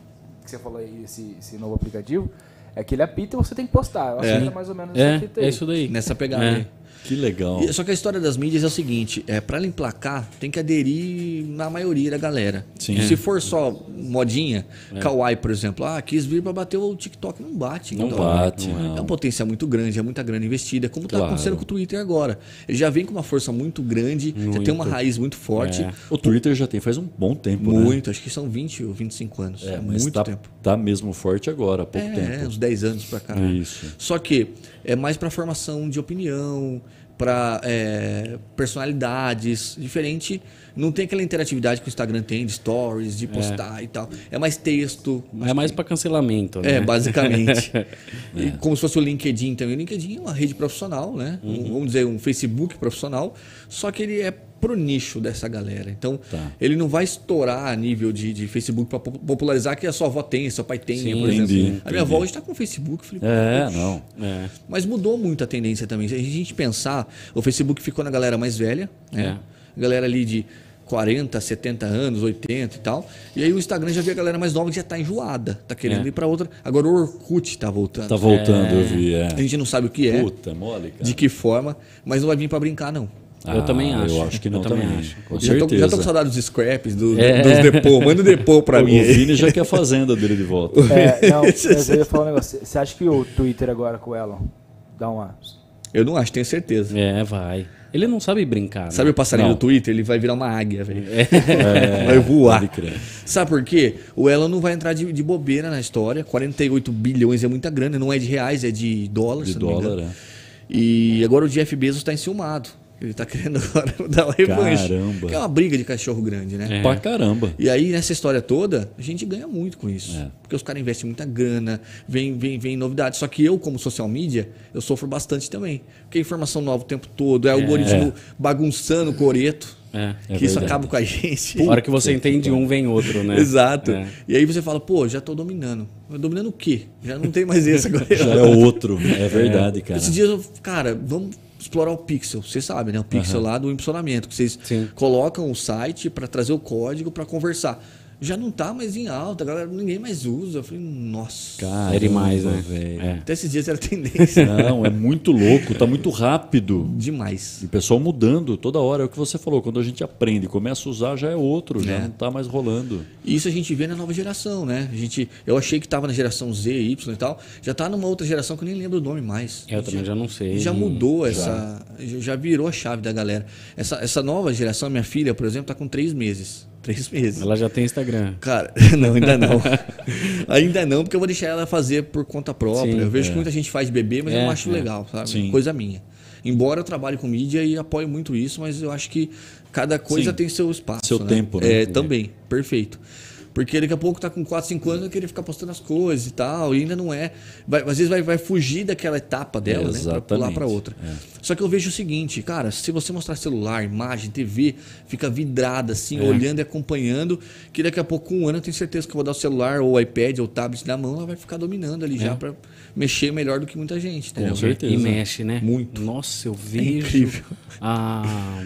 [SPEAKER 4] que você falou aí, esse, esse novo aplicativo, é aquele apito e você tem que postar. Eu acho é. que é mais ou menos é, isso É isso daí. Nessa pegada é. aí.
[SPEAKER 3] Que legal. E, só que a história das mídias é o seguinte: é, para emplacar, tem que aderir na maioria da galera. Sim. Se for só modinha, é. Kawaii, por exemplo, ah, quis vir para bater o TikTok. Não bate. Não então, bate. É não. É uma potência muito grande, é muita grana investida, como está acontecendo com o Twitter agora. Ele já vem com uma força muito grande, muito. já tem uma raiz muito forte. É. O Twitter
[SPEAKER 2] já tem faz um bom tempo, né? Muito,
[SPEAKER 3] né? acho que são 20 ou 25 anos. É, muito tá, tempo.
[SPEAKER 2] Tá mesmo forte
[SPEAKER 3] agora, há pouco é, tempo. É, uns 10 anos para cá. Isso. Só que é mais para formação de opinião, para é, personalidades, diferente. Não tem aquela interatividade que o Instagram tem de stories, de é. postar é. e tal. É mais texto. É mais para cancelamento, é, né? É, basicamente. é. E como se fosse o LinkedIn também. O LinkedIn é uma rede profissional, né? Uhum. Um, vamos dizer, um Facebook profissional. Só que ele é pro nicho dessa galera. Então, tá. ele não vai estourar a nível de, de Facebook para popularizar que a sua avó tem, seu pai tem, Sim, por exemplo. Entendi, A minha avó está com o Facebook. Falei, é, não. É. Mas mudou muito a tendência também. Se a gente pensar, o Facebook ficou na galera mais velha, né? É. Galera ali de 40, 70 anos, 80 e tal. E aí o Instagram já vê a galera mais nova que já tá enjoada, tá querendo é. ir para outra. Agora o Orkut tá voltando. Tá voltando, é. eu vi, é. A gente não sabe o que é. Puta, mole, cara. De que forma, mas não vai vir para brincar não. Ah, eu também acho. Eu acho que não eu também. também. Acho. Com já certeza. Tô, já tô com saudade dos scraps, do, é. dos depô. Manda o depô pra mim. O Vini já quer a fazenda dele de volta. É, não,
[SPEAKER 4] mas eu ia falar um negócio. Você acha que o Twitter agora com o Elon dá uma...
[SPEAKER 3] Eu não acho, tenho certeza. É, vai. Ele não sabe brincar. Né? Sabe o passarinho não. do Twitter? Ele vai virar uma águia, velho. É. é vai voar. Sabe por quê? O Elon não vai entrar de, de, bobeira na história. 48 bilhões é muita grana. Não é de reais, é de dólares. De dólar, é. E agora o Jeff Bezos está enciumado. Ele tá querendo agora dar uma revanche. Caramba. Que é uma briga de cachorro grande, né? É. Pra caramba. E aí, nessa história toda, a gente ganha muito com isso. É. Porque os caras investem muita grana, vem, vem, vem novidade. Só que eu, como social media, eu sofro bastante também. Porque é informação nova o tempo todo, é algoritmo é. É. bagunçando o coreto. É. é, que isso verdade. acaba com a gente. A hora que você entende um, vem outro, né? Exato. É. E aí você fala, pô, já tô dominando. Dominando o quê? Já não tem mais esse agora. já é outro. É verdade, cara. Esses dias eu, cara, vamos explorar o pixel. Você sabe, né? O pixel uhum. lá do impulsionamento, que vocês Sim. colocam o site para trazer o código para conversar já não tá mais em alta, galera, ninguém mais usa. Eu falei, nossa. Cara, é
[SPEAKER 2] demais, né? Velho. É. Até
[SPEAKER 3] esses dias era tendência. Não, é muito louco,
[SPEAKER 2] tá muito rápido. Demais. E o pessoal mudando toda hora. É o que você falou, quando a gente aprende, começa a usar, já é outro,
[SPEAKER 3] já é. não tá mais rolando. E isso a gente vê na nova geração, né? A gente, eu achei que tava na geração Z, Y e tal, já tá numa outra geração que eu nem lembro o nome mais. É, eu já, também já não sei. Já mudou já. essa. Já virou a chave da galera. Essa, essa nova geração, minha filha, por exemplo, tá com três meses. Três meses. Ela já tem Instagram. Cara, não, ainda não. ainda não, porque eu vou deixar ela fazer por conta própria. Sim, eu vejo é. que muita gente faz bebê, mas é, eu não acho é. legal, sabe? Sim. Coisa minha. Embora eu trabalhe com mídia e apoie muito isso, mas eu acho que cada coisa Sim. tem seu espaço. Seu né? tempo, né? É, é. também. Perfeito. Porque daqui a pouco tá com 4, 5 anos, vai querer ficar postando as coisas e tal, e ainda não é. Vai, às vezes vai, vai fugir daquela etapa dela, Exatamente. né? Pra pular pra outra. É. Só que eu vejo o seguinte, cara, se você mostrar celular, imagem, TV, fica vidrada assim, é. olhando e acompanhando, que daqui a pouco, um ano, eu tenho certeza que eu vou dar o celular, ou o iPad, ou o tablet na mão, ela vai ficar dominando ali é. já pra mexer melhor do que muita gente, entendeu? Com certeza. E mexe, né? Muito. Nossa, eu é vejo. É incrível.
[SPEAKER 1] A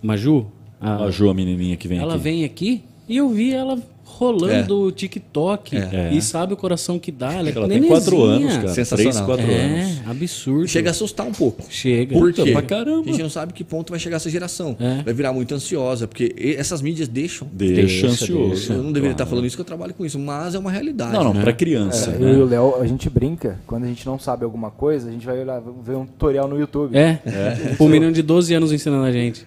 [SPEAKER 1] Maju. A... a Ju, a menininha que vem ela aqui. Ela vem aqui e eu vi ela rolando é. o TikTok é. é. e sabe o coração que dá. Ela, é ela tem quatro anos, cara.
[SPEAKER 3] Sensacional. Três, quatro é, anos. absurdo. Chega a assustar um pouco. Chega. Por Puta, quê? pra caramba. A gente não sabe que ponto vai chegar essa geração. É. Vai virar muito ansiosa, porque essas mídias deixam. Deixa, deixa ansioso. Deixa. Eu não deveria claro. estar falando isso, que eu trabalho com isso, mas é uma realidade. Não, não, né? pra criança. Né? Eu e o
[SPEAKER 4] Léo, a gente brinca. Quando a gente não sabe alguma coisa, a gente vai olhar, ver um tutorial no YouTube. É. é. Um menino
[SPEAKER 1] de 12 anos ensinando a gente.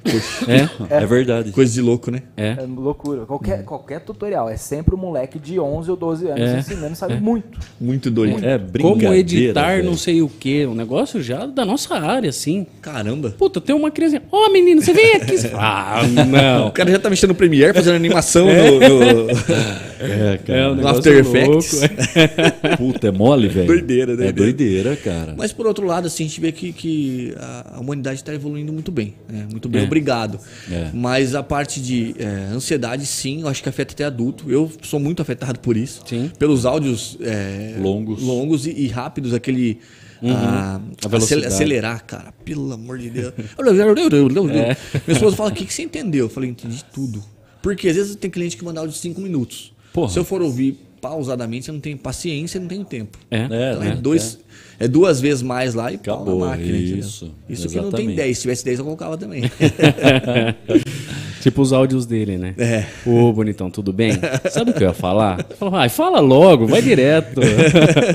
[SPEAKER 1] É. é. verdade. Coisa de louco, né? É.
[SPEAKER 4] loucura. Qualquer, hum. qualquer tutorial é sempre um moleque de 11 ou 12 anos é. ensinando, sabe é. muito. Muito doido. Muito. É,
[SPEAKER 1] brincadeira. Como editar véio. não sei o quê. Um negócio já da nossa área, assim. Caramba. Puta, tem uma criança. Ó, oh, menino, você vem aqui. Ah, ah, não. O
[SPEAKER 3] cara já tá mexendo no Premiere, fazendo animação é. no... no... É, cara. É um After Effects.
[SPEAKER 2] Puta, é mole, velho. Doideira, né? É doideira, cara. Mas
[SPEAKER 3] por outro lado, assim, a gente vê que, que a humanidade está evoluindo muito bem. Né? Muito bem, é. obrigado. É. Mas a parte de é, ansiedade, sim, eu acho que afeta até adulto. Eu sou muito afetado por isso. Sim. Pelos áudios é, longos, longos e, e rápidos, aquele. Uhum. A, a acelerar, cara. Pelo amor de Deus. é. Minha esposa fala: o que, que você entendeu? Eu falei: entendi tudo. Porque às vezes tem cliente que manda áudio de 5 minutos. Porra. Se eu for ouvir pausadamente, você não tem paciência e não tem tempo. É, né? é, então, é, é. dois, é. é. duas vezes mais lá e Acabou, pau na máquina. Isso, isso Exatamente. que não tem 10. Se tivesse 10, eu colocava também. Tipo os áudios dele, né? É.
[SPEAKER 1] Ô, oh, bonitão, tudo bem?
[SPEAKER 3] Sabe o que eu ia falar? Falou, ah, fala logo, vai direto.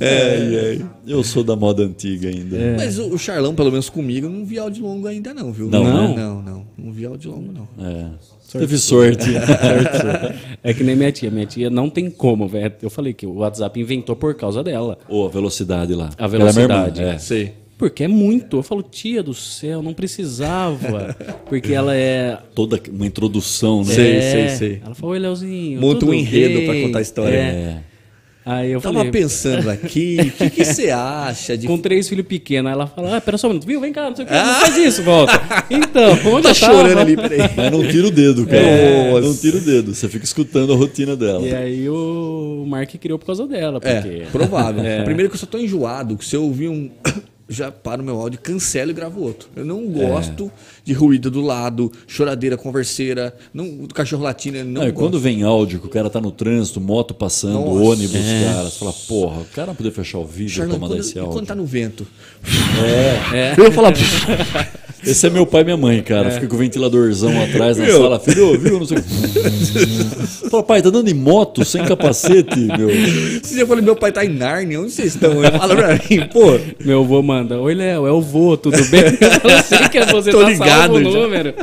[SPEAKER 3] É, é, é, é,
[SPEAKER 2] eu sou da moda antiga ainda. É. Mas
[SPEAKER 3] o Charlão, pelo menos comigo, não vi áudio longo ainda não, viu? Não, não, não, não. Não vi áudio longo, não. É. Sorte. Teve sorte.
[SPEAKER 1] é que nem minha tia. Minha tia não tem como, velho. Eu falei que o WhatsApp inventou por causa dela. Ou oh, a velocidade lá. A velocidade. Ela é minha irmã, é. Sei. Porque é muito. Eu falo, tia do céu, não precisava. Porque ela é.
[SPEAKER 2] Toda uma introdução, né? Sei, é... sei, sei. Ela falou, oi, Leozinho. Monta um enredo para contar a história. É. é.
[SPEAKER 1] Aí eu Tava falei, pensando aqui, o que, você acha? De... Com três filhos pequenos. Aí ela fala, ah, pera só um minuto, viu? Vem cá, não sei o que, ah! não faz isso, volta. Então, onde tá eu chorando tava? ali, peraí. Mas não tira o dedo, cara. É...
[SPEAKER 2] Não tira o dedo. Você fica escutando a rotina dela. E
[SPEAKER 3] aí o Mark criou por causa dela. É, porque... É, provável. É. Primeiro que eu só tô enjoado, que se eu ouvir um, já paro meu áudio, cancelo e gravo outro. Eu não é. gosto é. de ruído do lado, choradeira, converseira, não, cachorro latino, não, não quando
[SPEAKER 2] vem áudio que o cara tá no trânsito, moto passando, Nossa. ônibus, é. cara, você fala, porra, o cara não poder fechar o vídeo Charlão, pra mandar quando, esse áudio. E quando
[SPEAKER 3] tá no vento. É, é. é. Eu ia falar... Esse é meu pai e minha mãe, cara. É. Fica com o ventiladorzão atrás na sala. Filho, viu? Não sei
[SPEAKER 2] o
[SPEAKER 1] Fala, pai, tá andando em moto
[SPEAKER 2] sem capacete, meu.
[SPEAKER 3] Você já falou, meu pai tá em Narnia, onde vocês estão? Ele fala pra mim, pô.
[SPEAKER 1] Meu avô manda, oi Léo, é o vô, tudo bem? Eu sei que é você, Tô tá ligado o número.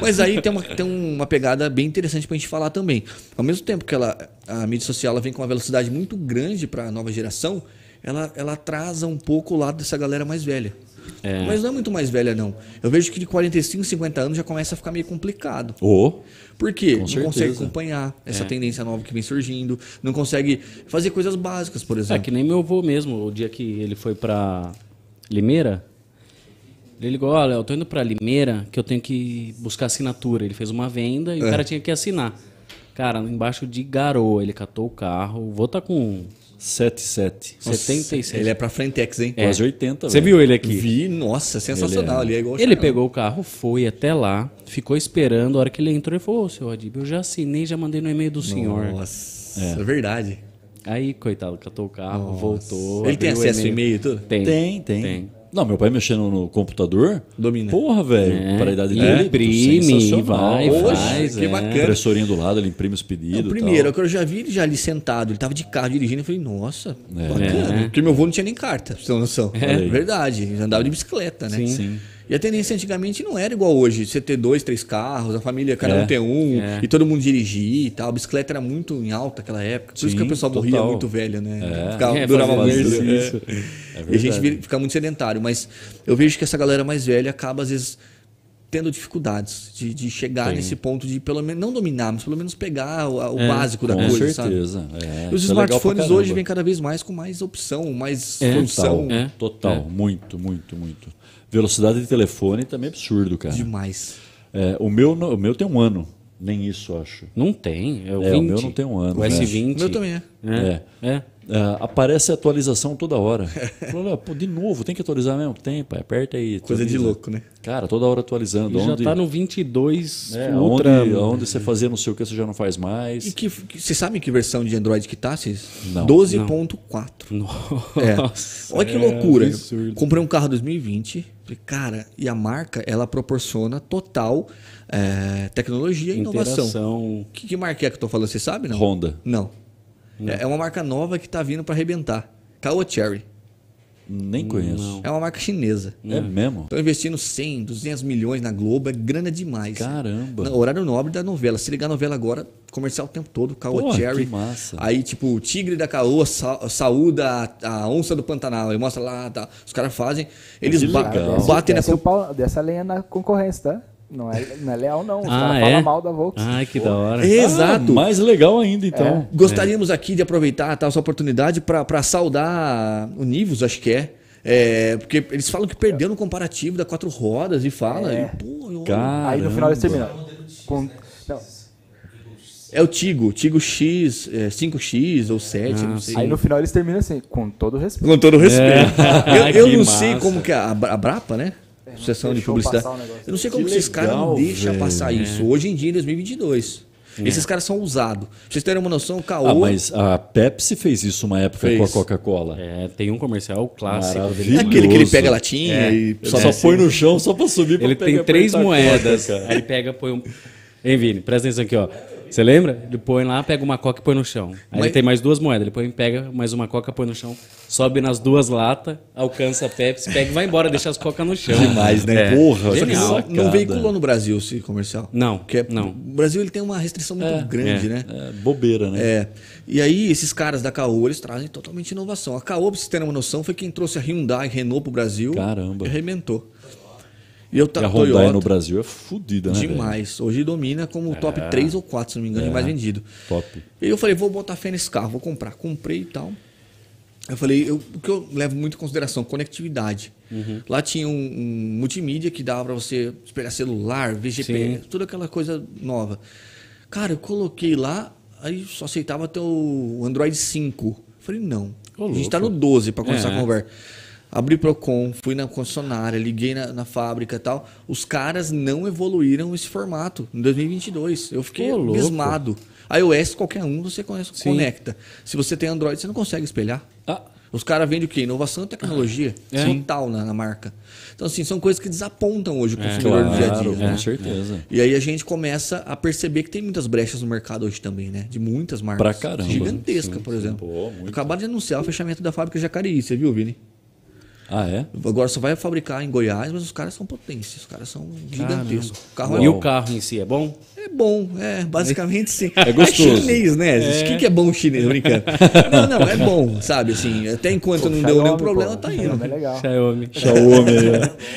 [SPEAKER 1] Mas aí
[SPEAKER 3] tem uma, tem uma pegada bem interessante pra gente falar também. Ao mesmo tempo que ela, a mídia social ela vem com uma velocidade muito grande pra nova geração, ela, ela atrasa um pouco o lado dessa galera mais velha. É. Mas não é muito mais velha, não. Eu vejo que de 45, 50 anos já começa a ficar meio complicado. Oh, Por quê? Não certeza. consegue acompanhar essa é. tendência nova que vem surgindo, não consegue fazer coisas básicas, por é exemplo. É que nem meu avô mesmo, o dia que ele foi para Limeira,
[SPEAKER 1] ele ligou, olha, eu tô indo para Limeira que eu tenho que buscar assinatura. Ele fez uma venda e é. o cara tinha que assinar. Cara, embaixo de garoa, ele catou o carro, vou tá com 77. 77. Ele é pra Frentex, hein? É. Quase 80, Você viu
[SPEAKER 3] ele aqui? Vi, nossa, sensacional. Ele, é... ele, é ele pegou
[SPEAKER 1] o carro, foi até lá, ficou esperando. A hora que ele entrou, ele falou: Ô, seu Adib, eu já assinei, já mandei no e-mail do senhor. Nossa, é, é verdade. Aí, coitado, catou o carro, nossa. voltou. Ele tem acesso ao e-mail e tudo? Tem. Tem,
[SPEAKER 2] tem. tem. Não, meu pai mexendo no computador. Domina. Porra, velho. É. Para a idade dele. É. Imprime, vai, faz. Que é. bacana. Impressorinho do lado, ele imprime os pedidos. O primeiro,
[SPEAKER 3] que eu já vi ele já ali sentado. Ele tava de carro dirigindo. Eu falei, nossa, é. bacana. É. Porque meu avô não tinha nem carta, pra você ter uma noção. É. Verdade. Ele andava de bicicleta, né? Sim. Sim. E a tendência antigamente não era igual hoje. Você ter dois, três carros, a família cada é, um tem um, é. e todo mundo dirigir e tal. A bicicleta era muito em alta naquela época. Por Sim, isso que o pessoal total. morria muito velho, né? É. Ficava, é, durava muito. Isso. É. É e a gente fica muito sedentário. Mas eu vejo que essa galera mais velha acaba, às vezes, tendo dificuldades de, de chegar Sim. nesse ponto de pelo menos não dominar, mas pelo menos pegar o, o é, básico da coisa, certeza. sabe? É, e os smartphones hoje vêm cada vez mais com mais opção, mais é, função. Total, é. total,
[SPEAKER 2] muito, muito, muito velocidade de telefone também é absurdo, cara. Demais. É, o, meu, o meu tem um ano. Nem isso, acho. Não tem. É o, é, o meu não tem um ano. O né? S20. O meu também é. É. é. é. É, aparece atualização toda hora. Falei, Pô, de novo, tem que atualizar mesmo? Tem, pai, aperta aí. Coisa de louco, né? Cara, toda hora atualizando. já tá no
[SPEAKER 1] 22, é, outra... Onde, onde
[SPEAKER 2] você fazia
[SPEAKER 3] não sei o que, você já não faz mais. E que, que sabe sabem que versão de Android que tá, vocês? 12.4. É. Olha que é loucura. É Comprei um carro 2020. Cara, e a marca, ela proporciona total é, tecnologia e inovação. Que, que marca é que eu tô falando? Você sabe, não? Honda. Não. É, é uma marca nova que está vindo para arrebentar. Kao Cherry. Nem hum, conheço. Não. É uma marca chinesa. É hum. mesmo? Estão investindo 100, 200 milhões na Globo, é grana demais. Caramba. No horário nobre da novela. Se ligar a novela agora, comercial o tempo todo, Caô Cherry. Que massa. Aí, tipo, o tigre da Caô sa saúda a, a, onça do Pantanal. Ele mostra lá, tá. os caras fazem. Eles ba legal. batem nessa
[SPEAKER 4] na. Dessa lenha na concorrência, tá? Não é, não é leal, não. Os ah, é? mal da Volks.
[SPEAKER 1] Ah, que Pô. da hora.
[SPEAKER 2] Ah, Exato. Ah, mais legal ainda, então. É. Gostaríamos
[SPEAKER 3] é. aqui de aproveitar tá, essa oportunidade para saudar o Nivus, acho que é. É, porque eles falam que perdeu no comparativo da quatro rodas e fala. É. E, pô, eu... Aí no final eles terminam. Com... É o Tigo, Tigo X, é, 5X ou 7, não ah, sei. Aí no final eles
[SPEAKER 4] terminam assim, com todo respeito. Com todo respeito. É. Eu, eu não massa. sei como
[SPEAKER 3] que é, a, a Brapa, né? Né? sessão de Publicidade. Eu não sei como que esses caras não deixam passar é. isso. Hoje em dia, em 2022. É. Esses caras são usados. Pra vocês terem uma noção, caô. Ah, mas
[SPEAKER 2] a Pepsi fez isso uma época fez. com a
[SPEAKER 1] Coca-Cola. É, tem um comercial
[SPEAKER 3] clássico. É aquele que ele pega a latinha é. e só, só põe
[SPEAKER 4] no chão só pra subir pra Ele tem três moedas. aí ele
[SPEAKER 1] pega, põe um. Hein, Vini, presta atenção aqui, ó. Você lembra? Ele põe lá, pega uma coca e põe no chão. Aí Mas... ele tem mais duas moedas. Ele põe, pega mais uma coca, põe no chão, sobe nas duas latas, alcança a Pepsi, pega e vai embora, deixa as cocas no chão.
[SPEAKER 3] Demais, né? É. Porra, Genial. Só não veiculou no Brasil esse comercial. Não. Porque é, não. O Brasil ele tem uma restrição muito é, grande, é. né? É, bobeira, né? É. E aí, esses caras da Caô eles trazem totalmente inovação. A Caô, pra vocês terem uma noção, foi quem trouxe a Hyundai e Renault pro Brasil. Caramba. E arrebentou. E, eu, e a Hyundai no Brasil é fodida, né? Demais. Velho? Hoje domina como é. top 3 ou 4, se não me engano, é. mais vendido. Top. E eu falei, vou botar fé nesse carro, vou comprar. Comprei e tal. Eu falei, eu, o que eu levo muito em consideração, conectividade. Uhum. Lá tinha um, um, multimídia que dava para você esperar celular, VGP, toda aquela coisa nova. Cara, eu coloquei lá, aí só aceitava até o Android 5. Eu falei, não. Ô, a gente está no 12 para começar é. a conversa. Abri Procon, fui na concessionária, liguei na, na fábrica e tal. Os caras não evoluíram esse formato em 2022. Eu fiquei Pô, abismado. iOS, qualquer um, você conhece, conecta. Se você tem Android, você não consegue espelhar. Ah. Os caras vendem o quê? Inovação e tecnologia. É. Total na, na, marca. Então, assim, são coisas que desapontam hoje o é, consumidor é, claro, do dia a dia. É. Né? Com né? certeza. E aí a gente começa a perceber que tem muitas brechas no mercado hoje também, né? De muitas marcas. Pra caramba. Gigantesca, sim, por exemplo. Acabaram de anunciar o fechamento da fábrica Jacareí, você viu, Vini? Ah, é? Agora só vai fabricar em Goiás, mas os caras são potentes, os caras são gigantescos. O carro é e o carro em si é bom? É bom, é, basicamente sim. É gostoso. É chinês, né? É. O que é bom chinês, brincando? não, não, é bom, sabe? Assim, até enquanto pô, não Xiaomi, deu nenhum problema, pô, tá indo. Xiaomi é legal. Xiaomi. Xiaomi,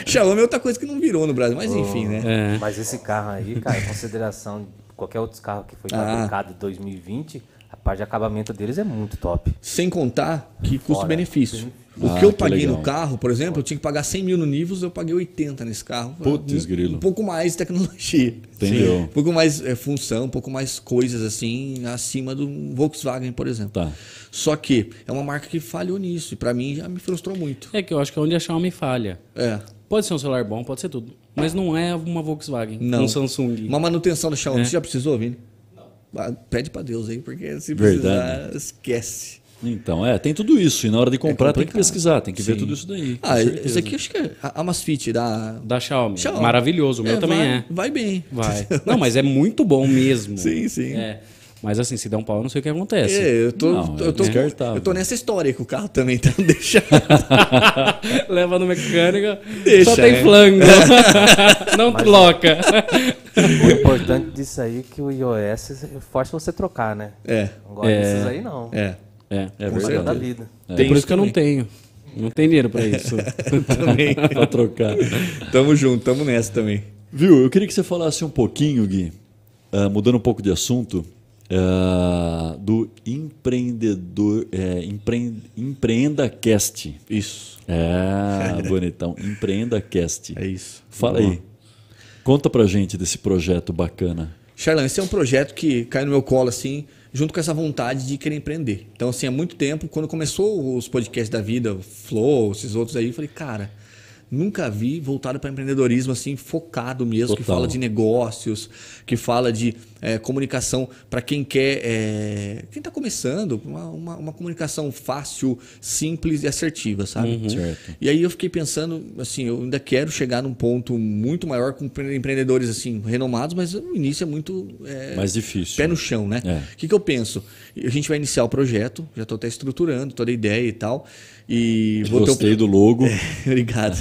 [SPEAKER 3] é. Xiaomi é outra coisa que não virou no Brasil, mas pô, enfim, né? É. Mas esse carro aí, cara, consideração de qualquer outro carro que foi ah. fabricado ah. em 2020, a parte de acabamento deles é muito top. Sem contar que custo-benefício. O ah, que eu que paguei legal. no carro, por exemplo, eu tinha que pagar 100 mil no Nivus, eu paguei 80 nesse carro. Putz, um, grilo. Um pouco mais de tecnologia. Entendeu? Um pouco mais é, função, um pouco mais coisas assim, acima do Volkswagen, por exemplo. Tá. Só que é uma marca que falhou nisso, e para mim já me frustrou muito.
[SPEAKER 1] É que eu acho que é onde a Xiaomi falha. É. Pode ser um celular bom, pode ser tudo. Mas não é uma Volkswagen, não. um Samsung. Uma manutenção da Xiaomi, é. você já precisou, Vini?
[SPEAKER 3] Não. Pede para Deus aí, porque se precisar, esquece.
[SPEAKER 2] Então, é, tem tudo isso. E na hora de é comprar é tem que pesquisar, tem que Sim. ver tudo isso daí. Ah, esse aqui
[SPEAKER 3] acho que é a Amazfit da. Da Xiaomi. Xiaomi. Maravilhoso, o meu é, também vai, é. Vai bem. Vai. Não,
[SPEAKER 1] mas é muito bom mesmo. sim, sim. É. Mas assim, se der um pau, eu não sei o que acontece. É, eu tô, não, eu, tô, é eu tô nessa
[SPEAKER 3] história que o carro também tá deixando. Leva no mecânico, Deixa, só tem é. flango. É. não Mas, troca. O importante disso aí é que o
[SPEAKER 1] iOS força você trocar, né? É. Agora é. esses aí não. É. É, é verdade. Da vida.
[SPEAKER 3] É. Tem por isso que também. eu não tenho. Não tem dinheiro para isso. também. pra trocar. Tamo junto, tamo nessa também.
[SPEAKER 2] Viu, eu queria que você falasse um pouquinho, Gui, uh, mudando um pouco de assunto, uh, do empreendedor, é, empre, empreenda cast. Isso. É, bonitão. Empreenda cast. É isso. Fala aí. Conta pra gente desse projeto bacana.
[SPEAKER 3] Charlan, esse é um projeto que cai no meu colo assim, junto com essa vontade de querer empreender. Então, assim, há muito tempo, quando começou os podcasts da vida, Flow, esses outros aí, eu falei, cara, nunca vi voltado para empreendedorismo assim focado mesmo, Total. que fala de negócios, que fala de é, comunicação para quem quer, é, quem está começando, uma, uma, uma, comunicação fácil, simples e assertiva, sabe? Uhum. E aí eu fiquei pensando, assim, eu ainda quero chegar num ponto muito maior com empreendedores assim renomados, mas o início é muito é, mais difícil, pé no chão, né? É. O que, que eu penso? A gente vai iniciar o projeto, já estou até estruturando toda a ideia e tal. E Gostei do logo. É, obrigado.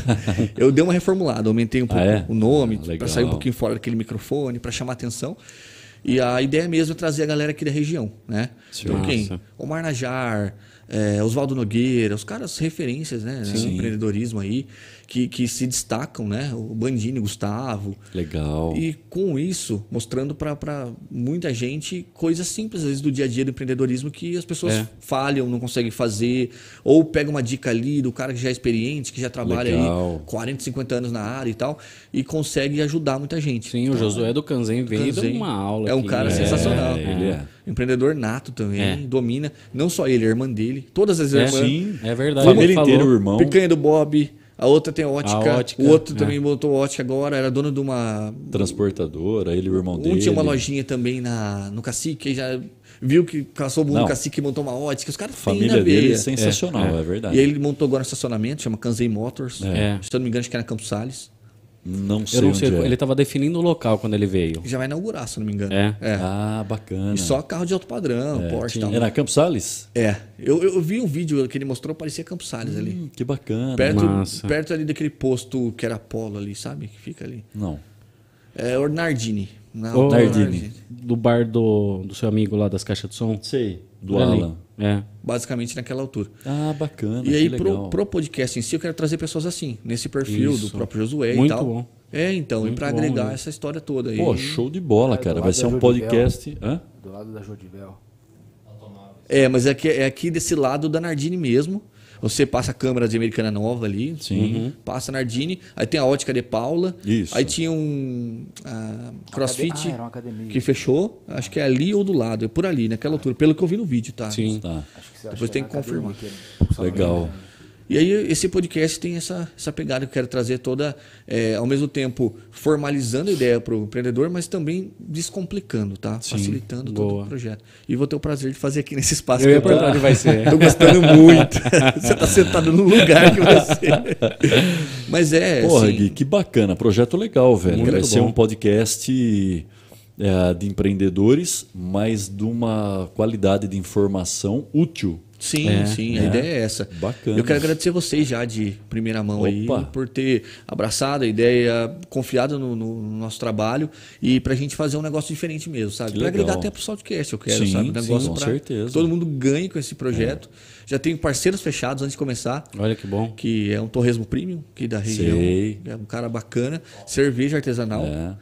[SPEAKER 3] Eu dei uma reformulada, aumentei um ah, pouco ah, é? o nome, ah, para sair um pouquinho fora daquele microfone, para chamar atenção. E a ideia mesmo é trazer a galera aqui da região, né? Então, quem? Omar Najar, é, Oswaldo Nogueira, os caras referências, né? Sim. Empreendedorismo aí que, que se destacam, né? O Bandini, Gustavo.
[SPEAKER 2] Legal. E
[SPEAKER 3] com isso, mostrando para muita gente coisas simples, às vezes, do dia a dia do empreendedorismo que as pessoas é. falham, não conseguem fazer, ou pega uma dica ali do cara que já é experiente, que já trabalha Legal. aí 40, 50 anos na área e tal, e consegue ajudar muita gente. Sim, então, o Josué do Canzen vem dando uma aula. É um aqui. cara é, sensacional. Ele é. Empreendedor nato também, é. domina. Não só ele, é a irmã dele. Todas as irmãs. É, sim, é verdade. Família inteira, o irmão. Picanha do Bob, a outra tem a ótica, a ótica o outro é. também botou ótica agora, era dono de uma.
[SPEAKER 2] Transportadora, ele e o irmão um dele. tinha uma lojinha
[SPEAKER 3] também na, no Cacique, já viu que caçou o mundo no Cacique e montou uma ótica. Os caras têm na Família dele é sensacional, é, é. verdade. E aí ele montou agora um estacionamento, chama Kanzei Motors. É. Se eu não me engano, acho que é na Campos Salles.
[SPEAKER 1] Não sei. Eu não sei. É. Ele estava definindo o local quando ele veio.
[SPEAKER 3] Já vai inaugurar, se não me engano. É.
[SPEAKER 1] é. Ah, bacana.
[SPEAKER 2] E só carro
[SPEAKER 3] de alto padrão, é, Porsche. Tinha... Tal. Era Campos
[SPEAKER 1] Salles? É.
[SPEAKER 3] Eu, eu vi um vídeo que ele mostrou, parecia Campos Salles hum, ali. Que bacana. Perto, Massa. perto ali daquele posto que era Polo ali, sabe? Que fica ali. Não. É Ornardini. Ornardini.
[SPEAKER 1] Do bar do, do seu amigo lá das caixas de som? Sei. Do Alan. É.
[SPEAKER 3] Basicamente naquela altura. Ah, bacana. E aí, pro, pro, podcast em si, eu quero trazer pessoas assim, nesse perfil Isso. do próprio Josué Muito e tal. Bom. É, então, Muito e para agregar essa história toda aí. Pô, show de bola, é, cara. Vai ser um podcast. Hã?
[SPEAKER 4] Do lado da Jodivel.
[SPEAKER 3] É, mas é aqui, é aqui desse lado da Nardini mesmo. Você passa a câmera de americana nova ali, Sim. Uhum. passa Nardini, aí tem a ótica de Paula, Isso. aí tinha um ah, CrossFit ah, que fechou, acho que é ali ou do lado, é por ali, naquela altura, pelo que eu vi no vídeo, tá? Sim, tá. Depois tem que confirmar. Que é Legal. E aí esse podcast tem essa, essa pegada que eu quero trazer toda, é, ao mesmo tempo formalizando a ideia para o empreendedor, mas também descomplicando, tá? Sim, Facilitando boa. todo o projeto. E vou ter o prazer de fazer aqui nesse espaço. Eu ia perguntar vai ser. Estou gostando muito. Você está sentado no lugar que você... Mas é... Porra, assim, Gui, que
[SPEAKER 2] bacana. Projeto legal, velho. Vai ser um podcast... É, de empreendedores, mas de uma qualidade de informação útil Sim, é, sim, a é. ideia é essa. Bacana. Eu quero
[SPEAKER 3] agradecer vocês já de primeira mão Opa. aí por ter abraçado a ideia, confiado no, no nosso trabalho e pra gente fazer um negócio diferente mesmo, sabe? para pra legal. agregar até pro podcast, eu quero, sim, sabe? Um negócio sim, com certeza. todo mundo ganhe com esse projeto. É. Já tenho parceiros fechados antes de começar. Olha que bom. Que é um torresmo premium que da região. Sei. É um cara bacana. Cerveja artesanal. É.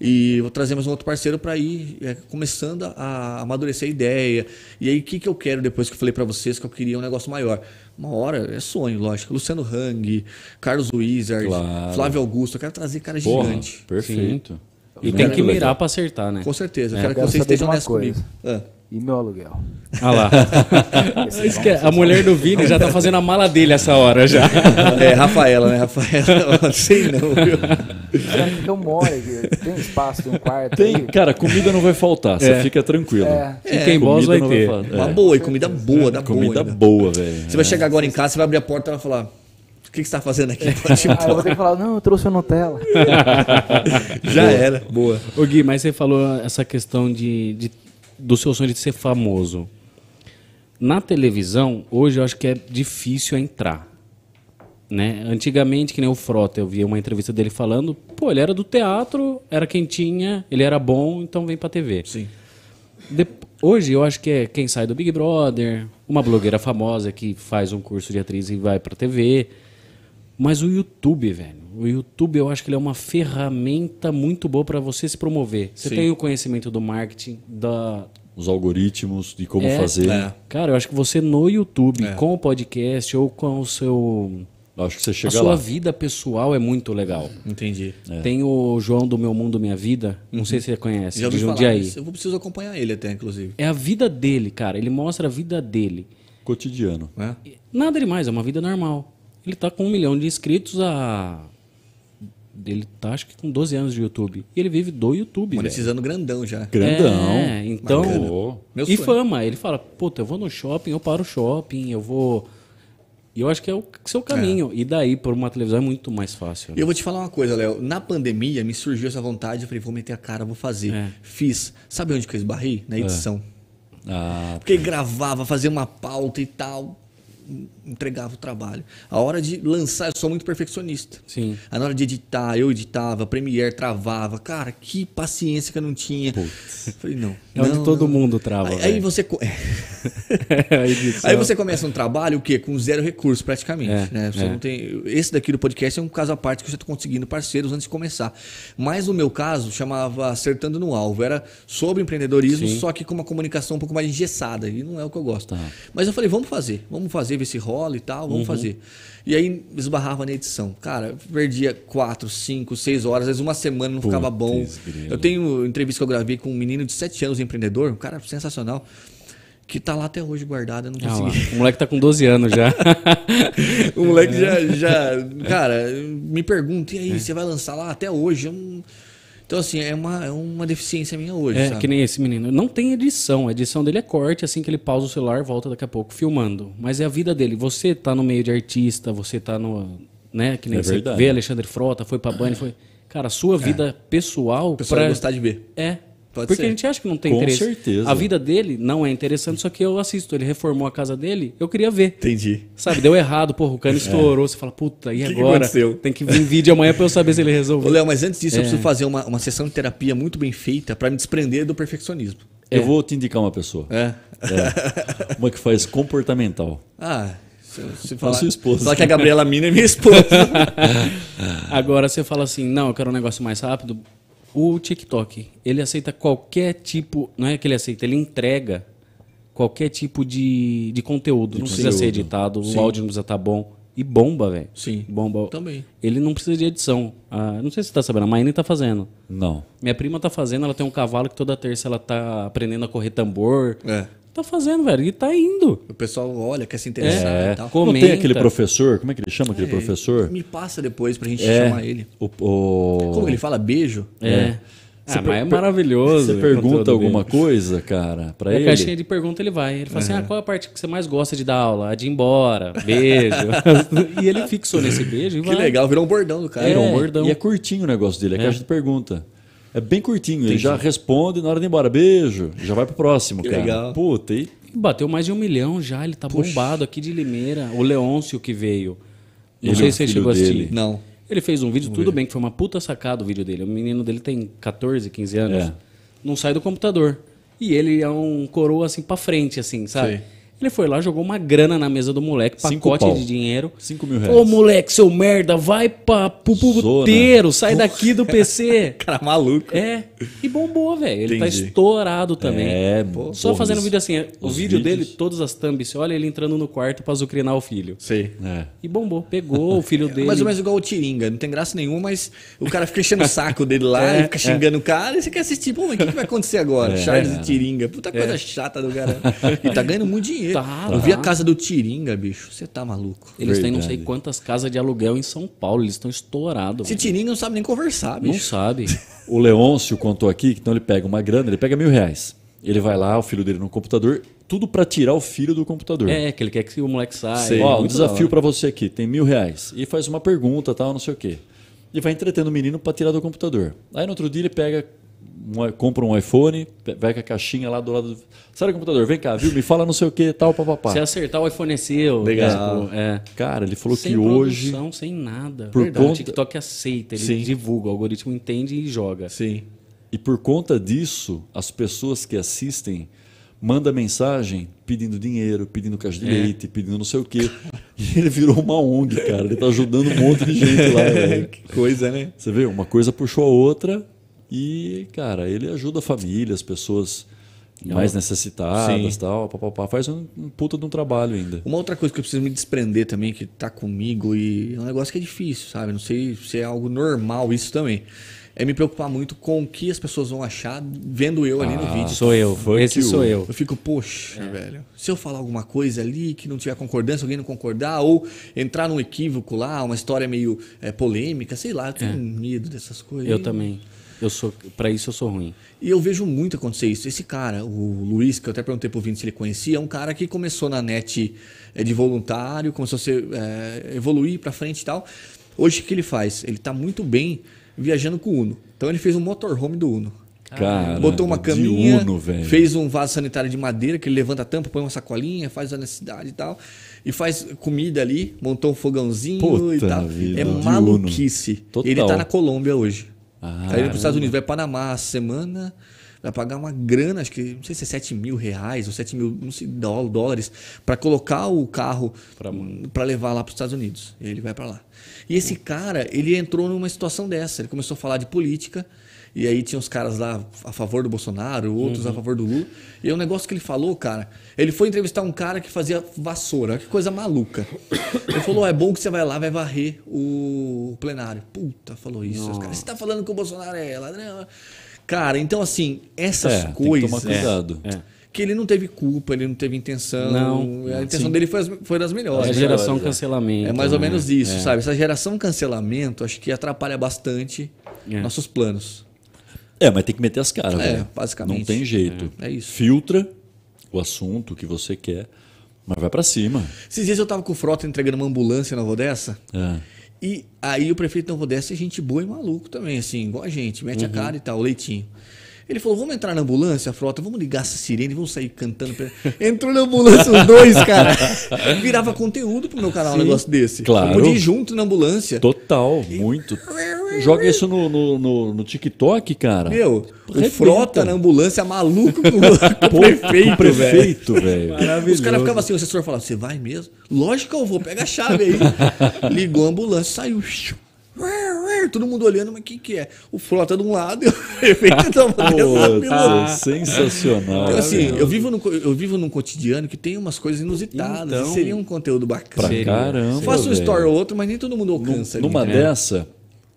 [SPEAKER 3] E vou trazer mais um outro parceiro para ir é, começando a, amadurecer a ideia. E aí, o que, que eu quero depois que eu falei para vocês que eu queria um negócio maior? Uma hora é sonho, lógico. Luciano Hang, Carlos Wizard, claro. Flávio Augusto.
[SPEAKER 4] Eu quero trazer cara Porra, gigante. Perfeito. Sim. E tem que mirar para acertar, né? Com certeza. Eu é, quero, quero que vocês estejam honesto comigo. Ah e meu aluguel. Ah lá. é, a mulher do Vini já tá fazendo a mala dele essa hora já. É, Rafaela, né? Rafaela, sei não, viu? É mora aqui, tem espaço, tem um quarto. Tem, aí.
[SPEAKER 2] cara, comida não vai faltar, você
[SPEAKER 4] é. fica tranquilo. É. E quem boss vai ter. Vai Uma boa, e é. comida boa, dá comida boa. Comida né?
[SPEAKER 3] boa, velho. Você vai é. chegar agora em casa, você vai abrir a porta e vai falar... O que, você tá fazendo aqui? ah, eu vou ter que falar,
[SPEAKER 4] não, eu trouxe a Nutella. Já boa. era, boa. Ô
[SPEAKER 1] Gui, mas você falou essa questão de, de do seu sonho de ser famoso. Na televisão, hoje eu acho que é difícil entrar. Né? Antigamente, que nem o Frota, eu via uma entrevista dele falando, pô, ele era do teatro, era quem tinha, ele era bom, então vem pra TV. Sim. De... Hoje eu acho que é quem sai do Big Brother, uma blogueira famosa que faz um curso de atriz e vai pra TV. Mas o YouTube, velho. O YouTube, eu acho que ele é uma ferramenta muito boa para você se promover. Você Sim. tem o conhecimento do marketing, da
[SPEAKER 2] os algoritmos de como é, fazer. É.
[SPEAKER 1] Cara, eu acho que você no YouTube, é. com o podcast ou com o seu Acho que você chega A sua lá. vida pessoal é muito legal.
[SPEAKER 3] Entendi. É. Tem
[SPEAKER 1] o João do Meu Mundo Minha Vida, não uhum. sei se você conhece, Já ouvi de Jundiaí.
[SPEAKER 3] eu vou preciso acompanhar ele até, inclusive.
[SPEAKER 1] É a vida dele, cara. Ele mostra a vida dele. Cotidiano. É. Nada demais, é uma vida normal. Ele tá com um milhão de inscritos há a ele tá, acho que com 12 anos de YouTube. E ele vive do YouTube. Monetizando grandão já. Grandão. É, então. Meu e sonho. fama. Ele fala: puta, eu vou no shopping, eu paro o shopping, eu vou. E eu acho que é o seu caminho. É. E daí, por uma televisão, é muito mais fácil. Né? Eu vou te falar
[SPEAKER 3] uma coisa, Léo. Na pandemia, me surgiu essa vontade. Eu falei, vou meter a cara, vou fazer. É. Fiz. Sabe onde que eu esbarrei? Na é. edição. É. Ah, Porque tá. gravava, fazia uma pauta e tal entregava o trabalho. A hora de lançar, eu sou muito perfeccionista. Sim. A hora de editar, eu editava, Premiere travava. Cara, que paciência que eu não tinha. Putz. Falei, não. É não, onde todo não. mundo trava. Aí, aí você.
[SPEAKER 5] É. É, aí né? você
[SPEAKER 3] começa um trabalho, o quê? Com zero recurso, praticamente. É, né? você é. não tem... Esse daqui do podcast é um caso à parte que eu já tô conseguindo parceiros antes de começar. Mas no meu caso, chamava Acertando no Alvo. Era sobre empreendedorismo, Sim. só que com uma comunicação um pouco mais engessada. E não é o que eu gosto. Tá. Mas eu falei, vamos fazer, vamos fazer, ver se rola escola e tal, vamos uhum. fazer. E aí esbarrava na edição. Cara, perdia quatro, cinco, seis horas, às vezes uma semana não Putz ficava bom. Grilo. Eu tenho entrevista que eu gravei com um menino de sete anos, empreendedor, um cara sensacional que tá lá até hoje guardada, não ah consegui.
[SPEAKER 1] o moleque tá com 12 anos já.
[SPEAKER 3] o moleque é. já, já. Cara, me pergunta, e aí, é. você vai lançar lá até hoje? Eu não, então, assim, é uma, é uma deficiência minha hoje. É, sabe? que nem esse menino.
[SPEAKER 1] Não tem edição. A edição dele é corte, assim que ele pausa o celular, volta daqui a pouco filmando. Mas é a vida dele. Você tá no meio de artista, você tá no. Né? Que nem é você verdade. vê Alexandre Frota, foi pra Bunny, foi. Cara, a sua é. vida pessoal. O pessoal pra... gostar de ver. É, Pode Porque ser. a gente acha que não tem Com interesse. certeza. A vida dele não é interessante, só que eu assisto. Ele reformou a casa dele, eu queria ver. Entendi. Sabe, deu errado, porra, o cano é. estourou. Você fala, puta, e que agora? Que aconteceu? Tem que vir vídeo amanhã pra eu saber se ele
[SPEAKER 3] resolveu. Léo, mas antes disso, é. eu preciso é. fazer uma, uma sessão de terapia muito bem feita para me desprender do perfeccionismo. É. Eu vou
[SPEAKER 2] te indicar uma pessoa. É. é. Uma que faz comportamental. Ah, se falar, sua esposa. Só que a Gabriela Mina é minha esposa.
[SPEAKER 1] Agora você fala assim: não, eu quero um negócio mais rápido o TikTok, ele aceita qualquer tipo, não é que ele aceita, ele entrega qualquer tipo de, de conteúdo. De não conteúdo. precisa ser editado, Sim. o áudio não precisa estar tá bom. E bomba, velho. Sim. Bomba. Também. Ele não precisa de edição. Ah, não sei se você tá sabendo, a Maíne tá fazendo. Não. Minha prima tá fazendo, ela tem um cavalo que toda terça ela tá aprendendo a correr tambor. É
[SPEAKER 3] tá fazendo, velho. E tá indo. O pessoal olha, quer se interessar é, e tal. Comenta. Não tem aquele professor,
[SPEAKER 1] como é que ele chama
[SPEAKER 2] aquele é, professor? Me
[SPEAKER 3] passa depois pra gente é, chamar ele. O, o... Como ele fala? Beijo? É. é. ah, mas é maravilhoso. Você pergunta alguma dele.
[SPEAKER 2] coisa, cara,
[SPEAKER 1] pra Na é ele? A caixinha de pergunta ele vai. Ele fala uhum. assim, é. ah, qual é a parte que você mais gosta de dar aula? A de ir embora, beijo. e ele fixou nesse beijo e Que vai. legal, virou um bordão do cara. É, virou um bordão. E é
[SPEAKER 2] curtinho o negócio dele, é, é. caixa de pergunta. É bem curtinho, Entendi. ele já responde na hora de ir embora. Beijo, já vai pro próximo, que cara. Legal. Puta, e...
[SPEAKER 1] Bateu mais de um milhão já, ele tá Puxa. bombado aqui de Limeira. O Leôncio que veio. Não ele é sei é se você chegou dele. a assistir. Não. Ele fez um vídeo, Vamos tudo ver. bem, que foi uma puta sacada o vídeo dele. O menino dele tem 14, 15 anos. É. Não sai do computador. E ele é um coroa assim pra frente, assim, sabe? Sim. Ele foi lá, jogou uma grana na mesa do moleque, pacote de dinheiro. 5 mil reais. Ô, moleque, seu merda, vai pra, pro puteiro, sai daqui do PC. cara maluco. É. E bombou, velho. Ele tá Entendi. tá estourado também. É, pô. Só porra, fazendo isso. vídeo assim. É, o Os vídeo vídeos? dele, todas as thumbs, você olha ele entrando no quarto pra azucrinar
[SPEAKER 3] o filho. Sim. É. E bombou, pegou o filho é, dele. Mais ou menos igual o Tiringa. Não tem graça nenhuma, mas o cara fica enchendo o saco dele lá, é, ele fica é. xingando é. o cara e você quer assistir. Pô, mas o que, que vai acontecer agora? Charles e Tiringa. Puta coisa chata do cara. E tá ganhando muito dinheiro tá, eu vi a casa do Tiringa, bicho.
[SPEAKER 1] Você tá maluco. Eles Verdade. têm não sei quantas casas de aluguel em São Paulo. Eles estão estourados. Esse Tiringa não sabe
[SPEAKER 3] nem conversar, bicho. Não
[SPEAKER 2] sabe. o Leôncio contou aqui que então ele pega uma grana, ele pega mil reais. Ele vai lá, o filho dele no computador, tudo para tirar o filho do computador.
[SPEAKER 1] É, que ele quer que o moleque saia. É Ó, um desafio para
[SPEAKER 2] você aqui, tem mil reais. E faz uma pergunta, tal, não sei o quê. E vai entretendo o menino para tirar do computador. Aí no outro dia ele pega um, compra um iPhone, vai com a caixinha lá do lado do. Sai do computador, vem cá, viu? Me fala não sei o que tal, papapá. Se
[SPEAKER 1] acertar, o iPhone é seu. Legal. É, tipo, é. Cara, ele falou sem que hoje. Sem sem nada. Por Verdade, conta... O TikTok aceita, ele Sim.
[SPEAKER 2] divulga, o algoritmo entende e joga. Sim. E por conta disso, as pessoas que assistem manda mensagem pedindo dinheiro, pedindo caixa de é. leite, pedindo não sei o quê. E ele virou uma ONG, cara. Ele tá ajudando um monte de gente lá. Velho. Que coisa, né? Você vê, uma coisa puxou a outra e, cara, ele ajuda a família, as pessoas mais necessitadas e tal, papapá. Faz um, um, puta de um
[SPEAKER 3] trabalho ainda. Uma outra coisa que eu preciso me desprender também, que tá comigo e é um negócio que é difícil, sabe? Não sei se é algo normal isso também. É me preocupar muito com o que as pessoas vão achar vendo eu ah, ali no ah, vídeo. Sou eu, foi esse sou eu. Eu fico, poxa, é. velho. Se eu falar alguma coisa ali que não tiver concordância, alguém não concordar, ou entrar num equívoco lá, uma história meio é, polêmica, sei lá, eu tenho é. medo dessas
[SPEAKER 1] coisas. Eu também.
[SPEAKER 3] Eu sou, para isso eu sou ruim. E eu vejo muito acontecer isso. Esse cara, o Luiz, que eu até perguntei pro Vini se ele conhecia, é um cara que começou na net eh, de voluntário, começou a ser, é, evoluir para frente e tal. Hoje o que ele faz? Ele tá muito bem viajando com o Uno. Então ele fez um motorhome do Uno. Cara, botou uma caminha, Uno, fez um vaso sanitário de madeira que ele levanta a tampa, põe uma sacolinha, faz a necessidade e tal, e faz comida ali, montou um fogãozinho Puta e tal. Vida, é maluquice. Total. Ele tá na Colômbia hoje. Ah, aí ele para os Estados Unidos, vai para Panamá semana, vai pagar uma grana, acho que não sei se é 7 mil reais ou 7 mil não sei, dólares, para colocar o carro para levar lá para os Estados Unidos. E ele vai para lá. E esse uhum. cara, ele entrou numa situação dessa, ele começou a falar de política e aí tinha uns caras lá a favor do Bolsonaro, outros uhum. a favor do Lula. E o é um negócio que ele falou, cara, ele foi entrevistar um cara que fazia vassoura, que coisa maluca. Ele falou: oh, é bom que você vai lá, vai varrer o plenário. Puta, falou isso. Os caras, você tá falando que o Bolsonaro é ladrão. Cara, então assim, essas é, coisas. Tem que tomar cuidado. É, é que ele não teve culpa, ele não teve intenção. Não, a intenção sim. dele foi, foi das melhores. É a geração né? cancelamento. É mais ou né? menos isso, é. sabe? Essa geração cancelamento acho que atrapalha bastante é. nossos planos.
[SPEAKER 2] É, mas tem que meter as caras, é, velho. Né? Basicamente. Não tem jeito. É, é isso. Filtra o assunto que você quer, mas vai para cima.
[SPEAKER 3] Esses dias eu tava com o Frota entregando uma ambulância na Rodessa. É. E aí o prefeito da Rodessa é gente boa e maluco também, assim, igual a gente, mete uhum. a cara e tal, o leitinho. Ele falou: vamos entrar na ambulância, frota, vamos ligar essa sirene, vamos sair cantando. Entrou na ambulância os dois, cara. Virava conteúdo pro meu canal Sim, um negócio desse. Claro. Eu podia ir junto na ambulância. Total, muito. Joga
[SPEAKER 2] isso no, no, no, no TikTok, cara. Meu, o frota na
[SPEAKER 3] ambulância é maluco com, o prefeito. Com prefeito, velho. Os caras ficavam assim, o assessor falava: você vai mesmo? Lógico que eu vou, pega a chave aí. Ligou a ambulância, saiu mulher, todo mundo olhando, mas o que, que é? O Frota tá de um lado e o efeito tá Sensacional. Então, assim, eu vivo, no, eu vivo num cotidiano que tem umas coisas inusitadas. Então, seria um conteúdo bacana. Pra caramba. Faço um story ou outro, mas nem todo mundo alcança. Numa ali, né? dessa.
[SPEAKER 2] Né?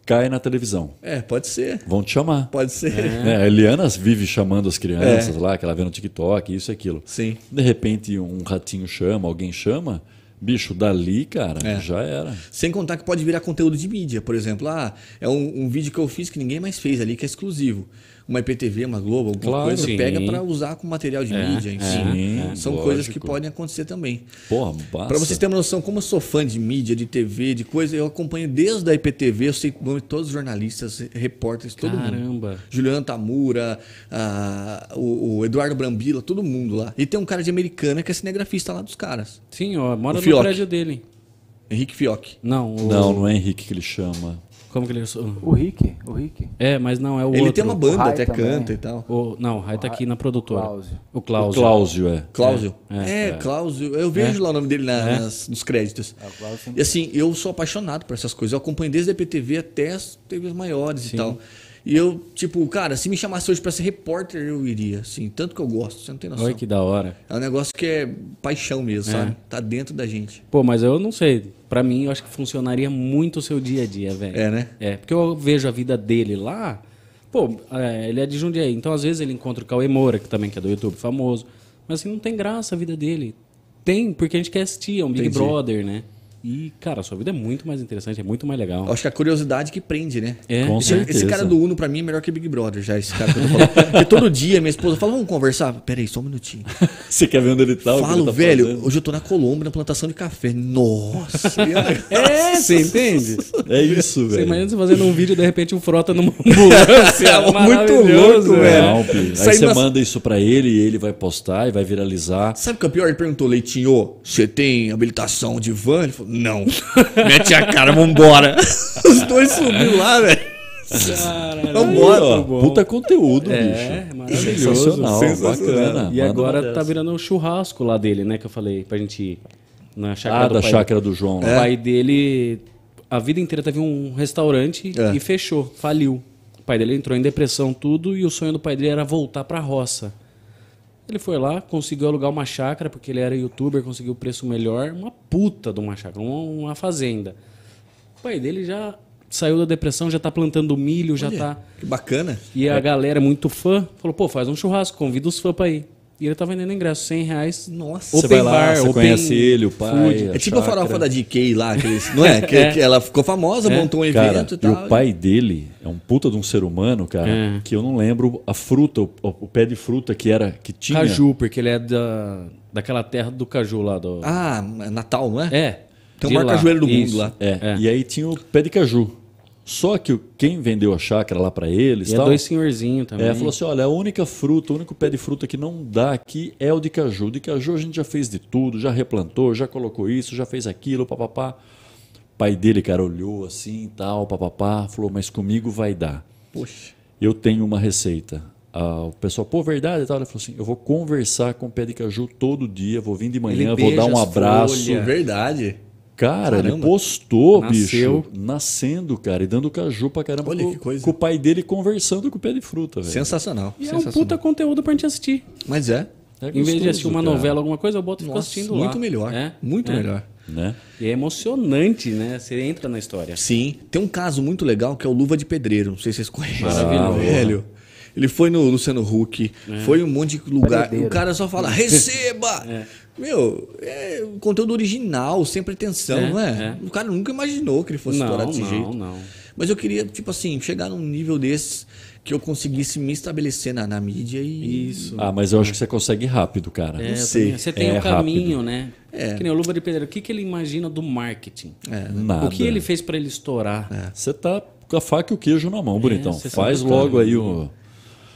[SPEAKER 2] cai na televisão.
[SPEAKER 3] É, pode ser. Vão te chamar. Pode ser. É. É, a
[SPEAKER 2] Eliana vive chamando as crianças é. lá, que ela vê no TikTok, isso e aquilo. Sim. De repente, um ratinho chama, alguém chama. Bicho,
[SPEAKER 3] dali, cara, é. já era. Sem contar que pode virar conteúdo de mídia, por exemplo. Ah, é um, um, vídeo que eu fiz que ninguém mais fez ali, que é exclusivo uma IPTV, uma Globo, alguma claro, coisa, sim. pega para usar com material de é, mídia, é, enfim. É, São lógico. coisas que podem acontecer também. Para vocês terem uma noção, como eu sou fã de mídia, de TV, de coisa, eu acompanho desde a IPTV, eu sei o nome de todos os jornalistas, repórteres, todo Caramba. mundo. Caramba! Juliano Tamura, a, o, o, Eduardo Brambila, todo mundo lá. E tem um cara de americana que é cinegrafista lá dos caras. Sim, ó, mora no prédio dele. Henrique Fioc.
[SPEAKER 1] Não, o... não, não é Henrique que ele chama.
[SPEAKER 3] Como que ele é? O
[SPEAKER 1] Rick, o Rick. É, mas não, é o ele outro. Ele tem uma banda, até também. canta e tal. O, não, o Rai tá aqui na produtora.
[SPEAKER 3] O Cláudio O Cláudio, é. Cláudio É, é, é. é. Cláudio. Eu vejo é. lá o nome dele na, é? nas, nos créditos. É, o E assim, eu sou apaixonado por essas coisas. Eu acompanho desde a PTV até as TVs maiores Sim. e tal. E eu, tipo, cara, se me chamasse hoje para ser repórter, eu iria, assim, tanto que eu gosto, você não tem noção. Olha que da hora. É um negócio que é paixão mesmo, é. sabe? Tá dentro da gente. Pô, mas eu não sei, para
[SPEAKER 1] mim eu acho que funcionaria muito o seu dia a dia, velho. É, né? É, porque eu vejo a vida dele lá, pô, é, ele é de Jundiaí, então às vezes ele encontra o Cauê Moura, que também que é do YouTube, famoso, mas assim, não tem graça a vida dele. Tem, porque a gente quer assistir, é um Entendi. Big Brother,
[SPEAKER 3] né? E, cara, a sua vida é muito mais interessante, é muito mais legal. acho que a curiosidade que prende, né? É, com esse, certeza. esse cara do Uno, pra mim, é melhor que Big Brother, já, esse cara que eu tô falando. Porque todo dia minha esposa fala, vamos conversar? Peraí, só um minutinho. Você quer ver onde ele tá? Falo, ele tá velho, fazendo? hoje eu tô na Colômbia, na plantação de café. Nossa!
[SPEAKER 1] é, você entende? É isso, velho. Você imagina você fazendo um vídeo de repente
[SPEAKER 3] um frota numa ambulância. é muito louco, velho. Não, Aí você manda
[SPEAKER 2] isso pra ele
[SPEAKER 3] e ele vai postar e vai viralizar. Sabe o que é pior? Ele perguntou, Leitinho, você tem habilitação de van? Ele falou, não. Mete a cara, vambora. Os dois subiram lá, velho. Caralho, Vambora. puta
[SPEAKER 2] conteúdo, é, bicho. Maravilhoso. Sensacional, sensacional.
[SPEAKER 1] bacana. E agora tá virando um churrasco lá dele, né? Que eu falei pra gente ir na chácara ah, do da pai. chácara do João. É. O pai dele, a vida inteira teve um restaurante é. e fechou, faliu. O pai dele entrou em depressão, tudo, e o sonho do pai dele era voltar pra roça. Ele foi lá, conseguiu alugar uma chácara, porque ele era youtuber, conseguiu o preço melhor. Uma puta de uma chácara, uma, uma fazenda. O pai dele já saiu da depressão, já tá plantando milho, já tá. Que bacana. E a galera, é muito fã, falou: pô, faz um churrasco, convida os fãs pra ir. E ele tá vendendo ingresso, 100 reais. Nossa, open você vai lá, bar, você conhece ele,
[SPEAKER 2] o pai. É tipo a, a farofa da
[SPEAKER 3] DK lá, aqueles, não é? é. Que, é. que, ela ficou famosa, é. montou um evento cara, e tal. E o pai
[SPEAKER 2] dele é um puta de um ser humano, cara, é. que eu não lembro a fruta, o, o, pé de fruta que era que
[SPEAKER 1] tinha. Caju, porque ele é da, daquela terra do caju lá do. Ah, é Natal, não é? É. Tem o maior cajueiro do mundo lá.
[SPEAKER 2] É. é. E aí tinha o pé de caju. Só que quem vendeu a chácara lá para eles. E é tal, é dois senhorzinhos também. É, falou assim: olha, a única fruta, o único pé de fruta que não dá aqui é o de caju. De caju a gente já fez de tudo, já replantou, já colocou isso, já fez aquilo, papapá. Pai dele, cara, olhou assim e tal, papapá, falou: mas comigo vai dar. Poxa. Eu tenho uma receita. Ah, o pessoal, pô, verdade e tal. Ele falou assim: eu vou conversar com o pé de caju todo dia, vou vir de manhã, vou dar um abraço. Folha.
[SPEAKER 3] Verdade. Cara, caramba. ele postou, Nasceu.
[SPEAKER 2] bicho, nascendo, cara, e dando caju pra caramba Olha, com, com, o pai dele conversando com o pé de fruta, velho. Sensacional. E Sensacional. é um puta
[SPEAKER 1] conteúdo pra gente assistir.
[SPEAKER 3] Mas é. é em vez de assistir uma cara. novela, alguma
[SPEAKER 1] coisa, eu boto
[SPEAKER 2] e
[SPEAKER 3] fico assistindo muito lá. Muito
[SPEAKER 1] melhor. É? Muito é. melhor. Né?
[SPEAKER 3] E é emocionante, né? Você entra na história. Sim. Tem um caso muito legal que é o Luva de Pedreiro. Não sei se vocês conhecem. Maravilhoso. velho. Ele foi no Luciano Huck, é. foi um monte de lugar. O cara só fala, receba! É. Meu, é conteúdo original, sem pretensão, é, não é? é? O cara nunca imaginou que ele fosse estourar desse não, jeito. Não. Mas eu queria, tipo assim, chegar num nível desses que eu conseguisse me estabelecer na, na mídia e. Isso. Ah, mas eu acho
[SPEAKER 2] que você consegue rápido, cara. É, sei. Você tem o é um é
[SPEAKER 1] caminho,
[SPEAKER 3] rápido. né? É. Que nem o Luva de Pedreiro. O que, que ele imagina
[SPEAKER 1] do marketing? É, né? nada. O que ele fez para ele estourar? É. Você tá com a faca e o queijo
[SPEAKER 2] na mão, bonitão. É, Faz logo aí o.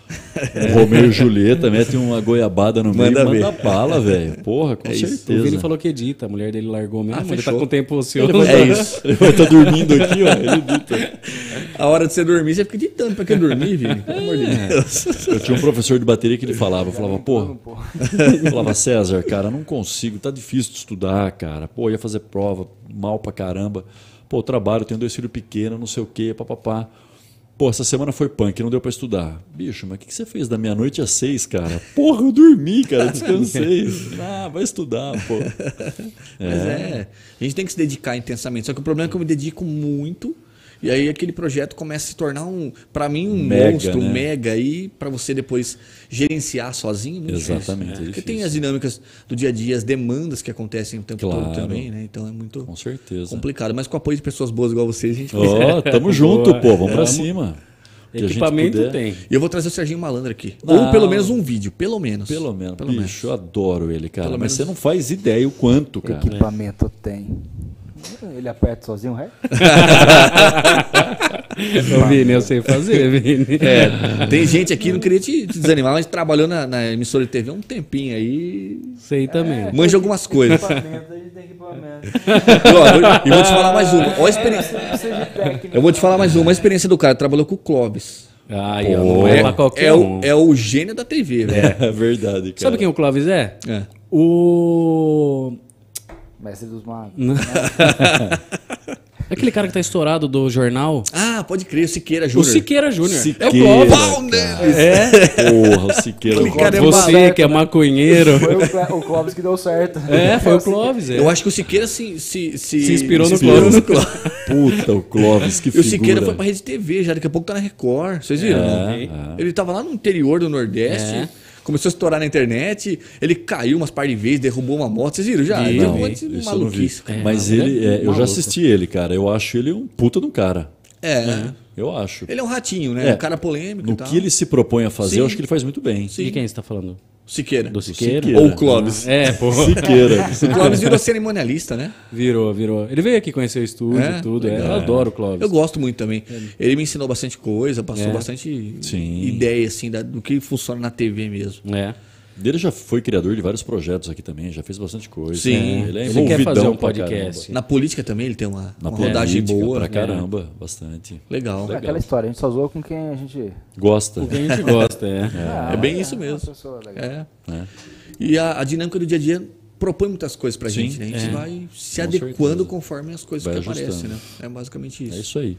[SPEAKER 2] O Romeu e Julieta né? tem uma goiabada no meio manda, a bala, velho. Porra, com é certeza. Isso. O Vini
[SPEAKER 1] falou que edita, a mulher dele largou mesmo, ah, ele tá
[SPEAKER 2] fechou. tá com tempo ocioso. é isso. Ele vai estar tá dormindo aqui, ó, ele edita. A hora de você
[SPEAKER 3] dormir, você fica editando pra que dormir, Vini? Pelo amor de é. Deus. Eu tinha um
[SPEAKER 2] professor de bateria que ele falava, eu falava, porra, falava, César, cara, não consigo, tá difícil de estudar, cara. Pô, ia fazer prova, mal pra caramba. Pô, trabalho, tenho dois filhos pequenos, não sei o quê, papapá. pá, pá. Pô, essa semana foi punk, não deu para estudar. Bicho, mas o que, que, você fez da meia-noite às seis, cara? Porra, eu dormi, cara, descansei.
[SPEAKER 3] ah, vai estudar, pô. É. Mas é, a gente tem que se dedicar intensamente. Só que o problema é que eu me dedico muito e aí aquele projeto começa a se tornar um, para mim, um mega, monstro né? mega aí para você depois gerenciar sozinho. Muito Exatamente. Difícil, né? é Porque tem as dinâmicas do dia a dia, as demandas que acontecem o tempo claro. todo também, né? Então é muito com certeza. complicado. Mas com o apoio de pessoas boas igual vocês, a gente. Oh, tamo junto, pô. Vamos para cima. Equipamento tem. E eu vou trazer o Serginho Malandro aqui. Não. Ou pelo menos um vídeo, pelo menos.
[SPEAKER 4] Pelo
[SPEAKER 2] menos. Pelo Bicho, menos. eu adoro ele, cara. Pelo mas menos... você não faz ideia o quanto, cara.
[SPEAKER 4] Equipamento tem. Ele aperta sozinho, é? Ô, Vini,
[SPEAKER 3] eu sei fazer, Vini. É, tem gente aqui, não queria te, desanimar, mas trabalhou na, na, emissora de TV um tempinho aí. Sei também. É, manja algumas coisas. Equipamento, equipamento. e vou te falar mais uma. Olha é, experiência. Eu vou te falar mais uma. A experiência do cara trabalhou com o Clóvis. Ai, Pô, é, qualquer é um. O, é o gênio da TV, né? É verdade,
[SPEAKER 1] cara. Sabe quem é o Clóvis é? É. O
[SPEAKER 3] Mestre dos Magos.
[SPEAKER 1] É Aquele cara que tá estourado do jornal. Ah,
[SPEAKER 4] pode crer, o Siqueira Júnior.
[SPEAKER 1] O Siqueira Júnior. É o Clóvis. É. Porra, o Siqueira. O é é Clóvis. Você que é maconheiro. Foi o, Clóvis que deu certo. É, foi o Clóvis. É. Eu acho
[SPEAKER 3] que o Siqueira se, se, se, se inspirou, se inspirou no, Clóvis. no Clóvis. Puta, o Clóvis, que figura. E o Siqueira foi pra Rede TV já, daqui a pouco tá na Record. Vocês viram? Né? É, é. Ele tava lá no interior do Nordeste. É começou a estourar na internet, ele caiu umas par de vezes, derrubou uma moto, vocês viram já? Vi, não, vi. Isso maluquice, cara, é,
[SPEAKER 2] Mas né? ele, é, eu já assisti ele, cara. Eu acho ele um puta de um cara.
[SPEAKER 3] É. é. Eu acho. Ele é um ratinho, né? É. Um cara polêmico. No que ele se propõe a fazer, Sim. eu acho que ele faz muito bem. Sim. De quem você está falando? Siqueira. Do Siqueira. Siqueira. Ou Clóvis. É, pô. Siqueira. O Clóvis virou cerimonialista, né? Virou, virou. Ele veio aqui conhecer o estúdio e é? tudo. É. Eu adoro o Clóvis. Eu gosto muito também. É. Ele me ensinou bastante coisa, passou é. bastante Sim. ideia, assim, da, do que funciona na TV mesmo. É.
[SPEAKER 2] Ele já foi criador de vários projetos aqui também, já fez bastante coisa. Sim, né? ele é ele quer fazer um podcast.
[SPEAKER 3] Na política também ele tem uma, uma rodagem boa. Pra né? caramba, é. bastante. Legal. É legal.
[SPEAKER 4] Aquela história, a gente só zoa com quem a gente gosta. Com quem a gente gosta, é. É, ah, é bem isso é mesmo. É.
[SPEAKER 3] é. E a, a, dinâmica do dia a dia propõe muitas coisas pra Sim, gente, né? A gente vai se com adequando certeza. conforme as coisas vai que aparecem, né? É basicamente isso. É isso
[SPEAKER 2] aí.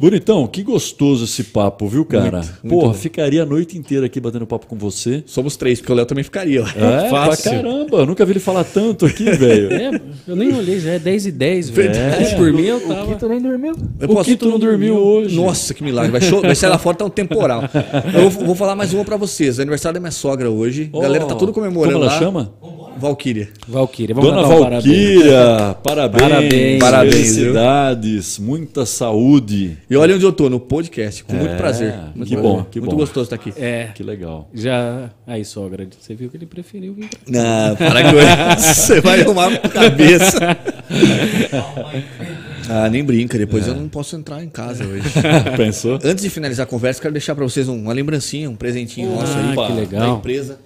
[SPEAKER 2] Bonitão, que gostoso esse papo, viu, cara? Muito, muito Porra, bom. ficaria a noite inteira aqui batendo papo com você. Somos três, porque o Léo também ficaria lá. É, Fácil. pra caramba, nunca vi ele falar tanto aqui, velho. É,
[SPEAKER 1] eu nem olhei, já é
[SPEAKER 3] 10 e 10, velho. É. Por mim eu
[SPEAKER 1] tava... O Quito nem dormiu. Eu o Quito não dormiu hoje. Nossa,
[SPEAKER 3] que milagre. Vai, show, vai sair lá fora, tá um temporal. Eu vou, vou falar mais uma para vocês. aniversário da minha sogra hoje. Oh, galera tá tudo comemorando Como ela lá. chama? Valkyria. Valkyria. Vamos Dona Valkyria, um parabéns. Parabéns. parabéns felicidades,
[SPEAKER 2] muita saúde. E olha onde eu tô, no podcast, com é, muito prazer. Muito que bom, bom, que Muito bom. gostoso
[SPEAKER 1] estar tá aqui. É. Que legal. Já. Aí, sogra, você viu que ele preferiu vir. Não, para com Você vai arrumar a cabeça. Ah, nem brinca, depois é. eu não posso entrar em casa hoje. Pensou?
[SPEAKER 3] Antes de finalizar a conversa, quero deixar para vocês uma lembrancinha, um presentinho ah, nosso aí. Que legal. Da empresa.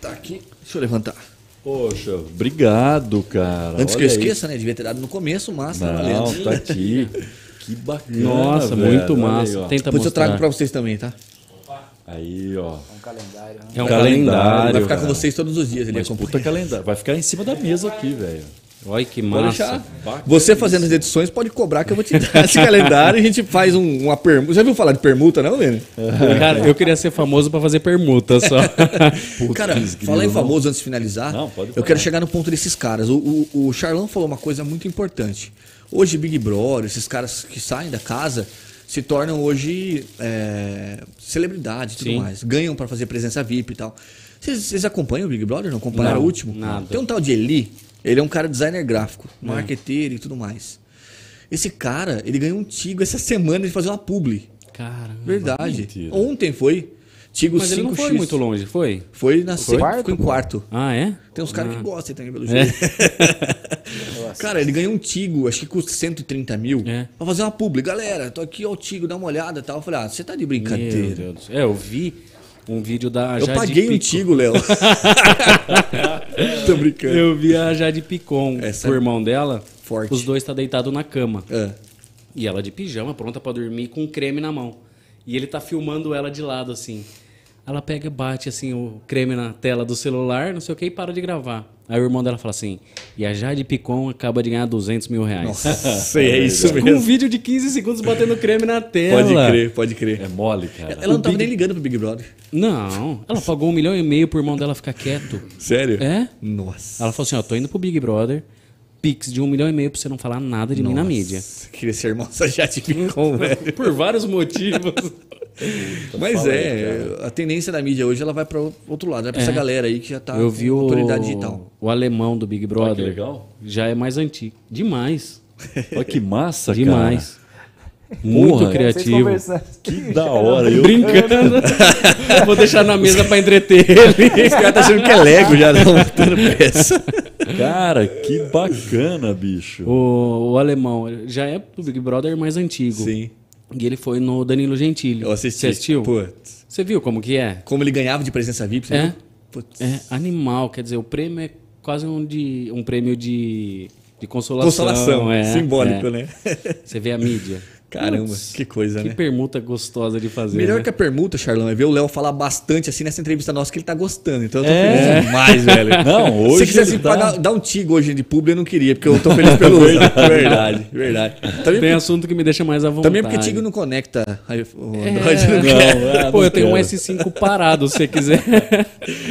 [SPEAKER 3] Tá aqui. Deixa eu levantar. Poxa,
[SPEAKER 2] obrigado, cara. Antes Olha que eu esqueça,
[SPEAKER 3] aí. né? Devia ter dado no começo, massa. Tá Não, tá aqui.
[SPEAKER 2] Que bacana. Nossa, velho. muito massa. Aí, Tenta Depois mostrar. eu trago pra vocês também, tá? Aí, ó. É um calendário. Né? É um calendário. Vai ficar cara. com vocês todos os dias. Ele Mas é puta calendário. Vai ficar em cima da mesa aqui, velho. Olha que massa. Você fazendo
[SPEAKER 3] as edições pode cobrar que eu vou te dar esse calendário e a gente faz um, uma permuta. Já viu falar de permuta, não, Lênin? Cara, eu queria ser famoso para fazer permuta só. Putz, cara, falar em famoso antes de finalizar. Não, pode Eu quero chegar no ponto desses caras. O, o, o Charlão falou uma coisa muito importante. Hoje, Big Brother, esses caras que saem da casa, se tornam hoje é, celebridade e tudo Sim. mais. Ganham para fazer presença VIP e tal. Vocês acompanham o Big Brother? Não acompanharam o último? Nada. Tem um tal de Eli ele é um cara designer gráfico, é. e tudo mais. Esse cara, ele ganhou um Tigo essa semana de fazer uma publi. Caramba. Verdade. Mentira. Ontem foi. Tigo Mas 5X. ele não foi muito longe, foi? Foi na foi? Quarto, ficou em quarto. Ah, é? Tem uns caras ah. que gostam também, pelo é. jeito. É. cara, ele ganhou um Tigo, acho que custa 130 mil, é. pra fazer uma publi. Galera, tô aqui, ó, o Tigo, dá uma olhada e tal. Eu falei, ah, você tá de brincadeira.
[SPEAKER 1] É, eu vi um vídeo da Jade Eu paguei Picon. antigo, Léo. Tô brincando. Eu vi a Jade Picon, Essa é o irmão dela. Forte. Os dois tá deitado na cama. É. E ela de pijama, pronta para dormir, com creme na mão. E ele tá filmando ela de lado, assim. Ela pega, bate assim o creme na tela do celular, não sei o que, e para de gravar. Aí o irmão dela fala assim: e a Jade Picon acaba de ganhar 200 mil reais. Nossa, é, é isso mesmo. Com um vídeo de 15 segundos batendo creme na tela. Pode crer, pode crer. É mole, cara. Ela não tava Big... nem ligando pro Big Brother. Não, ela pagou um milhão e meio pro irmão dela ficar quieto. Sério? É?
[SPEAKER 3] Nossa.
[SPEAKER 1] Ela falou assim: ó, tô indo pro Big Brother. Pix de um milhão e meio pra você não falar nada de Nossa, mim na mídia. Queria ser moça
[SPEAKER 3] já te ficou, velho. Por vários motivos. Mas é, a tendência da mídia hoje ela vai para outro lado, é pra é. essa galera aí que já tá Eu vi o, digital.
[SPEAKER 1] O alemão do Big Brother. Olha que legal. Já é mais antigo. Demais. Olha que massa, Demais. cara. Demais. Muito Porra, criativo. Que da hora. Eu... Brincando. Vou deixar na mesa para entreter ele. Esse cara tá achando que é Lego já, não, peça. Cara,
[SPEAKER 2] que bacana, bicho.
[SPEAKER 1] O, o alemão já é o Big Brother mais antigo. Sim. E ele foi no Danilo Gentili. Eu assisti. Você assistiu? Putz. Você viu como que é? Como ele ganhava de presença VIP, é? é? animal. Quer dizer, o prêmio é quase um, de, um prêmio de, de consolação. Consolação, é, simbólico, é. né? Você vê a mídia. Caramba, que coisa, que né? Que permuta
[SPEAKER 3] gostosa de fazer. Melhor né? que a permuta, Charlão, é ver o Léo falar bastante assim nessa entrevista nossa que ele tá gostando. Então eu tô é. feliz é. demais, velho. Não, hoje. Se quisesse tá... dar, dar um tigo hoje de público, eu não queria, porque eu tô feliz pelo hoje. verdade, verdade. Também Tem assunto que me deixa mais à vontade. Também porque tigo não conecta
[SPEAKER 1] o é. Android. É. Não, não, é, não Pô, eu tenho um S5 parado, se você quiser.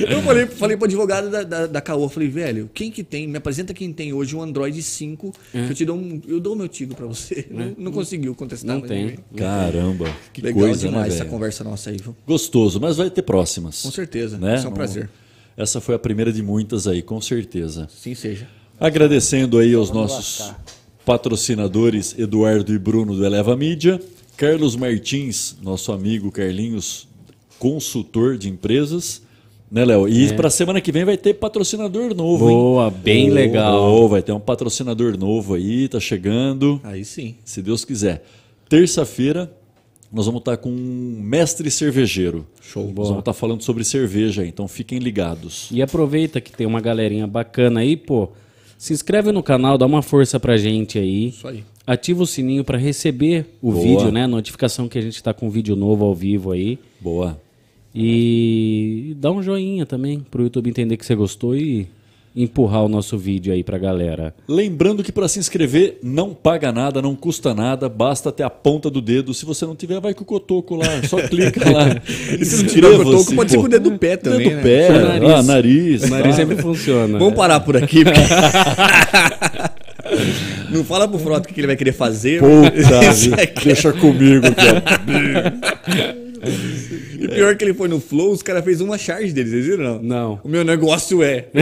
[SPEAKER 1] eu falei,
[SPEAKER 3] falei pro advogado da, da, da falei, velho, quem que tem, me apresenta quem tem hoje um Android 5, é. que eu te dou um, eu dou meu tigo pra você. Não, não conseguiu não né, tem. Caramba, que Legal coisa, né, demais né, essa conversa nossa aí, viu?
[SPEAKER 2] Gostoso, mas vai ter próximas. Com certeza, né? é um prazer. Essa foi a primeira de muitas aí, com certeza. Sim, seja. Agradecendo aí aos nossos tá. patrocinadores Eduardo e Bruno do Eleva Mídia, Carlos Martins, nosso amigo Carlinhos, consultor de empresas, né, Léo? E é. para semana que vem vai ter patrocinador novo. Boa, hein? bem oh, legal. Oh, vai ter um patrocinador novo aí, tá chegando. Aí sim. Se Deus quiser. Terça-feira nós vamos estar
[SPEAKER 1] tá com um mestre cervejeiro. Show. Nós boa. vamos estar tá falando sobre cerveja, então fiquem ligados. E aproveita que tem uma galerinha bacana aí, pô. Se inscreve no canal, dá uma força pra gente aí. Isso aí. Ativa o sininho para receber o boa. vídeo, né? Notificação que a gente tá com um vídeo novo ao vivo aí. Boa. E dá um joinha também pro YouTube entender que você gostou e empurrar o nosso vídeo aí pra galera.
[SPEAKER 2] Lembrando que para se inscrever não paga nada, não custa nada, basta ter a ponta do dedo. Se você não tiver, vai com o cotoco lá, só clica lá. e se não tiver o cotoco, pode ser com o dedo do pé também. Dedo né? pé, o nariz. Ah, nariz. O nariz tá. sempre funciona. Vamos parar por aqui.
[SPEAKER 3] não fala pro Frota o que ele vai querer fazer. Puta, é deixa comigo, cara. E pior que ele foi no Flow, os caras fez uma charge dele, vocês viram? Não. não. O meu negócio é.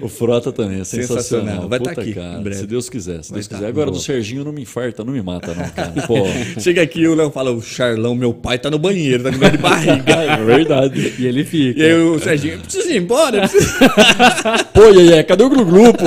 [SPEAKER 3] o Frota também é sensacional. sensacional. Vai estar tá aqui. Cara, se Deus quiser. Se Vai Deus tá. quiser. Agora Boa. do Serginho não
[SPEAKER 2] me infarta, não me mata,
[SPEAKER 3] não, cara. Pô. Chega aqui o Léo fala: o Charlão, meu pai, tá no banheiro, tá com de barriga. É verdade. E ele fica. E aí o Serginho, precisa ir embora? Preciso... pô, aí, é? cadê o
[SPEAKER 2] Glu-Glu, pô?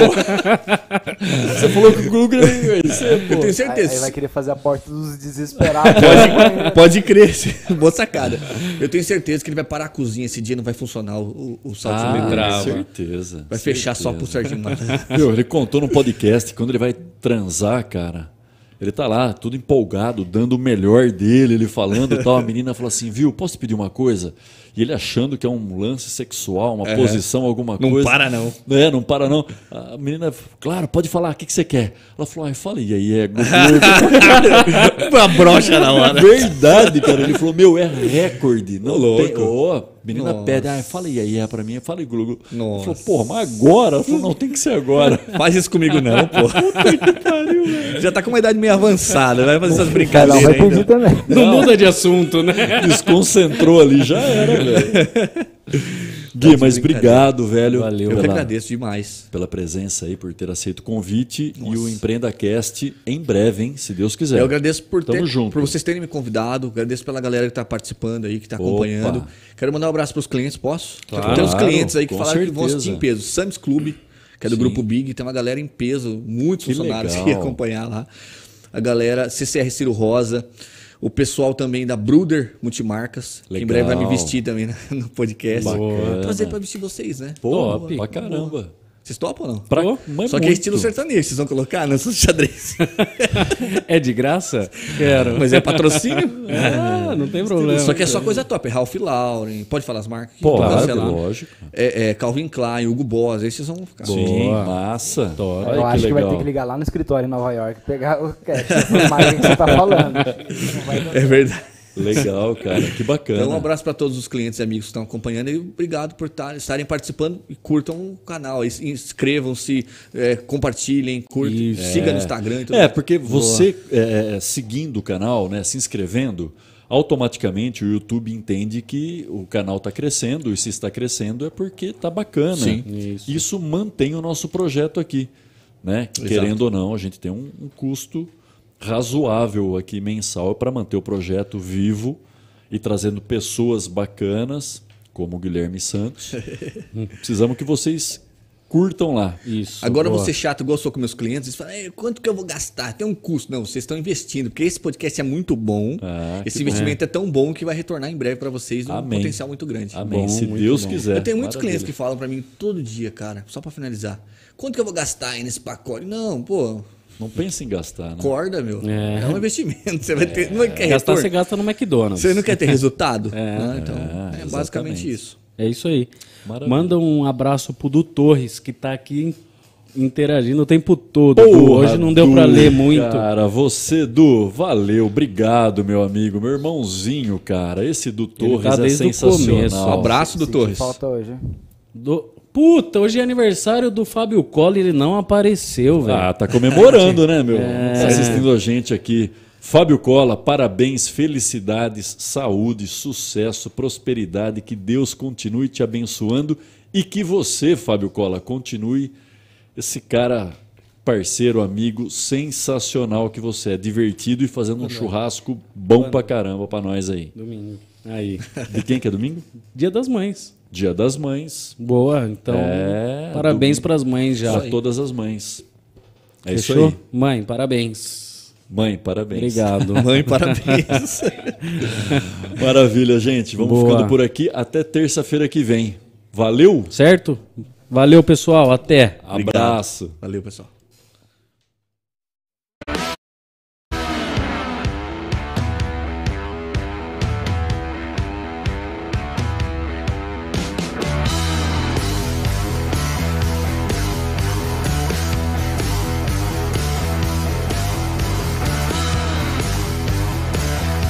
[SPEAKER 4] Você falou que o Glu-Glu é pô. Eu tenho certeza. Aí, aí vai querer fazer a porta dos desesperados pode, pode crer.
[SPEAKER 3] Boa sacada. Eu tenho certeza que ele vai parar a cozinha esse dia não vai funcionar o, o salto ah, Com certeza. Vai certeza. fechar só pro Serginho Meu,
[SPEAKER 2] ele contou no podcast quando ele vai transar, cara. Ele tá lá, tudo empolgado, dando o melhor dele, ele falando e tal. A menina fala assim, viu, posso pedir uma coisa? E ele achando que é um lance sexual, uma posição, alguma não coisa. Não para, não. É, não para, não. A menina, claro, pode falar, o que, que você quer? Ela falou, ai, ah, fala e aí é. Uma brocha na hora. Verdade, cara. Ele falou, meu, é recorde. Não Ô, tem. Oh, menina Nossa. pede, ai, ah,
[SPEAKER 3] fala e aí é pra mim, fala e glu, Nossa. Falou, pô, mas agora? Ela falou, não, tem que ser agora. Faz isso comigo não, pô. que pariu, velho. Já tá com uma idade meio avançada, vai fazer essas brincadeiras. Não,
[SPEAKER 2] né? Não, não muda de assunto, né? Desconcentrou ali, já era velho. Gui, tá mas obrigado, velho. Valeu, Eu que agradeço
[SPEAKER 3] demais.
[SPEAKER 2] Pela presença aí, por ter aceito o convite Nossa. e o EmpreendaCast em breve, hein? Se Deus quiser. Eu agradeço por, ter, por vocês
[SPEAKER 3] terem me convidado. Agradeço pela galera que está participando aí, que está acompanhando. Quero mandar um abraço para os clientes, posso? Claro, tem uns clientes aí que falaram certeza. que vão assistir em peso. Sams Club, que é do Sim. Grupo Big, tem uma galera em peso, muitos que funcionários legal. que acompanhar lá. A galera CCR Ciro Rosa. O pessoal também da Bruder Multimarcas, Legal. que em breve vai me vestir também no podcast. Bacana. Trazer para vestir vocês, né? Pô, boa, pra caramba. Boa. Vocês topam ou não? Pra... Oh, Só que é estilo sertanejo, vocês vão colocar no né? xadrez. é de graça? Quero. Mas é patrocínio? ah, não tem problema. Só que é só coisa top. É Ralph Lauren, pode falar as marcas? Pode, claro, então, lógico. É, é, Calvin Klein, Hugo Boss, aí vocês vão ficar. Sim, massa. Top. Eu acho que, que vai ter que
[SPEAKER 4] ligar lá no escritório em Nova York, pegar o que, que você tá falando. É verdade.
[SPEAKER 2] Legal, cara. Que bacana. Então, um
[SPEAKER 3] abraço para todos os clientes e amigos que estão acompanhando e obrigado por estarem participando e curtam o canal. Inscrevam-se, é, compartilhem, curtam, é. e, siga é... no Instagram. é, porque é, você
[SPEAKER 2] é, seguindo o canal, né, se inscrevendo, automaticamente o YouTube entende que o canal está crescendo e se está crescendo é porque está bacana. Sim, isso. isso mantém o nosso projeto aqui. Né? Querendo ou não, a gente tem um, um custo razoável aqui mensal para manter o projeto vivo e trazendo pessoas bacanas, como o Guilherme Santos. Precisamos que vocês curtam lá. Isso. Agora você
[SPEAKER 3] chato igual sou com meus clientes, eles falam, quanto que eu vou gastar? Tem um custo. Não, vocês estão investindo, porque esse podcast é muito bom. Ah, esse investimento bom. é tão bom que vai retornar em breve para vocês um Amém. potencial muito grande. Amém. Bom, Se Deus bom. quiser. Eu tenho muitos clientes que falam para mim todo dia, cara, só para finalizar. Quanto que eu vou gastar aí nesse pacote? Não, pô, não pensa em gastar, né? Corda, meu. É, é um investimento. Você vai ter. Não é. quer gastar, retorno. você gasta no McDonald's. Você não quer ter resultado? é, né? Então, é, é basicamente
[SPEAKER 1] isso. É isso aí. Maravilha. Manda um abraço pro Du Torres, que está aqui interagindo o tempo todo. Porra, hoje não deu para ler muito. Cara,
[SPEAKER 2] você, Du, valeu, obrigado, meu amigo, meu irmãozinho, cara. Esse Du tá Torres tá é sensacional. Começo, abraço, Du Torres. Falta
[SPEAKER 4] hoje.
[SPEAKER 1] Do... Puta, hoje é aniversário do Fábio e ele não apareceu, velho. Ah, tá comemorando, é. né, meu? Tá é... Tá assistindo a gente aqui. Fábio
[SPEAKER 2] Cola, parabéns, felicidades, saúde, sucesso, prosperidade, que Deus continue te abençoando e que você, Fábio Cola, continue esse cara parceiro, amigo sensacional que você é, divertido e fazendo um churrasco bom pra caramba pra nós aí. Domingo. Aí. De quem que é domingo? Dia das
[SPEAKER 1] Mães. Dia das Mães. Boa, então é, parabéns para as mães já. Para todas as mães. É Fechou? isso aí. Mãe, parabéns. Mãe, parabéns. Obrigado.
[SPEAKER 2] Mãe, parabéns. Maravilha, gente. Vamos Boa. ficando por aqui. Até terça-feira que vem. Valeu? Certo? Valeu, pessoal. Até. Obrigado. Abraço.
[SPEAKER 3] Valeu, pessoal.